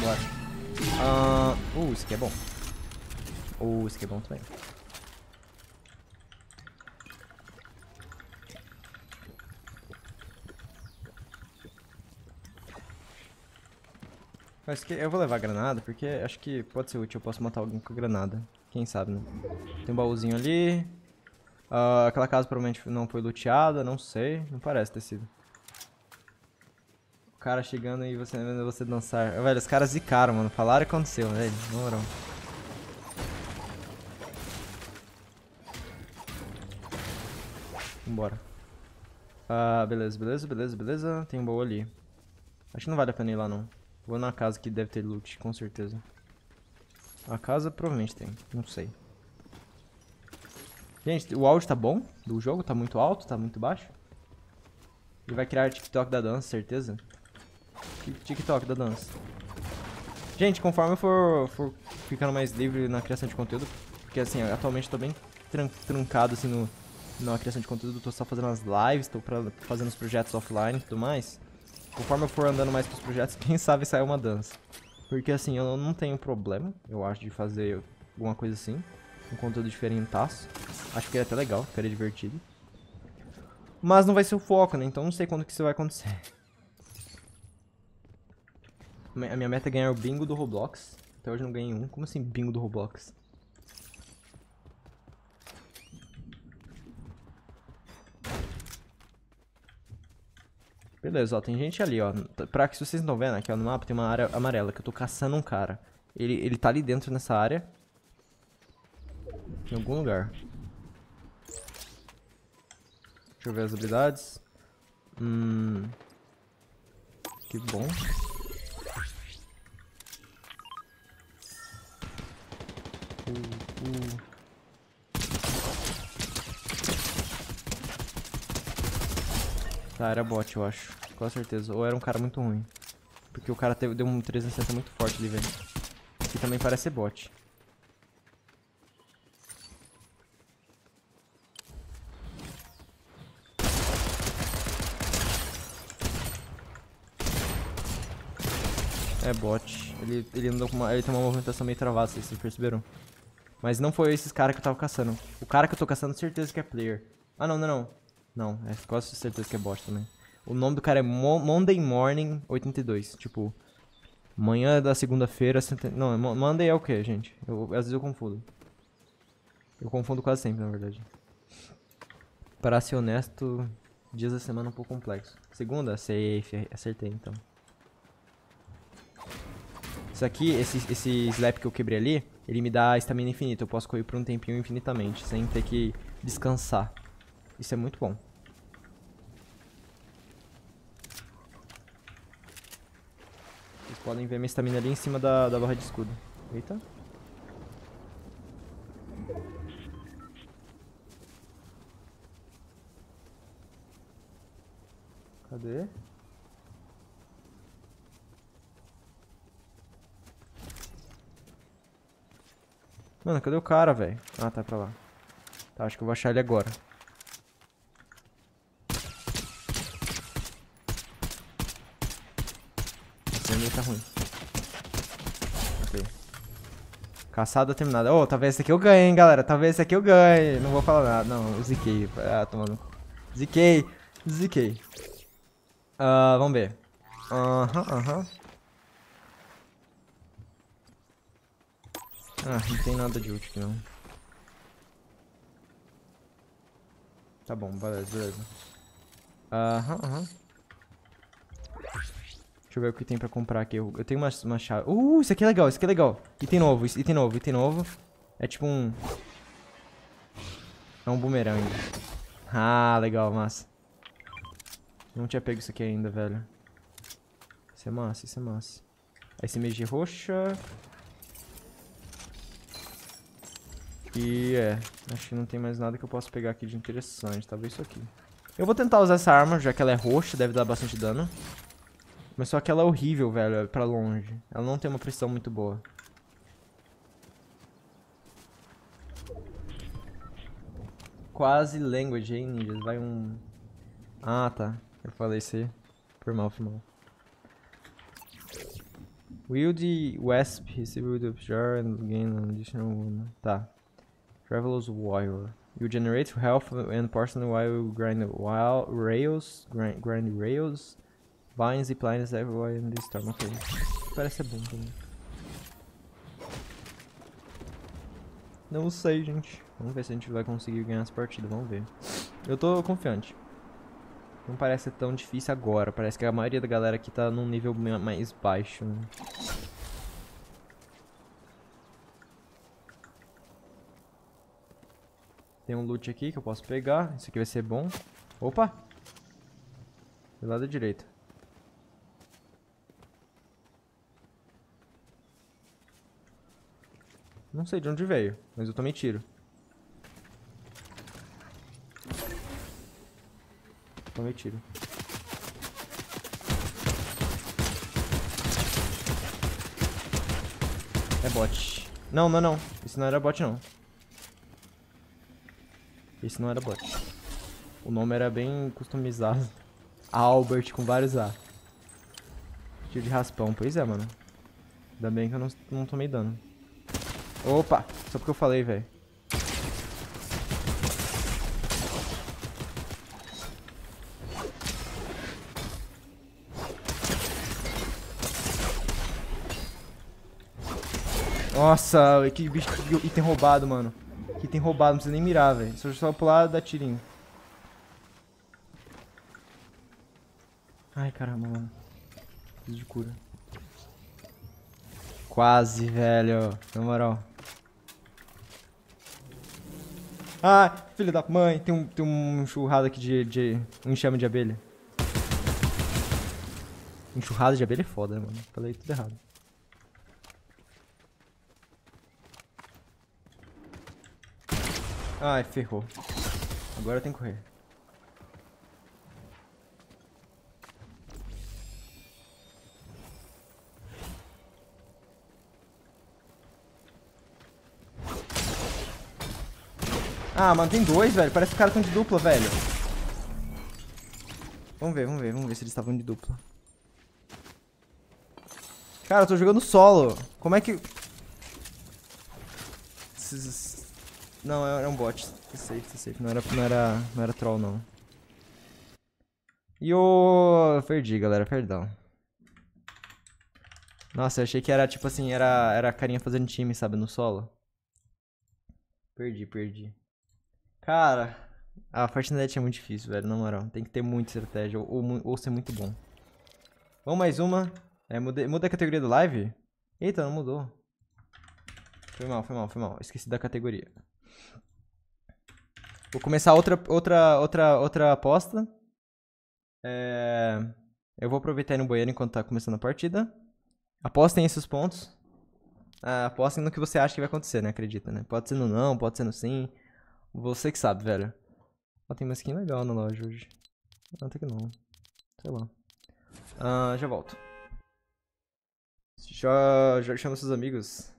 Bora. Uh, uh, isso aqui é bom. Uh, isso aqui é bom também. que eu vou levar granada, porque acho que pode ser útil. Eu posso matar alguém com granada. Quem sabe, né? Tem um baúzinho ali. Uh, aquela casa provavelmente não foi luteada, não sei. Não parece ter sido. O cara chegando e você vendo você dançar. Velho, os caras zicaram, mano. Falaram e aconteceu, velho. Na moral. Vambora. Ah, beleza, beleza, beleza, beleza. Tem um baú ali. Acho que não vale a pena ir lá, não. Vou na casa que deve ter loot, com certeza. A casa provavelmente tem, não sei. Gente, o áudio tá bom do jogo? Tá muito alto? Tá muito baixo? Ele vai criar TikTok da dança, certeza? TikTok da dança. Gente, conforme eu for, for ficando mais livre na criação de conteúdo, porque assim, atualmente eu tô bem tran trancado assim no, na criação de conteúdo, tô só fazendo as lives, tô pra, fazendo os projetos offline e tudo mais. Conforme eu for andando mais pros projetos, quem sabe sair uma dança. Porque assim, eu não tenho problema, eu acho, de fazer alguma coisa assim. Um conteúdo diferentaço. Acho que é até legal, ficaria divertido. Mas não vai ser o foco, né? Então não sei quando que isso vai acontecer. A minha meta é ganhar o bingo do Roblox. Até hoje não ganhei um. Como assim bingo do Roblox? Beleza, ó, tem gente ali, ó. Pra que vocês não estão vendo, aqui ó, no mapa tem uma área amarela que eu tô caçando um cara. Ele, ele tá ali dentro nessa área. Em algum lugar. Deixa eu ver as habilidades. Hum... Que bom. Uh, uh. Tá, era bot, eu acho. Com certeza. Ou era um cara muito ruim. Porque o cara teve, deu um 360 muito forte ali, velho. Que também parece ser bot. É bot. Ele, ele, andou com uma, ele tem uma movimentação meio travada, vocês perceberam? Mas não foi esses caras que eu tava caçando. O cara que eu tô caçando, certeza que é player. Ah, não, não, não. Não, é quase certeza que é bot também. O nome do cara é Mo Monday Morning 82. Tipo, manhã da segunda-feira. Não, é Monday é o que, gente? Eu, às vezes eu confundo. Eu confundo quase sempre, na verdade. Para ser honesto, dias da semana é um pouco complexo. Segunda? Safe, acertei então. Isso aqui, esse, esse slap que eu quebrei ali, ele me dá estamina infinita. Eu posso correr por um tempinho infinitamente, sem ter que descansar. Isso é muito bom. Vocês podem ver minha estamina ali em cima da, da barra de escudo. Eita. Cadê? Mano, cadê o cara, velho? Ah, tá pra lá. Tá, acho que eu vou achar ele agora. meio tá ruim. Ok. Caçada terminada. Oh, talvez esse aqui eu ganhe, hein, galera. Talvez esse aqui eu ganhe. Não vou falar nada. Não, eu ziquei. Ah, tomando. Ziquei. Ziquei. Uh, vamos ver. Aham, aham. Ah, não tem nada de útil aqui, não. Tá bom, beleza, beleza. Aham, aham. Deixa eu ver o que tem pra comprar aqui. Eu, eu tenho uma, uma chave. Uh, isso aqui é legal, isso aqui é legal. Item novo, item novo, item novo. É tipo um... É um bumerangue. Ah, legal, massa. Não tinha pego isso aqui ainda, velho. Isso é massa, isso é massa. mês de roxa. E é, acho que não tem mais nada que eu possa pegar aqui de interessante. Talvez isso aqui. Eu vou tentar usar essa arma, já que ela é roxa, deve dar bastante dano. Mas só que ela é horrível, velho, é pra longe. Ela não tem uma pressão muito boa. Quase language, hein, ninjas? Vai um... Ah, tá. Eu falei isso aí. Por mal, por mal. the Wasp receive the jar and gain an additional one. Tá. Traveler's wire. You generate health and person while you grind while rails, grind, grind rails Vines e Plines everywhere in the storm. Ok. Parece ser bom também. Não sei, gente. Vamos ver se a gente vai conseguir ganhar as partidas. Vamos ver. Eu tô confiante. Não parece tão difícil agora. Parece que a maioria da galera aqui tá num nível mais baixo, né? Tem um loot aqui que eu posso pegar. Isso aqui vai ser bom. Opa! Do lado direito. Não sei de onde veio, mas eu tomei tiro. Tomei tiro. É bot. Não, não, não. Isso não era bot, não. Isso não era bot. O nome era bem customizado. Albert com vários A. Tiro de raspão. Pois é, mano. Ainda bem que eu não, não tomei dano. Opa, só porque eu falei, velho. Nossa, que bicho, que item roubado, mano. Que item roubado, não precisa nem mirar, velho. Só, só pular e dar tirinho. Ai, caramba, mano. Preciso de cura. Quase, velho. Na moral. Ah, filho da mãe, tem um, tem um churrado aqui de, de um enxame de abelha. Enxurrada de abelha é foda, né, mano? Falei tudo errado. Ai, ferrou. Agora tem que correr. Ah, mano, tem dois, velho. Parece que os caras estão de dupla, velho. Vamos ver, vamos ver, vamos ver se eles estavam de dupla. Cara, eu tô jogando solo. Como é que... Não, era é, é um bot. Aceito, tá safe, tá safe. Não era, não era, não era troll, não. E o... Perdi, galera. Perdão. Nossa, eu achei que era, tipo assim, era, era a carinha fazendo time, sabe? No solo. Perdi, perdi. Cara, a Fortnite é muito difícil, velho, na moral. Tem que ter muita estratégia ou, ou, ou ser muito bom. Vamos mais uma. É, mudei, a categoria do live? Eita, não mudou. Foi mal, foi mal, foi mal. Esqueci da categoria. Vou começar outra, outra, outra, outra aposta. É... Eu vou aproveitar ir no banheiro enquanto tá começando a partida. Apostem esses pontos. Ah, apostem no que você acha que vai acontecer, né? Acredita, né? Pode ser no não, pode ser no sim. Você que sabe, velho. Ó, tem uma skin legal na loja hoje. Até que não. Sei lá. Ah, já volto. Já, já chama seus amigos.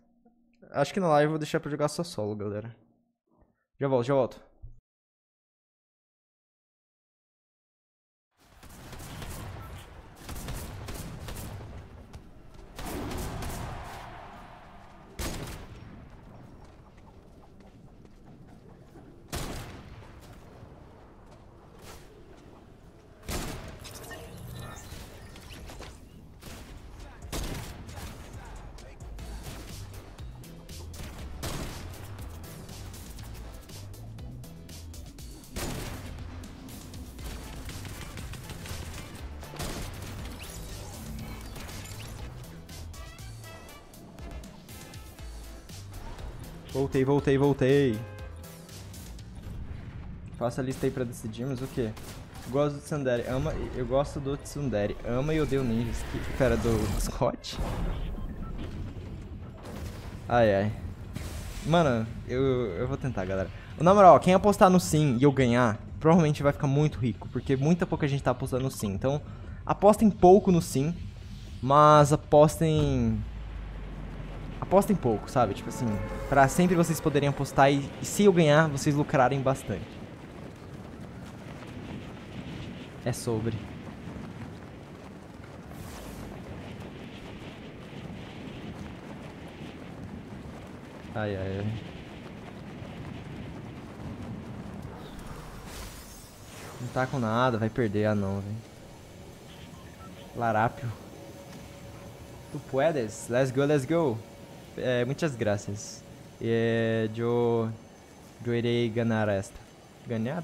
Acho que na live eu vou deixar pra jogar só solo, galera. Já volto, já volto. Voltei, voltei, voltei. Faça a lista aí pra decidirmos o quê? Gosto do Tsundere, ama... Eu gosto do Tsundere, ama e odeio ninjas. Que... Pera, do, do Scott? Ai, ai. Mano, eu, eu vou tentar, galera. Na moral, quem apostar no sim e eu ganhar, provavelmente vai ficar muito rico, porque muita pouca gente tá apostando no sim. Então, apostem pouco no sim, mas apostem apostem pouco, sabe? Tipo assim, para sempre vocês poderem apostar e, e se eu ganhar, vocês lucrarem bastante. É sobre. Ai, ai, ai. Não tá com nada, vai perder. Ah, não, velho. Né? Larápio. Tu puedes? Let's go, let's go é, muitas graças. Eh, eu, eu irei ganhar esta. Ganhar?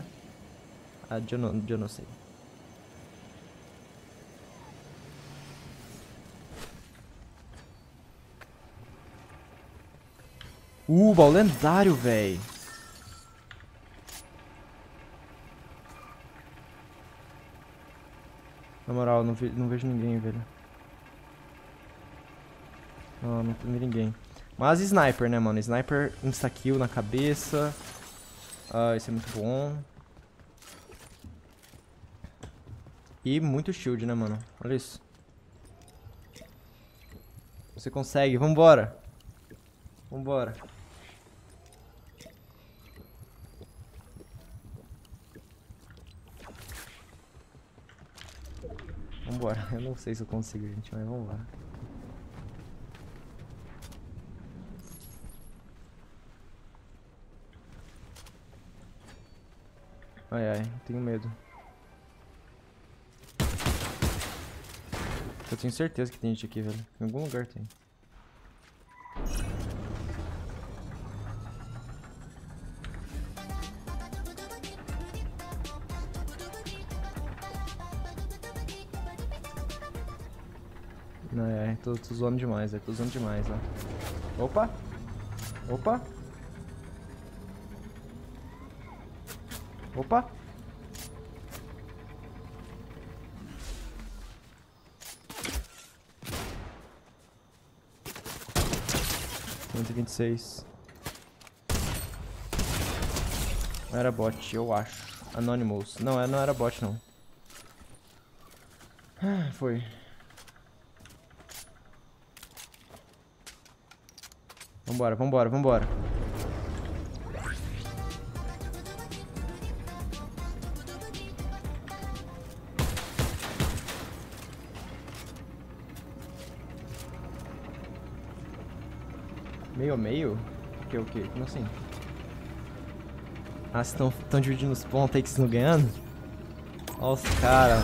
Ah, eu não, eu não sei. Uh, baú lendário, véi. Na moral, não, vi, não vejo ninguém, velho. Não, não ninguém. Mas sniper, né, mano? Sniper insta-kill na cabeça. Ah, isso é muito bom. E muito shield, né, mano? Olha isso. Você consegue. Vambora. Vambora. Vambora. Eu não sei se eu consigo, gente, mas vambora. Ai, ai, tenho medo. Eu tenho certeza que tem gente aqui, velho. Em algum lugar tem. Não, é, tô, tô zoando demais, é, tô zoando demais, ó. Opa! Opa! Opa! Cento e vinte e seis. Não era bot, eu acho. Anonymous. Não, é, não era bot, não. Ah, foi. Vambora, vambora, vambora. meio a meio? O que, o que? Como assim? Ah, vocês estão dividindo os pontos aí que vocês estão ganhando? Olha os caras,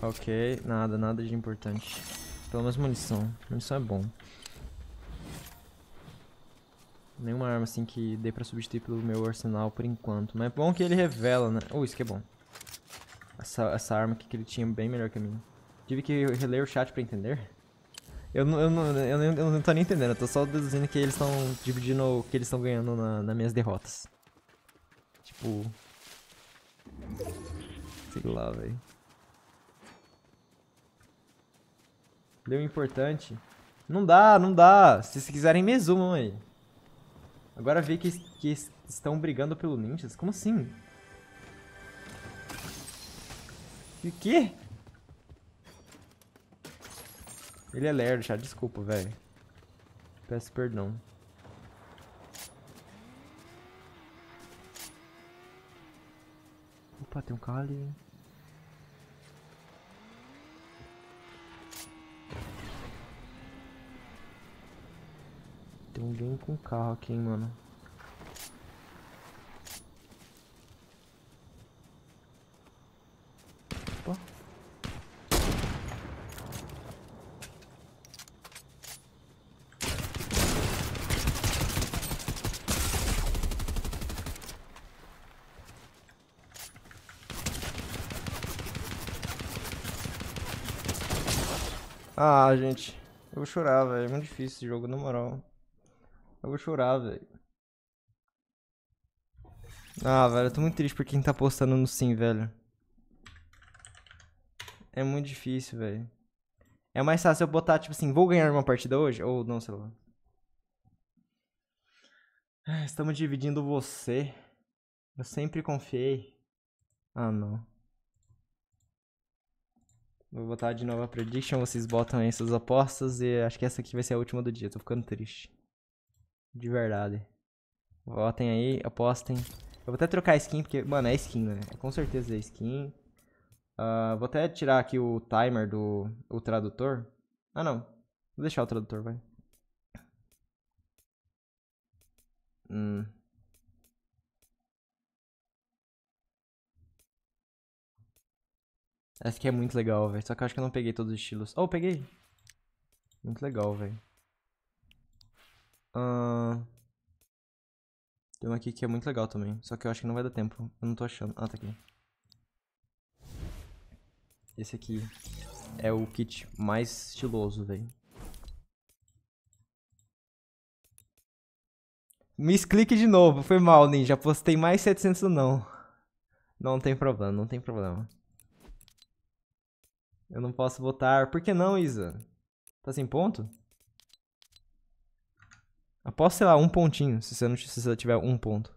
Ok, nada, nada de importante. Pelo menos munição. Munição é bom. Nenhuma arma assim que dê pra substituir pelo meu arsenal por enquanto. Mas é bom que ele revela, né? Uh, isso que é bom. Essa, essa arma aqui que ele tinha é bem melhor que a minha. Tive que reler o chat pra entender. Eu não, eu, não, eu, eu não tô nem entendendo, eu tô só deduzindo que eles estão dividindo o que eles estão ganhando na, nas minhas derrotas. Tipo. Sei lá, velho. Deu importante. Não dá, não dá. Se vocês quiserem, me aí. Agora vê que, que estão brigando pelo ninjas? Como assim? E o quê? Ele é lerdo, já. Desculpa, velho. Peço perdão. Opa, tem um carro ali. Tem alguém com carro aqui, hein, mano. Ah, gente. Eu vou chorar, velho. É muito difícil esse jogo, na moral. Eu vou chorar, velho. Ah, velho, eu tô muito triste por quem tá postando no sim, velho. É muito difícil, velho. É mais fácil eu botar, tipo assim, vou ganhar uma partida hoje? Ou não, sei lá. Estamos dividindo você. Eu sempre confiei. Ah, não. Vou botar de novo a prediction, vocês botam aí suas apostas e acho que essa aqui vai ser a última do dia, tô ficando triste. De verdade. Votem aí, apostem. Eu vou até trocar a skin, porque, mano, é skin, né? Com certeza é skin. Uh, vou até tirar aqui o timer do o tradutor. Ah, não. Vou deixar o tradutor, vai. Hum. Essa aqui é muito legal, velho. Só que eu acho que eu não peguei todos os estilos. Oh, peguei. Muito legal, velho. Uh... Tem uma aqui que é muito legal também. Só que eu acho que não vai dar tempo. Eu não tô achando. Ah, tá aqui. Esse aqui é o kit mais estiloso, velho. Misclick de novo. Foi mal, ninja. Postei mais 700 não. Não tem problema, não tem problema. Eu não posso votar. Por que não, Isa? Tá sem ponto? Aposto, sei lá, um pontinho, se você, não, se você tiver um ponto.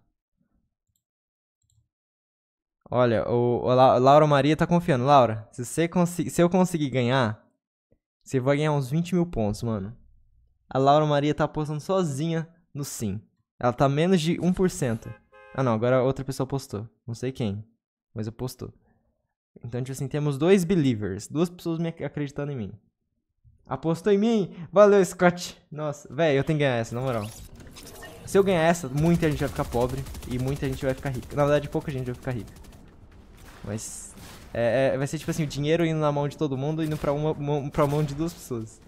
Olha, o, o La, Laura Maria tá confiando. Laura, se, você se eu conseguir ganhar, você vai ganhar uns 20 mil pontos, mano. A Laura Maria tá apostando sozinha no sim. Ela tá menos de 1%. Ah não, agora outra pessoa postou. Não sei quem, mas eu postou. Então, tipo assim, temos dois believers, duas pessoas me acreditando em mim. Apostou em mim? Valeu, Scott. Nossa, velho, eu tenho que ganhar essa, na moral. Se eu ganhar essa, muita gente vai ficar pobre e muita gente vai ficar rica. Na verdade, pouca gente vai ficar rica. Mas é, é, vai ser tipo assim, o dinheiro indo na mão de todo mundo e indo pra, uma, mão, pra mão de duas pessoas.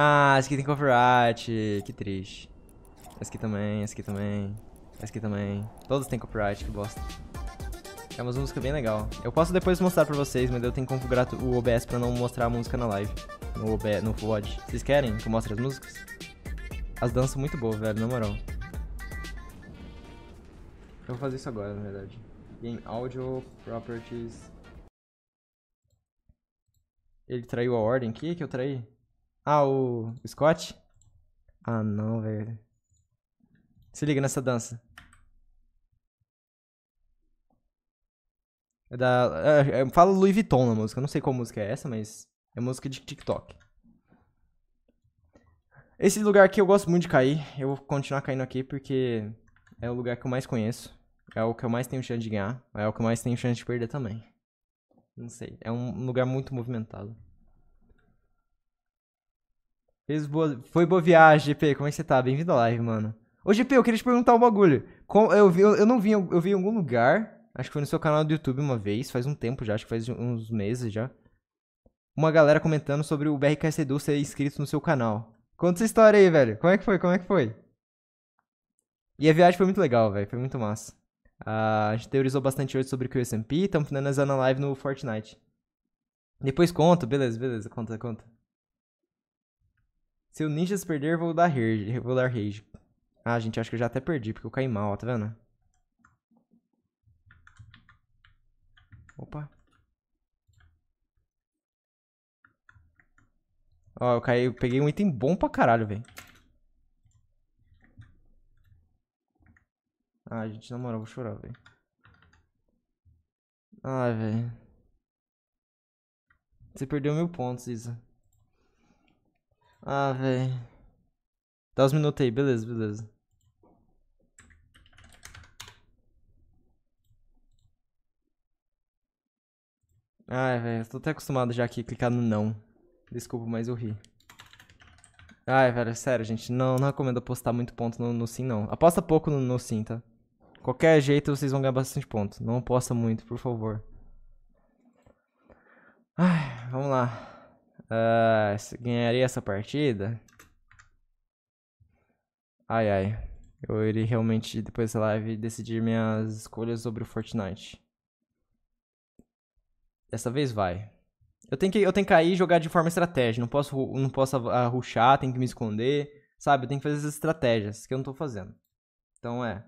Ah, esse aqui tem copyright. Que triste. Esse aqui também, esse aqui também. Esse aqui também. Todos têm copyright, que bosta. É uma música bem legal. Eu posso depois mostrar pra vocês, mas eu tenho que configurar o OBS pra não mostrar a música na live. No, OBS, no VOD. Vocês querem que eu mostre as músicas? As danças muito boas, velho, na moral. Eu vou fazer isso agora, na verdade. Game Audio Properties. Ele traiu a ordem aqui que eu traí? Ah, o Scott? Ah, não, velho. Se liga nessa dança. É da. É, é, fala Louis Vuitton na música. Eu não sei qual música é essa, mas é música de TikTok. Esse lugar aqui eu gosto muito de cair. Eu vou continuar caindo aqui porque é o lugar que eu mais conheço. É o que eu mais tenho chance de ganhar. É o que eu mais tenho chance de perder também. Não sei. É um lugar muito movimentado. Fez boa... Foi boa viagem, GP. Como é que você tá? Bem-vindo à live, mano. Ô, GP, eu queria te perguntar um bagulho. Eu, vi... eu não vi, eu vi em algum lugar, acho que foi no seu canal do YouTube uma vez, faz um tempo já, acho que faz uns meses já. Uma galera comentando sobre o BRK Edu ser inscrito no seu canal. Conta essa história aí, velho. Como é que foi? Como é que foi? E a viagem foi muito legal, velho. Foi muito massa. Uh, a gente teorizou bastante hoje sobre o QSMP. Estamos finalizando a live no Fortnite. Depois conto, beleza, beleza. Conta, conta. Se o Ninjas perder, vou dar rage. Vou dar rage. Ah, gente, acho que eu já até perdi, porque eu caí mal, ó, tá vendo? Opa. Ó, eu caí, eu peguei um item bom pra caralho, velho. Ah, gente, na moral, vou chorar, velho. Ai, velho. Você perdeu mil pontos, Isa. Ah, velho. Dá uns minutos aí, beleza, beleza. Ai, velho, tô até acostumado já aqui a clicar no não. Desculpa, mas eu ri. Ai, velho, sério, gente, não, não recomendo apostar muito ponto no, no sim, não. Aposta pouco no, no sim, tá? Qualquer jeito vocês vão ganhar bastante ponto. Não aposta muito, por favor. Ai, vamos lá. Uh, ganharia essa partida? Ai, ai. Eu irei realmente, depois da live, decidir minhas escolhas sobre o Fortnite. Dessa vez vai. Eu tenho que, eu tenho que cair e jogar de forma estratégica. Não posso, não posso ah, ruxar, tenho que me esconder. Sabe, eu tenho que fazer essas estratégias que eu não tô fazendo. Então é.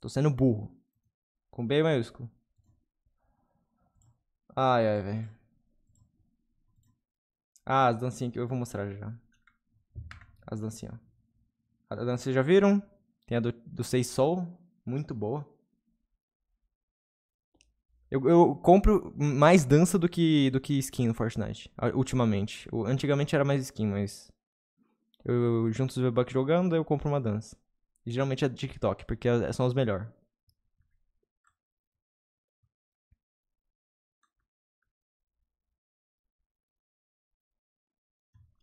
Tô sendo burro. Com B maiúsculo. Ai, ai, velho. Ah, as dancinhas que eu vou mostrar já. As dancinhas. A dança vocês já viram? Tem a do, do Seis Sol, muito boa. Eu, eu, compro mais dança do que, do que skin no Fortnite, ultimamente. Eu, antigamente era mais skin, mas. Eu, eu junto os V-Bucks jogando, eu compro uma dança. E geralmente é TikTok, porque é, são as melhores.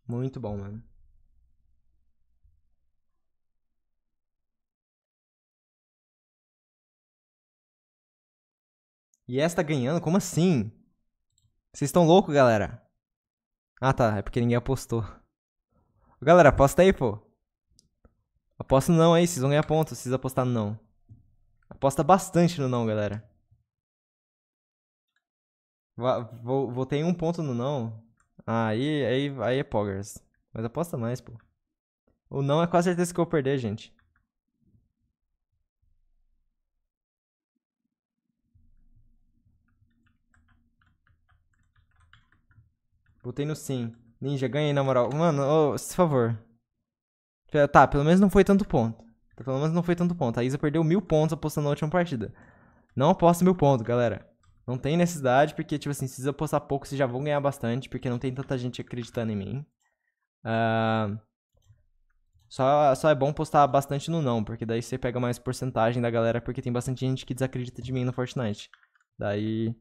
Muito bom, mano. E essa tá ganhando? Como assim? Vocês estão loucos, galera? Ah, tá. É porque ninguém apostou. Galera, aposta aí, pô. Aposta no não aí. Vocês vão ganhar ponto se vocês apostarem no não. Aposta bastante no não, galera. ter um ponto no não. Aí, aí, aí é Poggers. Mas aposta mais, pô. O não é quase certeza que eu vou perder, gente. Botei no sim. Ninja, ganhei na moral. Mano, oh, por favor. Tá, pelo menos não foi tanto ponto. Pelo menos não foi tanto ponto. A Isa perdeu mil pontos apostando na última partida. Não aposta mil pontos, galera. Não tem necessidade, porque, tipo assim, se eu postar pouco, vocês já vão ganhar bastante, porque não tem tanta gente acreditando em mim. Uh, só, só é bom postar bastante no não, porque daí você pega mais porcentagem da galera, porque tem bastante gente que desacredita de mim no Fortnite. Daí,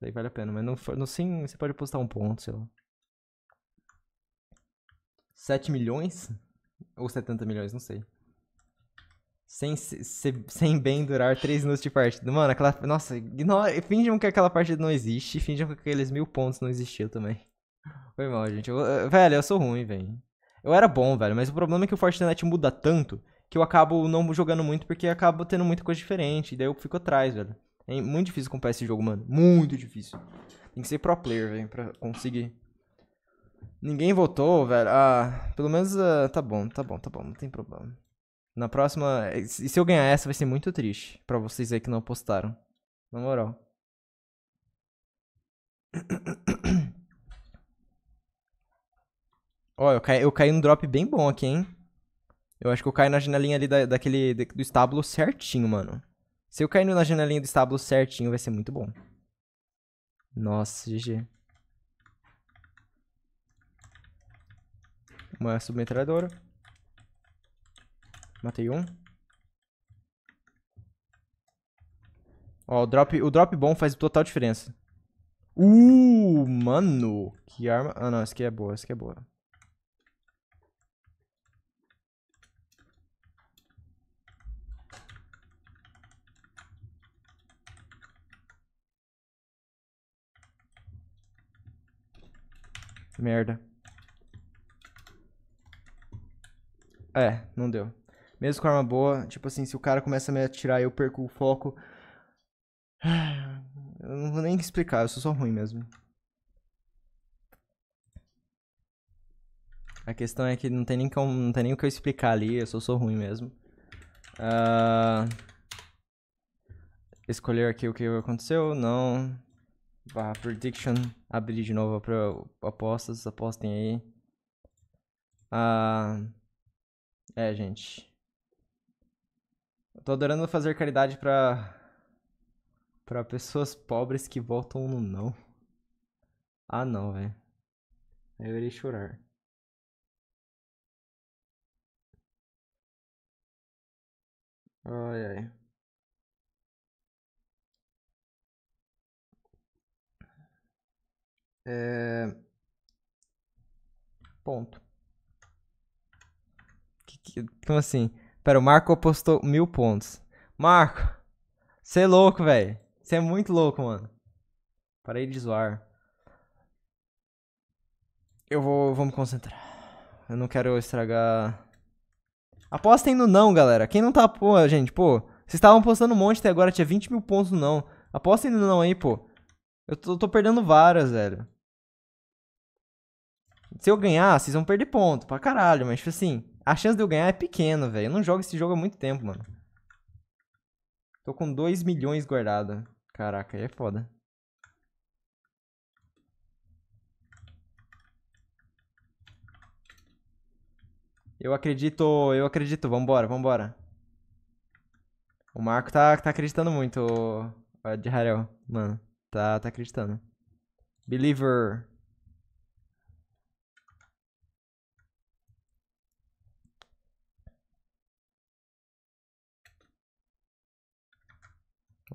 daí vale a pena. Mas no, no sim, você pode postar um ponto, sei lá. 7 milhões? Ou 70 milhões, não sei. Sem, sem bem durar três minutos de partida. Mano, aquela. Nossa, ignora, que aquela partida não existe. fingam que aqueles mil pontos não existiu também. Foi mal, gente. Eu, eh, velho, eu sou ruim, velho. Eu era bom, velho, mas o problema é que o Fortnite muda tanto que eu acabo não jogando muito porque acabo tendo muita coisa diferente. e Daí eu fico atrás, velho. É muito difícil comprar esse jogo, mano. Muito difícil. Tem que ser pro player, velho, pra conseguir. Ninguém votou, velho. Ah, pelo menos. Uh, tá bom, tá bom, tá bom. Não tem problema. Na próxima. Eh, e se eu ganhar essa, vai ser muito triste. Pra vocês aí que não apostaram. Na moral. Ó, eu caí, eu caí num drop bem bom aqui, hein? Eu acho que eu caí na janelinha ali da, daquele, do estábulo certinho, mano. Se eu cair na janelinha do estábulo certinho, vai ser muito bom. Nossa, GG. Uma submetralhadora. Matei um. Ó, o drop, o drop bom faz total diferença. Uh, mano. Que arma... Ah, não. Essa aqui é boa. Essa aqui é boa. Merda. É, não deu. Mesmo com arma boa, tipo assim, se o cara começa a me atirar e eu perco o foco. Eu não vou nem explicar, eu sou só ruim mesmo. A questão é que não tem nem, como, não tem nem o que eu explicar ali, eu só sou ruim mesmo. Uh... Escolher aqui o que aconteceu, não. Barra prediction, abrir de novo para apostas, apostem aí. Uh... É, gente. Eu tô adorando fazer caridade pra. pra pessoas pobres que votam no não. Ah, não, velho. Eu irei chorar. Ai, ai. É... Ponto. Que, que, como então, assim? Pera, o Marco postou mil pontos. Marco, você é louco, velho. Você é muito louco, mano. Parei de zoar. Eu vou, vou me concentrar. Eu não quero estragar. Apostem no não, galera. Quem não tá, pô, gente, pô. Vocês estavam postando um monte até agora, tinha 20 mil pontos no não. Apostem no não aí, pô. Eu tô, tô perdendo varas, velho. Se eu ganhar, vocês vão perder ponto pra caralho, mas tipo assim. A chance de eu ganhar é pequena, velho. Eu não jogo esse jogo há muito tempo, mano. Tô com 2 milhões guardado. Caraca, aí é foda. Eu acredito, eu acredito. Vambora, vambora. O Marco tá, tá acreditando muito, de Harel. Mano, tá, tá acreditando. Believer.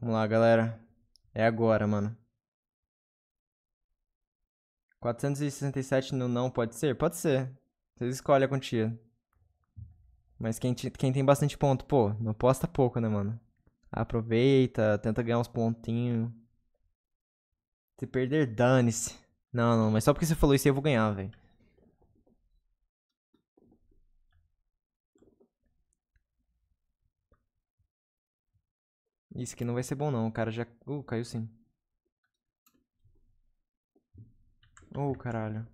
Vamos lá, galera. É agora, mano. 467 no não pode ser? Pode ser. Vocês escolhem a quantia. Mas quem, quem tem bastante ponto, pô, não posta pouco, né, mano? Aproveita, tenta ganhar uns pontinhos. Se perder, dane-se. Não, não, mas só porque você falou isso aí eu vou ganhar, velho. Isso aqui não vai ser bom não, o cara já... Uh, caiu sim. Oh, caralho.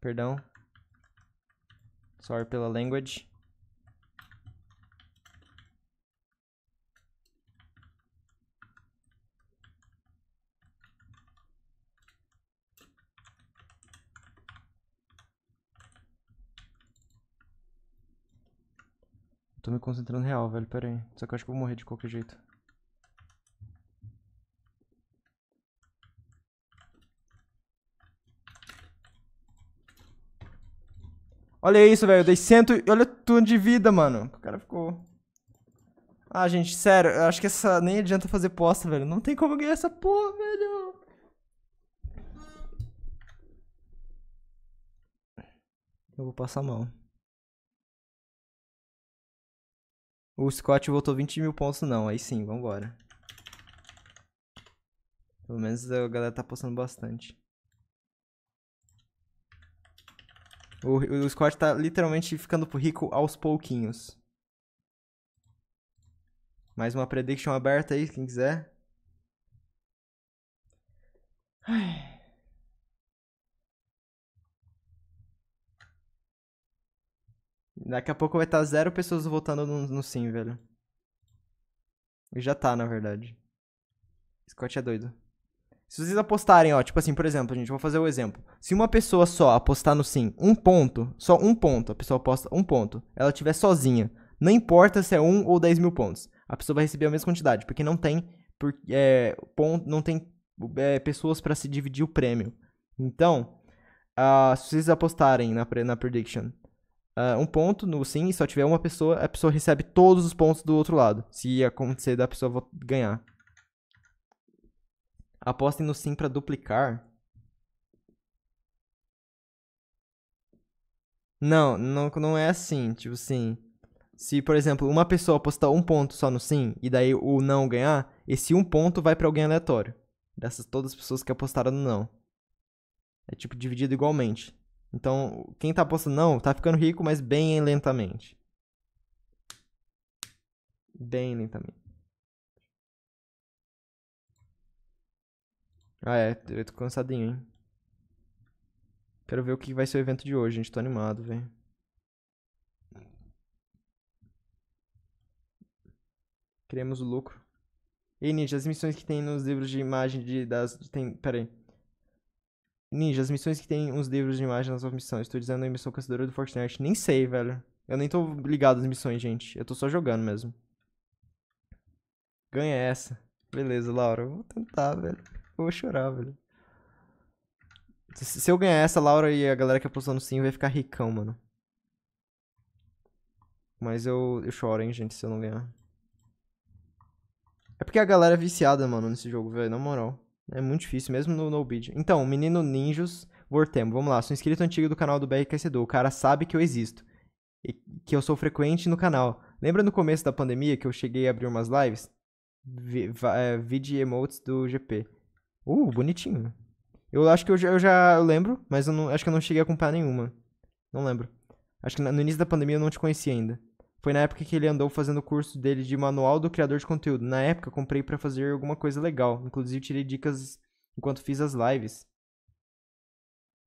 Perdão. Sorry pela language. Tô me concentrando real, velho. Pera aí. Só que eu acho que eu vou morrer de qualquer jeito. Olha isso, velho. Eu dei cento... Olha tudo de vida, mano. O cara ficou... Ah, gente, sério. Eu acho que essa... Nem adianta fazer posta, velho. Não tem como ganhar essa porra, velho. Eu vou passar a mão. O Scott voltou 20 mil pontos, não. Aí sim, vambora. Pelo menos a galera tá postando bastante. O, o Scott tá literalmente ficando rico aos pouquinhos. Mais uma prediction aberta aí, quem quiser. Ai. Daqui a pouco vai estar tá zero pessoas votando no, no sim, velho. E já tá, na verdade. Scott é doido. Se vocês apostarem, ó, tipo assim, por exemplo, gente, vou fazer o um exemplo. Se uma pessoa só apostar no sim um ponto, só um ponto, a pessoa aposta um ponto, ela tiver sozinha, não importa se é um ou dez mil pontos, a pessoa vai receber a mesma quantidade, porque não tem, por, é, ponto, não tem é, pessoas para se dividir o prêmio. Então, uh, se vocês apostarem na, na prediction uh, um ponto no sim e só tiver uma pessoa, a pessoa recebe todos os pontos do outro lado. Se acontecer da pessoa ganhar. Apostem no sim para duplicar. Não, não, não é assim. Tipo assim. Se, por exemplo, uma pessoa apostar um ponto só no sim e daí o não ganhar, esse um ponto vai para alguém aleatório. Dessas todas as pessoas que apostaram no não. É tipo dividido igualmente. Então, quem tá apostando, não, tá ficando rico, mas bem lentamente. Bem lentamente. Ah, é, eu tô cansadinho, hein? Quero ver o que vai ser o evento de hoje, gente. Tô animado, velho. Queremos o lucro. E, Nietzsche, as missões que tem nos livros de imagem de... Das, tem, pera aí. Ninja, as missões que tem uns livros de imagem nas missões. Estou dizendo a missão caçadora do Fortnite. Nem sei, velho. Eu nem tô ligado às missões, gente. Eu tô só jogando mesmo. Ganha essa. Beleza, Laura. Eu vou tentar, velho. Eu vou chorar, velho. Se eu ganhar essa, Laura e a galera que apostou no sim vai ficar ricão, mano. Mas eu, eu choro, hein, gente, se eu não ganhar. É porque a galera é viciada, mano, nesse jogo, velho. Na moral. É muito difícil, mesmo no no-bid. Então, menino ninjos, Vortemo, vamos lá. Sou inscrito antigo do canal do BRQC O cara sabe que eu existo. E que eu sou frequente no canal. Lembra no começo da pandemia que eu cheguei a abrir umas lives? Vi, é, emotes do GP. Uh, bonitinho. Eu acho que eu já, eu já lembro, mas eu não, acho que eu não cheguei a comprar nenhuma. Não lembro. Acho que no início da pandemia eu não te conhecia ainda. Foi na época que ele andou fazendo o curso dele de manual do criador de conteúdo. Na época, comprei para fazer alguma coisa legal. Inclusive, tirei dicas enquanto fiz as lives.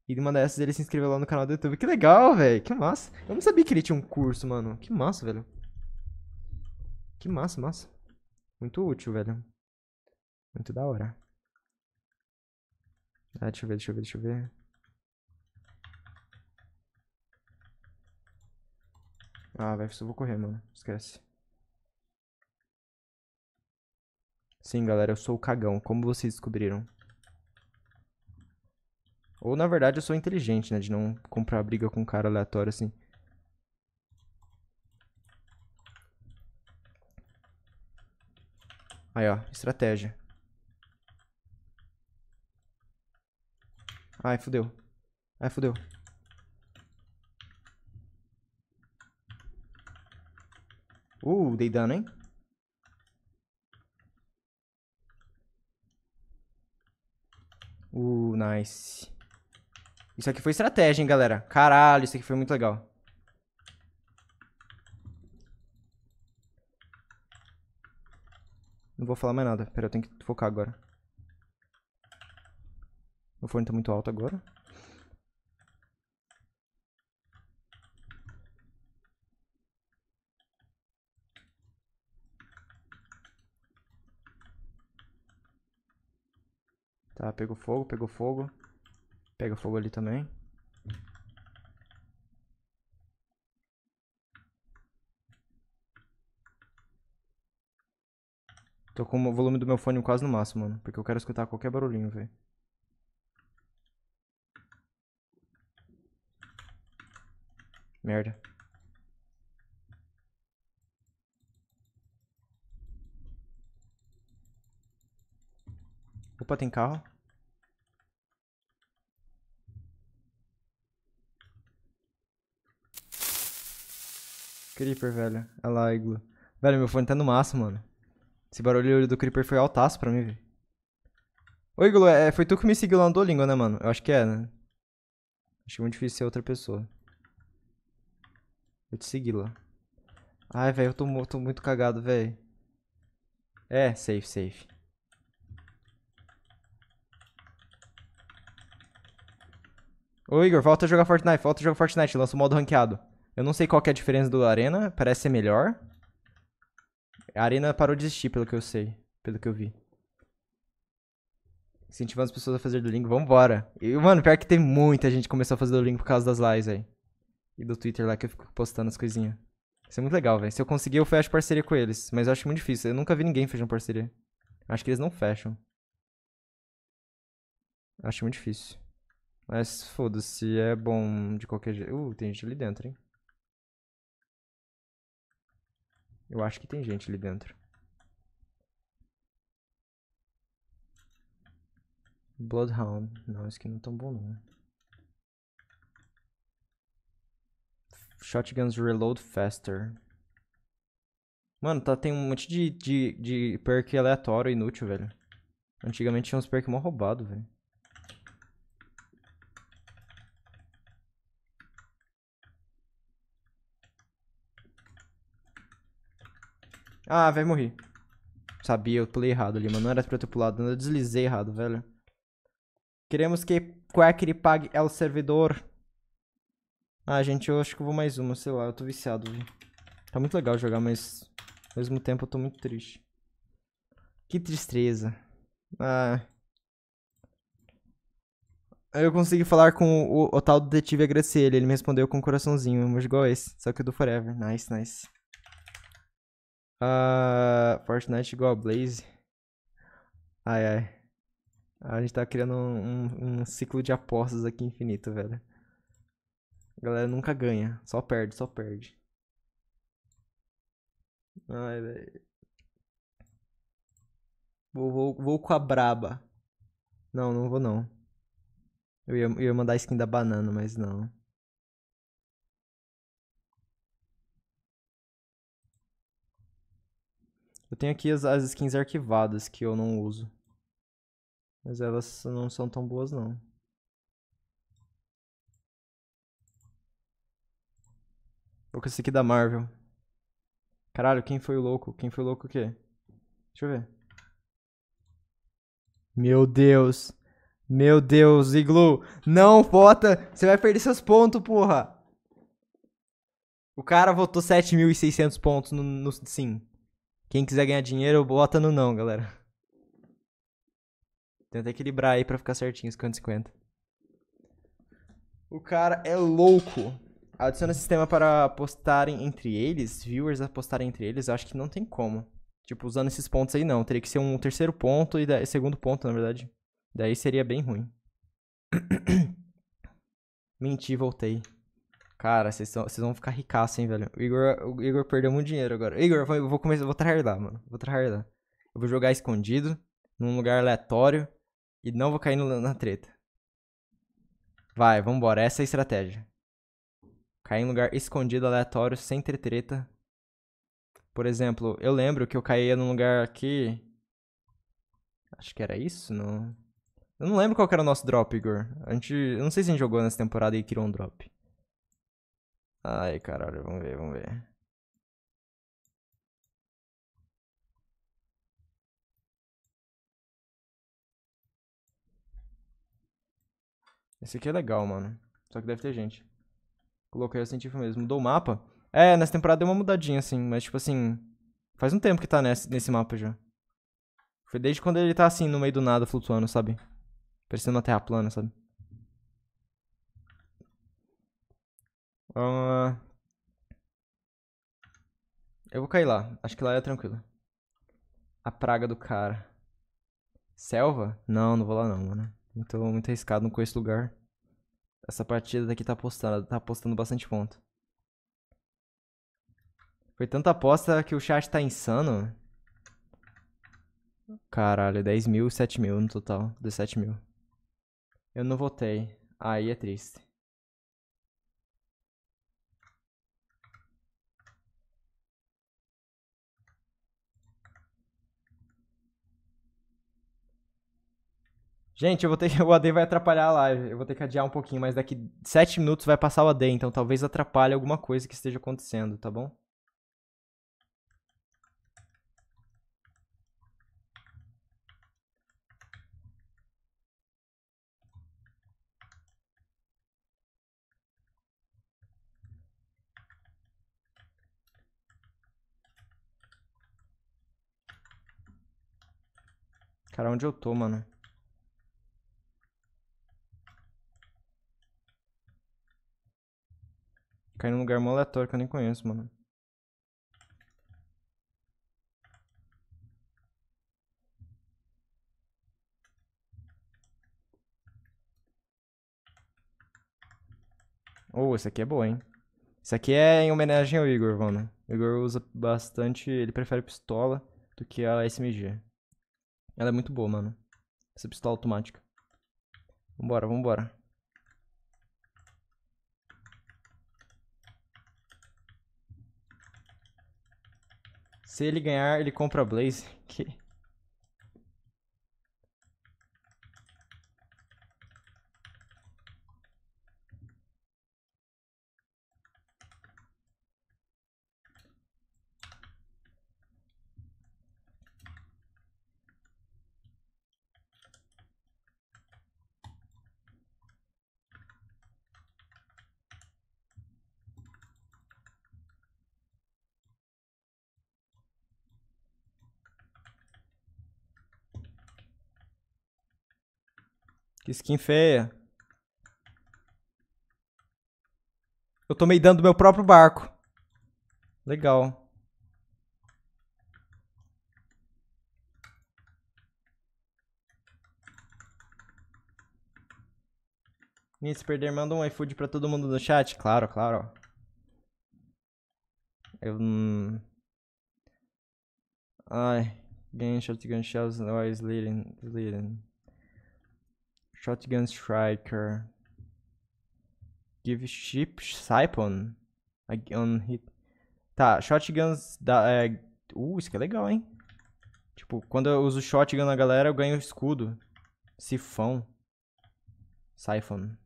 E uma dessas ele se inscreveu lá no canal do YouTube. Que legal, velho. Que massa. Eu não sabia que ele tinha um curso, mano. Que massa, velho. Que massa, massa. Muito útil, velho. Muito da hora. Ah, deixa eu ver, deixa eu ver, deixa eu ver. Ah, vai, só vou correr, mano. Esquece. Sim, galera, eu sou o cagão, como vocês descobriram. Ou, na verdade, eu sou inteligente, né? De não comprar briga com um cara aleatório, assim. Aí, ó. Estratégia. Ai, fodeu. Ai, fodeu. Uh, dei dano, hein? Uh, nice. Isso aqui foi estratégia, hein, galera. Caralho, isso aqui foi muito legal. Não vou falar mais nada. Pera, eu tenho que focar agora. Meu fone tá muito alto agora. Tá, pegou fogo, pegou fogo. Pega fogo ali também. Tô com o volume do meu fone quase no máximo, mano. Porque eu quero escutar qualquer barulhinho, velho. Merda. Opa, tem carro. Creeper, velho. Olha lá a Velho, meu fone tá no máximo, mano. Esse barulho do Creeper foi altaço pra mim, velho. Ô, Iglu, é, foi tu que me seguiu lá no Duolingo, né, mano? Eu acho que é, né? Acho que é muito difícil ser outra pessoa. Eu te segui lá. Ai, velho, eu tô, tô muito cagado, velho. É, safe, safe. Ô Igor, volta a jogar Fortnite, volta a jogar Fortnite, lança o modo ranqueado. Eu não sei qual é a diferença do Arena, parece ser melhor. A Arena parou de existir, pelo que eu sei, pelo que eu vi. Incentivando as pessoas a fazer Duolingo, vambora. E, mano, pior que tem muita gente que começou a fazer Duolingo por causa das lives aí. E do Twitter lá que eu fico postando as coisinhas. Isso é muito legal, velho. Se eu conseguir, eu fecho parceria com eles. Mas eu acho muito difícil. Eu nunca vi ninguém fechando parceria. Acho que eles não fecham. Acho muito difícil. Mas foda-se, é bom de qualquer jeito. Uh, tem gente ali dentro, hein? Eu acho que tem gente ali dentro. Bloodhound. Não, isso aqui não é tão bom não. Shotguns reload faster. Mano, tá, tem um monte de, de, de perk aleatório inútil, velho. Antigamente tinha uns perks mó roubado, velho. Ah, vai morrer. Sabia, eu pulei errado ali, mano. Não era pra eu ter pulado, eu deslizei errado, velho. Queremos que Quackery pague ao servidor. Ah, gente, eu acho que vou mais uma, sei lá, eu tô viciado, Tá muito legal jogar, mas ao mesmo tempo eu tô muito triste. Que tristeza. Ah. Eu consegui falar com o, o tal detetive e ele. Ele me respondeu com um coraçãozinho, mas igual esse, só que do Forever. Nice, nice. Uh, Fortnite igual a Blaze. Ai, ai. A gente tá criando um, um, um, ciclo de apostas aqui infinito, velho. A galera nunca ganha. Só perde, só perde. Ai, velho. Vou, vou, vou com a braba. Não, não vou não. Eu ia, eu ia mandar a skin da banana, mas não. Eu tenho aqui as, as skins arquivadas que eu não uso. Mas elas não são tão boas não. Vou com esse aqui da Marvel. Caralho, quem foi o louco? Quem foi o louco o quê? Deixa eu ver. Meu Deus. Meu Deus, Iglu. Não bota Você vai perder seus pontos, porra. O cara votou 7.600 pontos no, no sim. Quem quiser ganhar dinheiro, bota no não, galera. Tenta equilibrar aí pra ficar certinho, 50-50. O cara é louco. Adiciona sistema para apostarem entre eles, viewers apostarem entre eles, acho que não tem como. Tipo, usando esses pontos aí não. Teria que ser um terceiro ponto e da... segundo ponto, na verdade. Daí seria bem ruim. Menti, voltei. Cara, vocês vão ficar ricaços, hein, velho. O Igor, o Igor perdeu muito dinheiro agora. Igor, eu vou, vou começar, eu vou tryhardar, mano. Vou tryhardar. Eu vou jogar escondido, num lugar aleatório, e não vou cair no, na treta. Vai, vambora. Essa é a estratégia. Cair em lugar escondido, aleatório, sem ter treta. Por exemplo, eu lembro que eu caía num lugar aqui. Acho que era isso, não? Eu não lembro qual era o nosso drop, Igor. A gente. Eu não sei se a gente jogou nessa temporada e criou um drop. Ai, caralho, vamos ver, vamos ver. Esse aqui é legal, mano. Só que deve ter gente. Coloquei o científica mesmo. Mudou o mapa? É, nessa temporada deu uma mudadinha, assim. Mas, tipo assim... Faz um tempo que tá nesse, nesse mapa já. Foi desde quando ele tá, assim, no meio do nada, flutuando, sabe? Parecendo uma terra plana, sabe? Uh... Eu vou cair lá. Acho que lá é tranquilo. A praga do cara. Selva? Não, não vou lá não, mano. Então, muito arriscado, não conheço lugar. Essa partida daqui tá apostando, tá apostando bastante ponto. Foi tanta aposta que o chat tá insano. Caralho, 10 mil, 7 mil no total. 17 mil. Eu não votei. Aí é triste. Gente, eu vou ter que, o AD vai atrapalhar a live. Eu vou ter que adiar um pouquinho, mas daqui 7 minutos vai passar o AD, então talvez atrapalhe alguma coisa que esteja acontecendo, tá bom? Cara, onde eu tô, mano? cair num lugar mó aleatório que eu nem conheço, mano. Oh, esse aqui é bom, hein? Esse aqui é em homenagem ao Igor, mano. O Igor usa bastante... Ele prefere pistola do que a SMG. Ela é muito boa, mano. Essa pistola automática. Vambora, vambora. Se ele ganhar, ele compra a Blaze. Que... Skin feia. Eu tomei dano do meu próprio barco. Legal. E se perder, manda um iFood pra todo mundo no chat. Claro, claro. Eu... Hum... Ai. Gunshot, gunshots, noise, leading, leading. Shotgun Striker. Give Ship Saipon. on hit. Tá, Shotguns da. É... Uh, isso que é legal, hein? Tipo, quando eu uso Shotgun na galera, eu ganho escudo. Sifão. Siphon.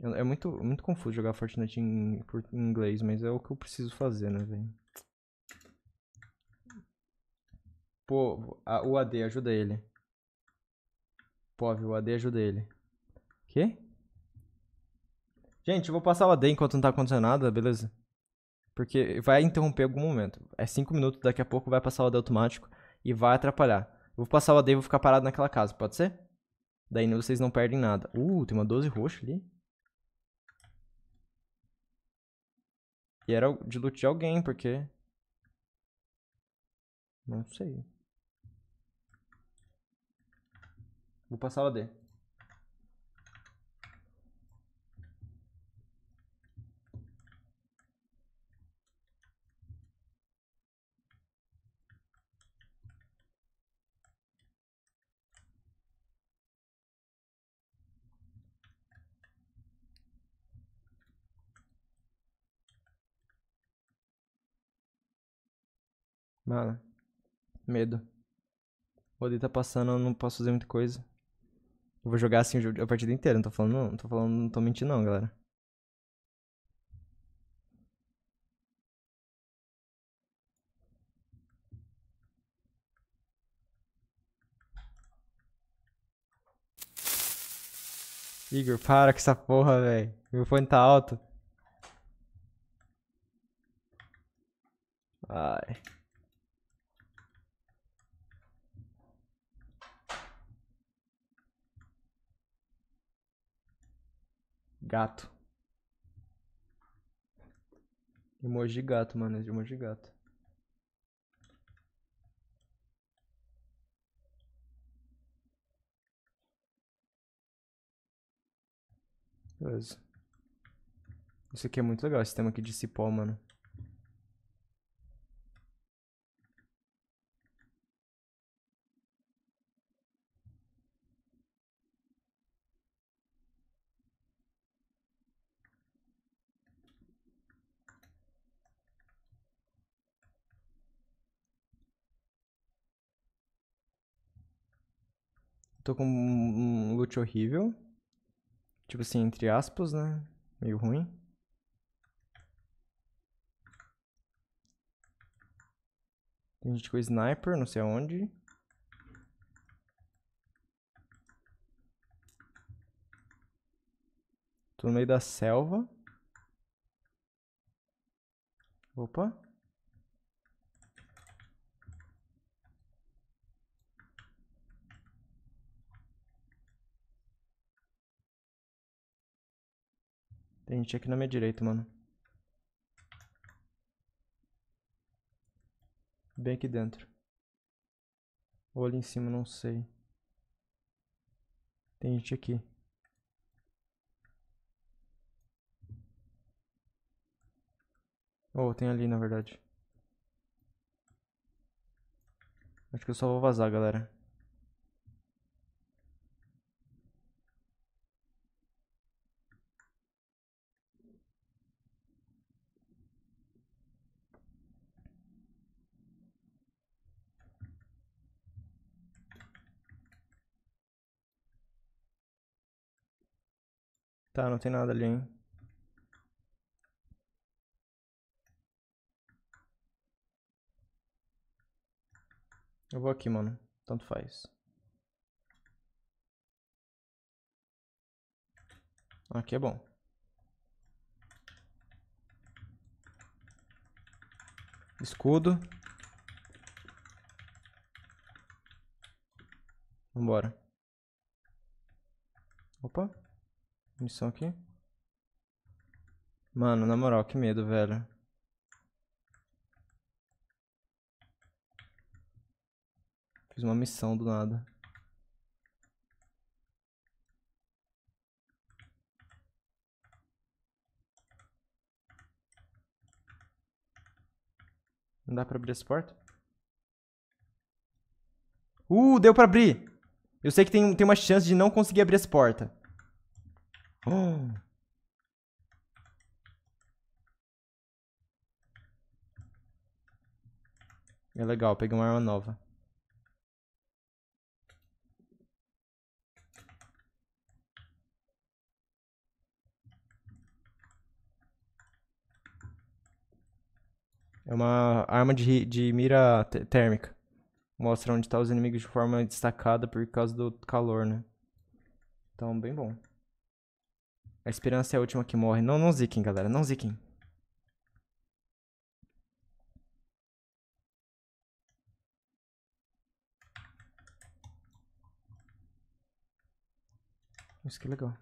É muito, muito confuso jogar Fortnite em, em inglês, mas é o que eu preciso fazer, né, velho? Pô, a, o AD, ajuda ele. Spov, o AD ajuda ele. O quê? Gente, eu vou passar o AD enquanto não tá acontecendo nada, beleza? Porque vai interromper algum momento. É 5 minutos, daqui a pouco vai passar o AD automático e vai atrapalhar. Eu vou passar o AD e vou ficar parado naquela casa, pode ser? Daí vocês não perdem nada. Uh, tem uma 12 roxa ali. E era de loot de alguém, porque... Não sei. Vou passar o AD. Mano, medo. O AD tá passando, eu não posso fazer muita coisa. Eu vou jogar assim a partida inteira, não tô falando, não, não tô falando, não tô mentindo não, galera. Igor, para com essa porra, velho. Meu fone tá alto. Ai. Gato. Emoji gato, mano. Emoji gato. Beleza. Isso aqui é muito legal, esse tema aqui de cipó, mano. Tô com um loot horrível. Tipo assim, entre aspas, né? Meio ruim. Tem gente com sniper, não sei aonde. Tô no meio da selva. Opa. Tem gente aqui na minha direita, mano. Bem aqui dentro. Ou ali em cima, não sei. Tem gente aqui. Ou oh, tem ali, na verdade. Acho que eu só vou vazar, galera. Tá, não tem nada ali, hein? Eu vou aqui, mano. Tanto faz. Aqui é bom. Escudo. Vambora. Opa. Munição aqui. Mano, na moral, que medo, velho. Fiz uma missão do nada. Não dá pra abrir essa porta? Uh, deu pra abrir! Eu sei que tem, tem uma chance de não conseguir abrir essa porta. Oh. É legal, peguei uma arma nova. É uma arma de, de mira térmica. Mostra onde estão tá os inimigos de forma destacada por causa do calor, né? Então, bem bom. A esperança é a última que morre. Não, não ziquem, galera. Não ziquem. Isso que é legal.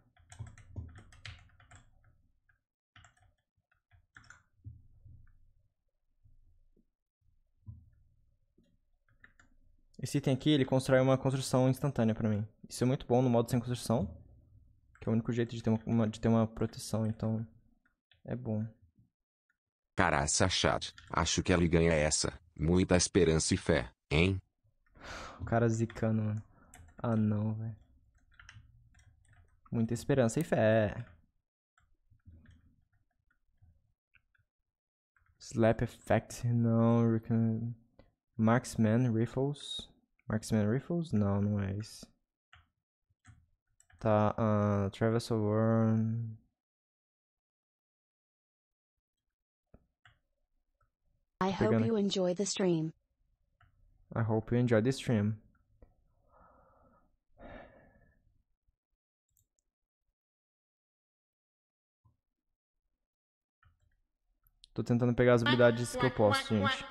Esse item aqui, ele constrói uma construção instantânea pra mim. Isso é muito bom no modo sem construção. Que é o único jeito de ter uma, uma de ter uma proteção, então é bom. Caraça chat, acho que ele ganha essa. Muita esperança e fé, hein? O cara zicando, mano. Ah não, velho. Muita esperança e fé. Slap Effect, não. Marksman Rifles. Marksman Rifles? Não, não é isso. Tá, uh, Travis Warren. I hope Pegando. you enjoy the stream. I hope you enjoy the stream. Tô tentando pegar as habilidades que eu posso, gente.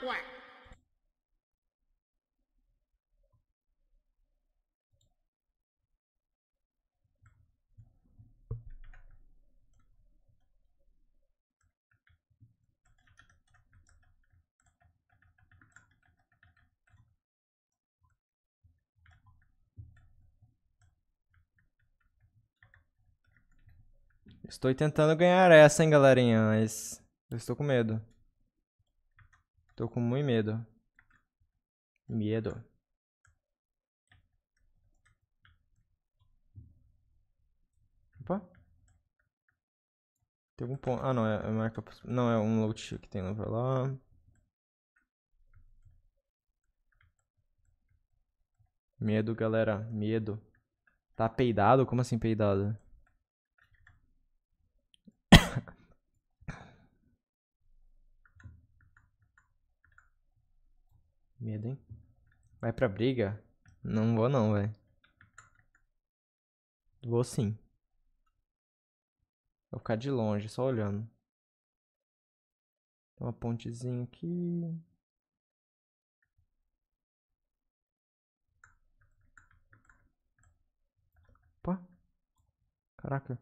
Estou tentando ganhar essa, hein, galerinha, mas eu estou com medo. Estou com muito medo. Medo. Opa. Tem algum ponto... Ah, não, é, é marca... Não, é um loot que tem over lá. Medo, galera. Medo. Tá peidado? Como assim peidado? Medo, hein? Vai pra briga? Não vou não, velho. Vou sim. Vou ficar de longe, só olhando. Tem uma pontezinha aqui. Opa. Caraca.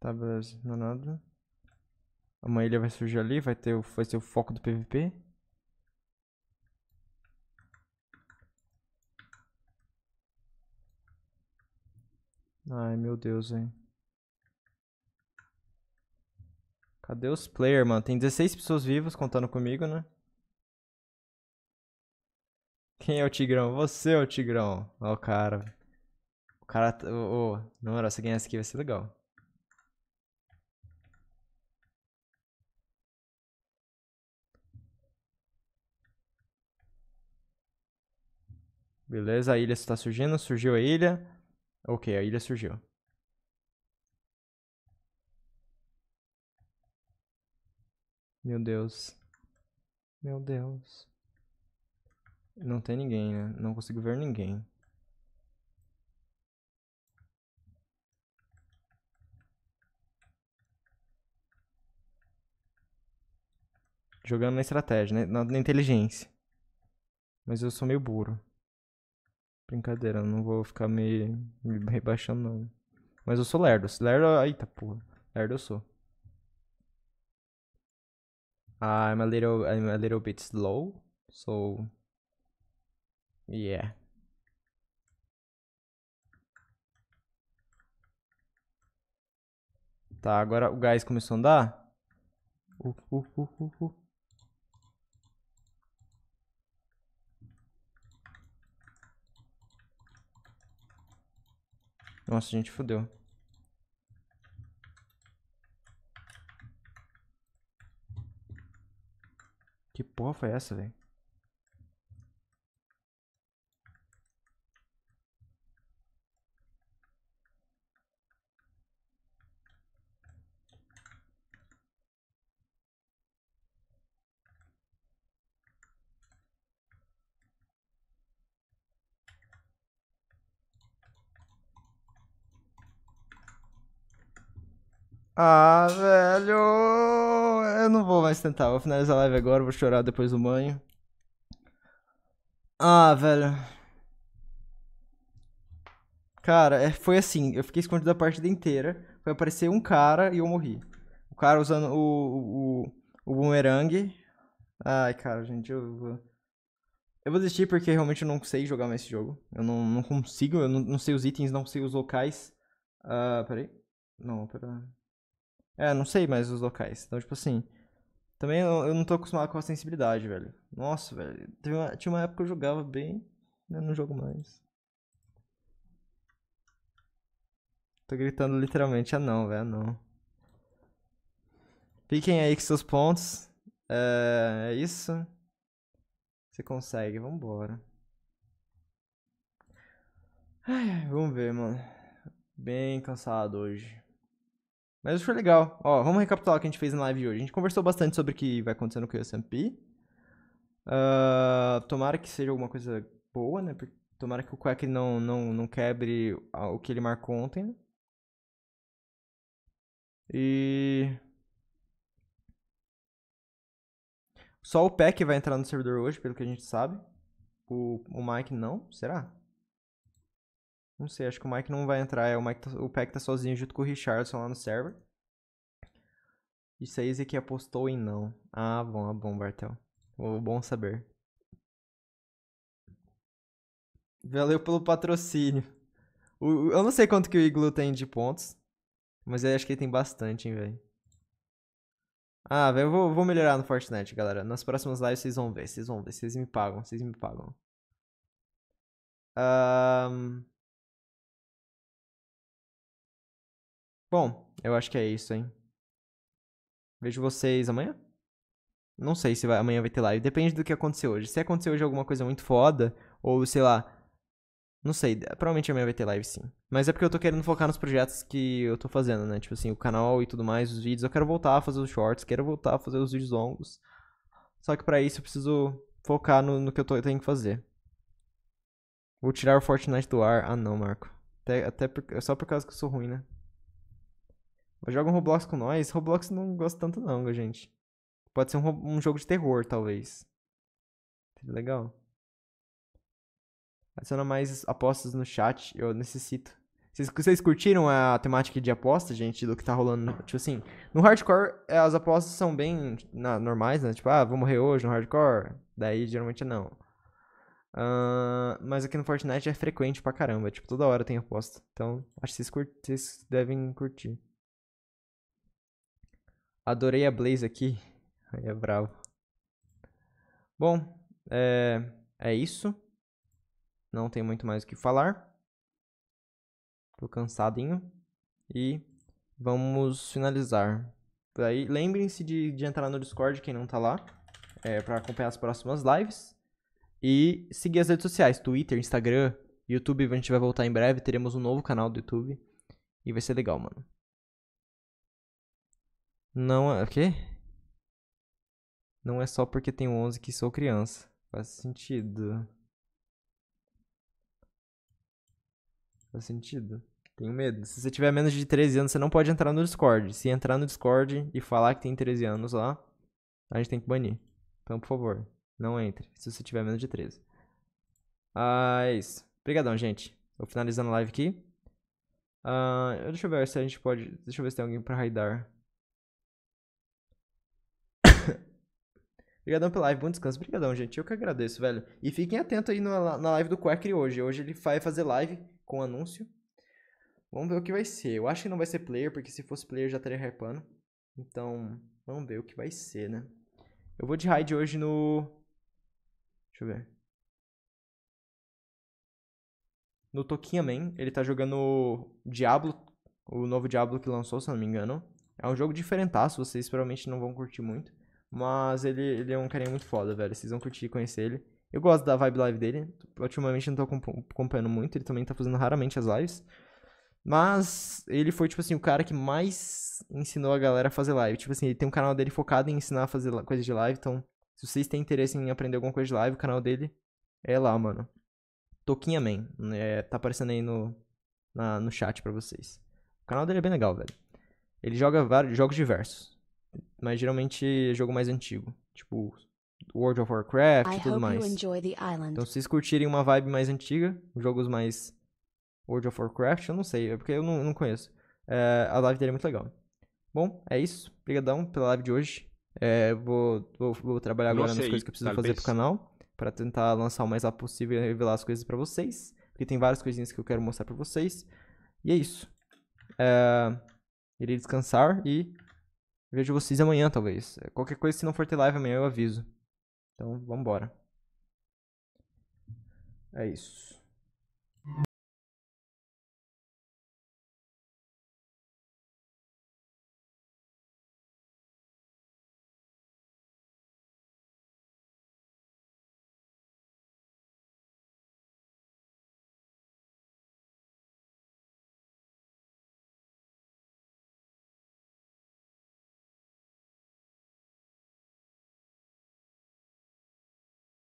Tá, beleza. Não é nada. Amanhã ele vai surgir ali, vai ter vai ser o foco do PVP. Ai, meu Deus, hein. Cadê os players, mano? Tem 16 pessoas vivas contando comigo, né? Quem é o Tigrão? Você é o Tigrão. Ó, o cara. O cara. Tá, ô, ô. Na moral, se ganhar essa aqui vai ser legal. Beleza, a ilha está surgindo. Surgiu a ilha. Ok, a ilha surgiu. Meu Deus. Meu Deus. Não tem ninguém, né? Não consigo ver ninguém. Jogando na estratégia, né? na, na inteligência. Mas eu sou meio burro. Brincadeira, eu não vou ficar me, me rebaixando, não. Mas eu sou lerdo. Se lerdo, eita porra. Lerdo eu sou. I'm a little, I'm a little bit slow, so yeah. Tá, agora o gás começou a andar. Uh, uh, uh, uh, uh. Nossa, gente, fodeu. Que porra foi essa, velho? Ah, velho! Eu não vou mais tentar. Vou finalizar a live agora, vou chorar depois do banho. Ah, velho. Cara, é, foi assim, eu fiquei escondido a partida inteira. Foi aparecer um cara e eu morri. O cara usando o, o, o boomerang. Ai, cara, gente, eu vou... Eu vou desistir porque realmente eu não sei jogar mais esse jogo. Eu não, não consigo, eu não, não sei os itens, não sei os locais. Ah, uh, peraí. Não, pera... É, não sei mais os locais. Então, tipo assim. Também eu, eu não tô acostumado com a sensibilidade, velho. Nossa, velho. Uma, tinha uma época que eu jogava bem. Eu né, não jogo mais. Tô gritando literalmente, ah não, velho, ah não. Fiquem aí com seus pontos. É, é isso. Você consegue, vambora. Ai, vamos ver, mano. Bem cansado hoje. Mas foi legal. Ó, vamos recapitular o que a gente fez na live hoje. A gente conversou bastante sobre o que vai acontecer no QSMP. Uh, ah, tomara que seja alguma coisa boa, né? Tomara que o Quack não, não, não quebre o que ele marcou ontem. Né? E... Só o PEC vai entrar no servidor hoje, pelo que a gente sabe. O, o Mike não, será? Não sei, acho que o Mike não vai entrar. É, o, Mike tá, o Peck tá sozinho junto com o Richardson lá no server. aí é que apostou em não. Ah, bom, ah, bom, Bartel. Oh, bom saber. Valeu pelo patrocínio. O, eu não sei quanto que o Iglo tem de pontos. Mas eu acho que ele tem bastante, hein, velho. Ah, velho, eu vou, vou melhorar no Fortnite, galera. Nas próximas lives vocês vão ver, vocês vão ver. Vocês me pagam, vocês me pagam. Um... Bom, eu acho que é isso, hein? Vejo vocês amanhã. Não sei se vai, amanhã vai ter live. Depende do que aconteceu hoje. Se aconteceu hoje alguma coisa muito foda, ou sei lá. Não sei, provavelmente amanhã vai ter live sim. Mas é porque eu tô querendo focar nos projetos que eu tô fazendo, né? Tipo assim, o canal e tudo mais, os vídeos. Eu quero voltar a fazer os shorts, quero voltar a fazer os vídeos longos. Só que para isso eu preciso focar no, no que eu, tô, eu, tenho que fazer. Vou tirar o Fortnite do ar. Ah não, Marco. Até, até por, é só por causa que eu sou ruim, né? Joga um Roblox com nós. Roblox não gosta tanto não, gente. Pode ser um, um jogo de terror, talvez. legal. Adiciona mais apostas no chat. Eu necessito. Vocês, curtiram a temática de aposta, gente, do que tá rolando? Tipo assim, no hardcore, eh, as apostas são bem na, normais, né? Tipo, ah, vou morrer hoje no hardcore. Daí, geralmente, não. Uh, mas aqui no Fortnite é frequente pra caramba. Tipo, toda hora tem aposta. Então, acho que vocês, vocês devem curtir. Adorei a Blaze aqui. Aí é bravo. Bom, é, é isso. Não tem muito mais o que falar. Tô cansadinho. E vamos finalizar. Aí, lembrem-se de, de, entrar no Discord, quem não tá lá, é, para acompanhar as próximas lives. E seguir as redes sociais, Twitter, Instagram, YouTube, a gente vai voltar em breve, teremos um novo canal do YouTube. E vai ser legal, mano. Não é. O quê? Não é só porque tenho 11 que sou criança. Faz sentido. Faz sentido. Tenho medo. Se você tiver menos de 13 anos, você não pode entrar no Discord. Se entrar no Discord e falar que tem 13 anos lá, a gente tem que banir. Então, por favor, não entre. Se você tiver menos de 13. Ah, é isso. Obrigadão, gente. Vou finalizando a live aqui. Ah, deixa eu ver se a gente pode. Deixa eu ver se tem alguém pra raidar. Obrigadão pela live, bom descanso. Obrigadão, gente. Eu que agradeço, velho. E fiquem atentos aí na, na live do Quackry hoje. Hoje ele vai fazer live com anúncio. Vamos ver o que vai ser. Eu acho que não vai ser player, porque se fosse player já estaria hypando. Então, vamos ver o que vai ser, né? Eu vou de raid hoje no... Deixa eu ver. No Toquinha Man, ele tá jogando Diablo, o novo Diablo que lançou, se não me engano. É um jogo diferentaço, vocês provavelmente não vão curtir muito. Mas ele, ele é um carinha muito foda, velho. Vocês vão curtir conhecer ele. Eu gosto da vibe live dele. Ultimamente não tô acompanhando muito. Ele também tá fazendo raramente as lives. Mas ele foi, tipo assim, o cara que mais ensinou a galera a fazer live. Tipo assim, ele tem um canal dele focado em ensinar a fazer coisa de live. Então, se vocês têm interesse em aprender alguma coisa de live, o canal dele é lá, mano. Toquinha Man. É, tá aparecendo aí no, na, no chat pra vocês. O canal dele é bem legal, velho. Ele joga vários jogos diversos. Mas geralmente é jogo mais antigo. Tipo, World of Warcraft e tudo mais. Então, se vocês curtirem uma vibe mais antiga, jogos mais World of Warcraft, eu não sei, é porque eu não, não conheço. É, a live dele é muito legal. Bom, é isso. Obrigadão pela live de hoje. É, vou, vou, vou, trabalhar agora nas coisas que eu preciso talvez. fazer pro canal. para tentar lançar o mais rápido possível e revelar as coisas para vocês. Porque tem várias coisinhas que eu quero mostrar para vocês. E é isso. É, irei descansar e Vejo vocês amanhã, talvez. É, qualquer coisa, se não for ter live amanhã, eu aviso. Então, vambora. É isso.